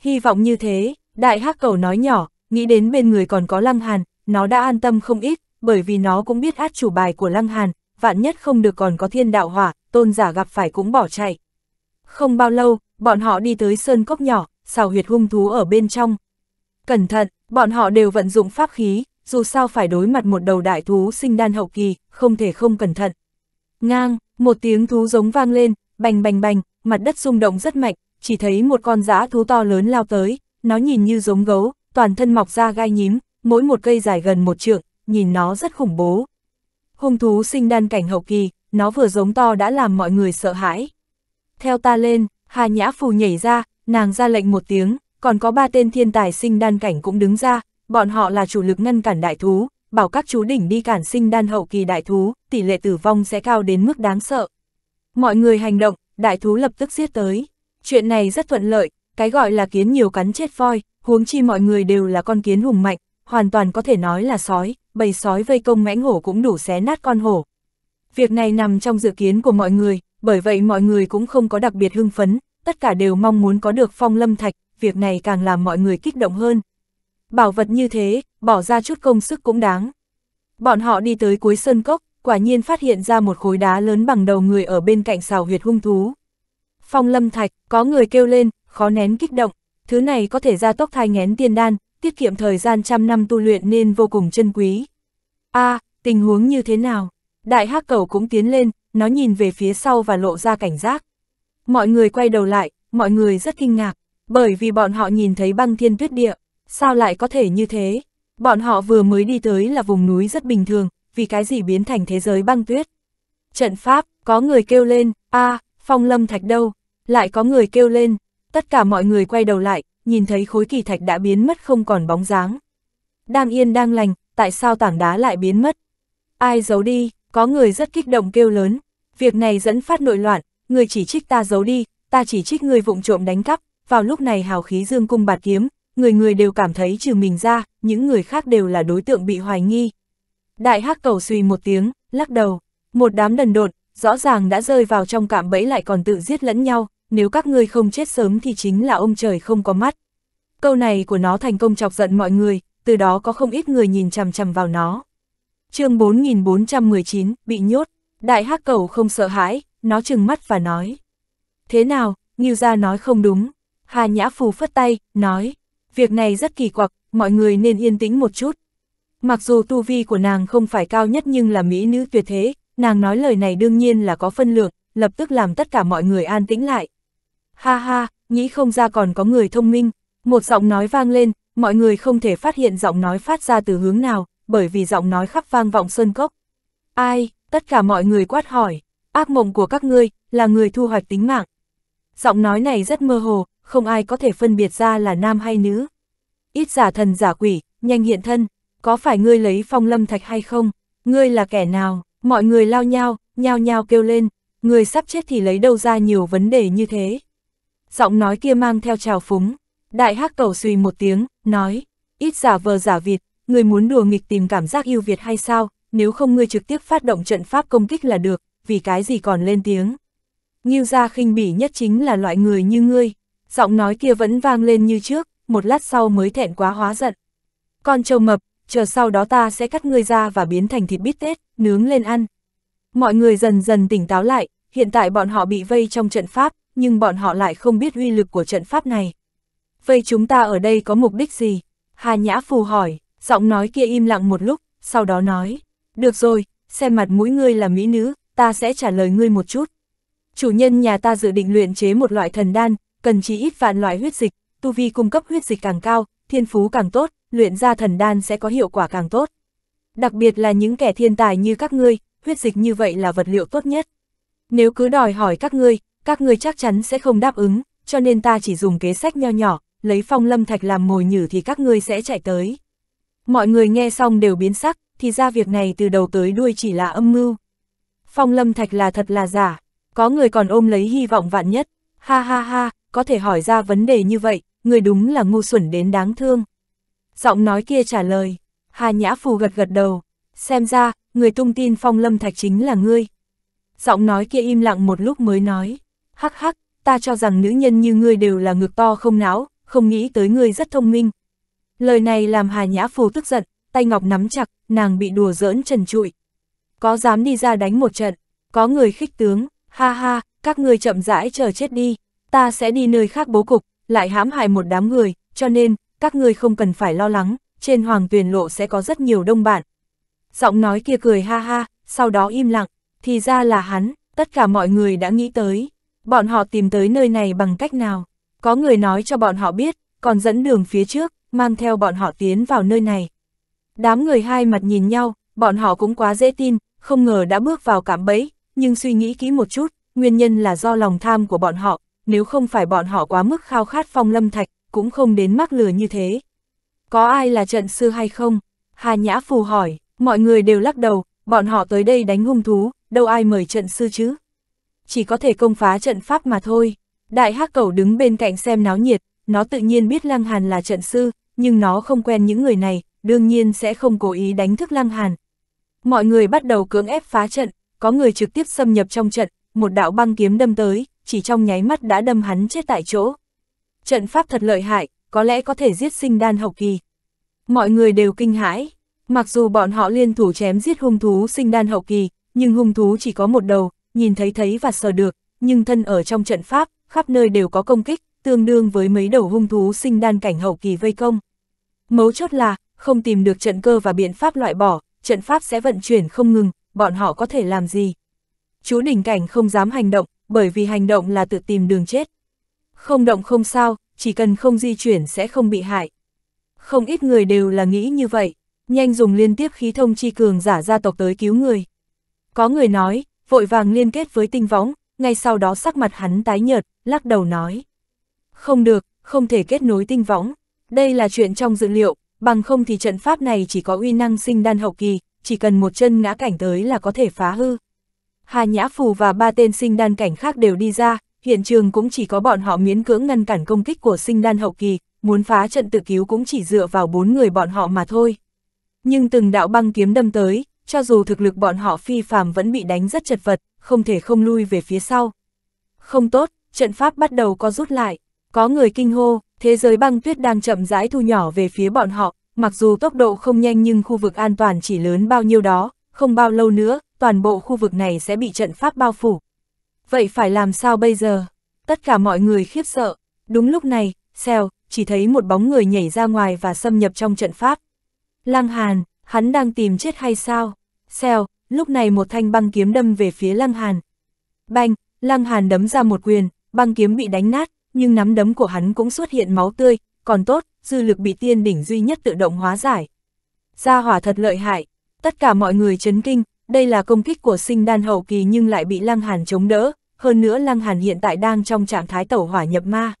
Hy vọng như thế, đại hắc cầu nói nhỏ, nghĩ đến bên người còn có lăng hàn, nó đã an tâm không ít, bởi vì nó cũng biết át chủ bài của Lăng Hàn, vạn nhất không được còn có thiên đạo hỏa, tôn giả gặp phải cũng bỏ chạy. Không bao lâu, bọn họ đi tới sơn cốc nhỏ, xào huyệt hung thú ở bên trong. Cẩn thận, bọn họ đều vận dụng pháp khí, dù sao phải đối mặt một đầu đại thú sinh đan hậu kỳ, không thể không cẩn thận. Ngang, một tiếng thú giống vang lên, bành bành bành, mặt đất rung động rất mạnh, chỉ thấy một con giã thú to lớn lao tới, nó nhìn như giống gấu, toàn thân mọc ra gai nhím, mỗi một cây dài gần một trượng, nhìn nó rất khủng bố. Hung thú sinh đan cảnh hậu kỳ, nó vừa giống to đã làm mọi người sợ hãi. Theo ta lên, Hà Nhã Phù nhảy ra, nàng ra lệnh một tiếng, còn có ba tên thiên tài sinh đan cảnh cũng đứng ra, bọn họ là chủ lực ngăn cản đại thú, bảo các chú đỉnh đi cản sinh đan hậu kỳ đại thú, tỷ lệ tử vong sẽ cao đến mức đáng sợ. Mọi người hành động, đại thú lập tức giết tới. Chuyện này rất thuận lợi, cái gọi là kiến nhiều cắn chết voi, huống chi mọi người đều là con kiến hùng mạnh, hoàn toàn có thể nói là sói, bầy sói vây công mãnh hổ cũng đủ xé nát con hổ. Việc này nằm trong dự kiến của mọi người, bởi vậy mọi người cũng không có đặc biệt hưng phấn, tất cả đều mong muốn có được phong lâm thạch, việc này càng làm mọi người kích động hơn. Bảo vật như thế, bỏ ra chút công sức cũng đáng. Bọn họ đi tới cuối sơn cốc, quả nhiên phát hiện ra một khối đá lớn bằng đầu người ở bên cạnh xào huyệt hung thú. Phong lâm thạch, có người kêu lên, khó nén kích động, thứ này có thể ra tốc thai ngén tiên đan, tiết kiệm thời gian trăm năm tu luyện nên vô cùng chân quý. a à, tình huống như thế nào? Đại hắc cầu cũng tiến lên, nó nhìn về phía sau và lộ ra cảnh giác. Mọi người quay đầu lại, mọi người rất kinh ngạc, bởi vì bọn họ nhìn thấy băng thiên tuyết địa. Sao lại có thể như thế? Bọn họ vừa mới đi tới là vùng núi rất bình thường, vì cái gì biến thành thế giới băng tuyết? Trận pháp, có người kêu lên, a à, phong lâm thạch đâu? Lại có người kêu lên, tất cả mọi người quay đầu lại, nhìn thấy khối kỳ thạch đã biến mất không còn bóng dáng. Đang yên đang lành, tại sao tảng đá lại biến mất? Ai giấu đi, có người rất kích động kêu lớn. Việc này dẫn phát nội loạn, người chỉ trích ta giấu đi, ta chỉ trích người vụng trộm đánh cắp. Vào lúc này hào khí dương cung bạt kiếm, người người đều cảm thấy trừ mình ra, những người khác đều là đối tượng bị hoài nghi. Đại hắc cầu suy một tiếng, lắc đầu, một đám đần độn rõ ràng đã rơi vào trong cạm bẫy lại còn tự giết lẫn nhau, nếu các ngươi không chết sớm thì chính là ông trời không có mắt. Câu này của nó thành công chọc giận mọi người, từ đó có không ít người nhìn chằm chằm vào nó. chương 4419, bị nhốt, đại hắc cầu không sợ hãi, nó trừng mắt và nói. Thế nào, Nghiêu Gia nói không đúng. Hà Nhã Phù phất tay, nói, việc này rất kỳ quặc, mọi người nên yên tĩnh một chút. Mặc dù tu vi của nàng không phải cao nhất nhưng là mỹ nữ tuyệt thế, nàng nói lời này đương nhiên là có phân lượng, lập tức làm tất cả mọi người an tĩnh lại. Ha ha, nghĩ không ra còn có người thông minh, một giọng nói vang lên, mọi người không thể phát hiện giọng nói phát ra từ hướng nào, bởi vì giọng nói khắp vang vọng sơn cốc. Ai, tất cả mọi người quát hỏi, ác mộng của các ngươi, là người thu hoạch tính mạng. Giọng nói này rất mơ hồ, không ai có thể phân biệt ra là nam hay nữ. Ít giả thần giả quỷ, nhanh hiện thân, có phải ngươi lấy phong lâm thạch hay không? Ngươi là kẻ nào? Mọi người lao nhau, nhao nhao kêu lên, Ngươi sắp chết thì lấy đâu ra nhiều vấn đề như thế giọng nói kia mang theo trào phúng. Đại hắc cầu suy một tiếng, nói, ít giả vờ giả vịt, người muốn đùa nghịch tìm cảm giác yêu Việt hay sao, nếu không ngươi trực tiếp phát động trận pháp công kích là được, vì cái gì còn lên tiếng. Nghiêu gia khinh bỉ nhất chính là loại người như ngươi, giọng nói kia vẫn vang lên như trước, một lát sau mới thẹn quá hóa giận. Con trâu mập, chờ sau đó ta sẽ cắt ngươi ra và biến thành thịt bít tết, nướng lên ăn. Mọi người dần dần tỉnh táo lại, hiện tại bọn họ bị vây trong trận pháp, nhưng bọn họ lại không biết uy lực của trận pháp này. Vậy chúng ta ở đây có mục đích gì? Hà Nhã Phù hỏi, giọng nói kia im lặng một lúc, sau đó nói, được rồi, xem mặt mũi ngươi là mỹ nữ, ta sẽ trả lời ngươi một chút. Chủ nhân nhà ta dự định luyện chế một loại thần đan, cần chỉ ít vạn loại huyết dịch, tu vi cung cấp huyết dịch càng cao, thiên phú càng tốt, luyện ra thần đan sẽ có hiệu quả càng tốt. Đặc biệt là những kẻ thiên tài như các ngươi, huyết dịch như vậy là vật liệu tốt nhất. Nếu cứ đòi hỏi các ngươi, các ngươi chắc chắn sẽ không đáp ứng, cho nên ta chỉ dùng kế sách nho nhỏ, lấy phong lâm thạch làm mồi nhử thì các ngươi sẽ chạy tới. Mọi người nghe xong đều biến sắc, thì ra việc này từ đầu tới đuôi chỉ là âm mưu. Phong lâm thạch là thật là giả, có người còn ôm lấy hy vọng vạn nhất, ha ha ha, có thể hỏi ra vấn đề như vậy, người đúng là ngu xuẩn đến đáng thương. Giọng nói kia trả lời, Hà Nhã Phù gật gật đầu, xem ra, người tung tin phong lâm thạch chính là ngươi. Giọng nói kia im lặng một lúc mới nói, hắc hắc, ta cho rằng nữ nhân như ngươi đều là ngực to không não không nghĩ tới ngươi rất thông minh. Lời này làm Hà Nhã Phù tức giận, tay ngọc nắm chặt, nàng bị đùa giỡn trần trụi. Có dám đi ra đánh một trận, có người khích tướng, ha ha, các ngươi chậm rãi chờ chết đi, ta sẽ đi nơi khác bố cục, lại hãm hại một đám người, cho nên, các ngươi không cần phải lo lắng, trên hoàng tuyển lộ sẽ có rất nhiều đông bạn. Giọng nói kia cười ha ha, sau đó im lặng, thì ra là hắn, tất cả mọi người đã nghĩ tới. Bọn họ tìm tới nơi này bằng cách nào? Có người nói cho bọn họ biết, còn dẫn đường phía trước, mang theo bọn họ tiến vào nơi này. Đám người hai mặt nhìn nhau, bọn họ cũng quá dễ tin, không ngờ đã bước vào cảm bẫy, nhưng suy nghĩ kỹ một chút, nguyên nhân là do lòng tham của bọn họ, nếu không phải bọn họ quá mức khao khát phong lâm thạch, cũng không đến mắc lừa như thế. Có ai là trận sư hay không? Hà Nhã Phù hỏi, mọi người đều lắc đầu, bọn họ tới đây đánh hung thú, đâu ai mời trận sư chứ? chỉ có thể công phá trận pháp mà thôi. Đại hắc cầu đứng bên cạnh xem náo nhiệt, nó tự nhiên biết Lăng Hàn là trận sư, nhưng nó không quen những người này, đương nhiên sẽ không cố ý đánh thức Lăng Hàn. Mọi người bắt đầu cưỡng ép phá trận, có người trực tiếp xâm nhập trong trận, một đạo băng kiếm đâm tới, chỉ trong nháy mắt đã đâm hắn chết tại chỗ. Trận pháp thật lợi hại, có lẽ có thể giết sinh đan hậu kỳ. Mọi người đều kinh hãi, mặc dù bọn họ liên thủ chém giết hung thú sinh đan hậu kỳ, nhưng hung thú chỉ có một đầu, nhìn thấy thấy và sờ được, nhưng thân ở trong trận pháp, khắp nơi đều có công kích, tương đương với mấy đầu hung thú sinh đan cảnh hậu kỳ vây công. Mấu chốt là, không tìm được trận cơ và biện pháp loại bỏ, trận pháp sẽ vận chuyển không ngừng, bọn họ có thể làm gì. Chú đỉnh cảnh không dám hành động, bởi vì hành động là tự tìm đường chết. Không động không sao, chỉ cần không di chuyển sẽ không bị hại. Không ít người đều là nghĩ như vậy, nhanh dùng liên tiếp khí thông chi cường giả gia tộc tới cứu người. Có người nói, vội vàng liên kết với tinh võng, ngay sau đó sắc mặt hắn tái nhợt, lắc đầu nói. Không được, không thể kết nối tinh võng, đây là chuyện trong dự liệu, bằng không thì trận pháp này chỉ có uy năng sinh đan hậu kỳ, chỉ cần một chân ngã cảnh tới là có thể phá hư. Hà Nhã Phù và ba tên sinh đan cảnh khác đều đi ra, hiện trường cũng chỉ có bọn họ miễn cưỡng ngăn cản công kích của sinh đan hậu kỳ, muốn phá trận tự cứu cũng chỉ dựa vào bốn người bọn họ mà thôi. Nhưng từng đạo băng kiếm đâm tới, cho dù thực lực bọn họ phi phàm vẫn bị đánh rất chật vật, không thể không lui về phía sau. Không tốt, trận pháp bắt đầu có rút lại, có người kinh hô, thế giới băng tuyết đang chậm rãi thu nhỏ về phía bọn họ, mặc dù tốc độ không nhanh nhưng khu vực an toàn chỉ lớn bao nhiêu đó, không bao lâu nữa, toàn bộ khu vực này sẽ bị trận pháp bao phủ. Vậy phải làm sao bây giờ? Tất cả mọi người khiếp sợ. Đúng lúc này, Seo, chỉ thấy một bóng người nhảy ra ngoài và xâm nhập trong trận pháp. Lăng Hàn, hắn đang tìm chết hay sao? Xèo, lúc này một thanh băng kiếm đâm về phía Lăng Hàn. Banh, Lăng Hàn đấm ra một quyền, băng kiếm bị đánh nát, nhưng nắm đấm của hắn cũng xuất hiện máu tươi, còn tốt, dư lực bị tiên đỉnh duy nhất tự động hóa giải. Gia hỏa thật lợi hại, tất cả mọi người chấn kinh, đây là công kích của sinh đan hậu kỳ nhưng lại bị Lăng Hàn chống đỡ, hơn nữa Lăng Hàn hiện tại đang trong trạng thái tẩu hỏa nhập ma.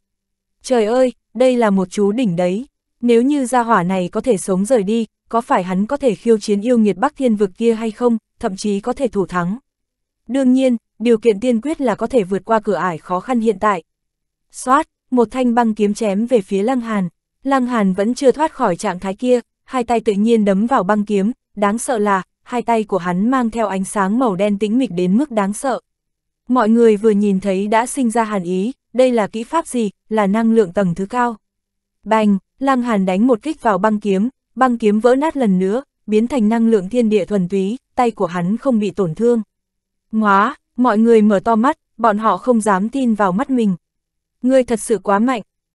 Trời ơi, đây là một chú đỉnh đấy, nếu như gia hỏa này có thể sống rời đi, có phải hắn có thể khiêu chiến yêu nghiệt Bắc Thiên vực kia hay không, thậm chí có thể thủ thắng. Đương nhiên, điều kiện tiên quyết là có thể vượt qua cửa ải khó khăn hiện tại. Xoát, một thanh băng kiếm chém về phía Lăng Hàn, Lăng Hàn vẫn chưa thoát khỏi trạng thái kia, hai tay tự nhiên đấm vào băng kiếm, đáng sợ là, hai tay của hắn mang theo ánh sáng màu đen tĩnh mịch đến mức đáng sợ. Mọi người vừa nhìn thấy đã sinh ra hàn ý, đây là kỹ pháp gì, là năng lượng tầng thứ cao. Bành, Lăng Hàn đánh một kích vào băng kiếm, băng kiếm vỡ nát lần nữa, biến thành năng lượng thiên địa thuần túy, tay của hắn không bị tổn thương. Ngóa, mọi người mở to mắt, bọn họ không dám tin vào mắt mình. Ngươi thật sự quá mạnh,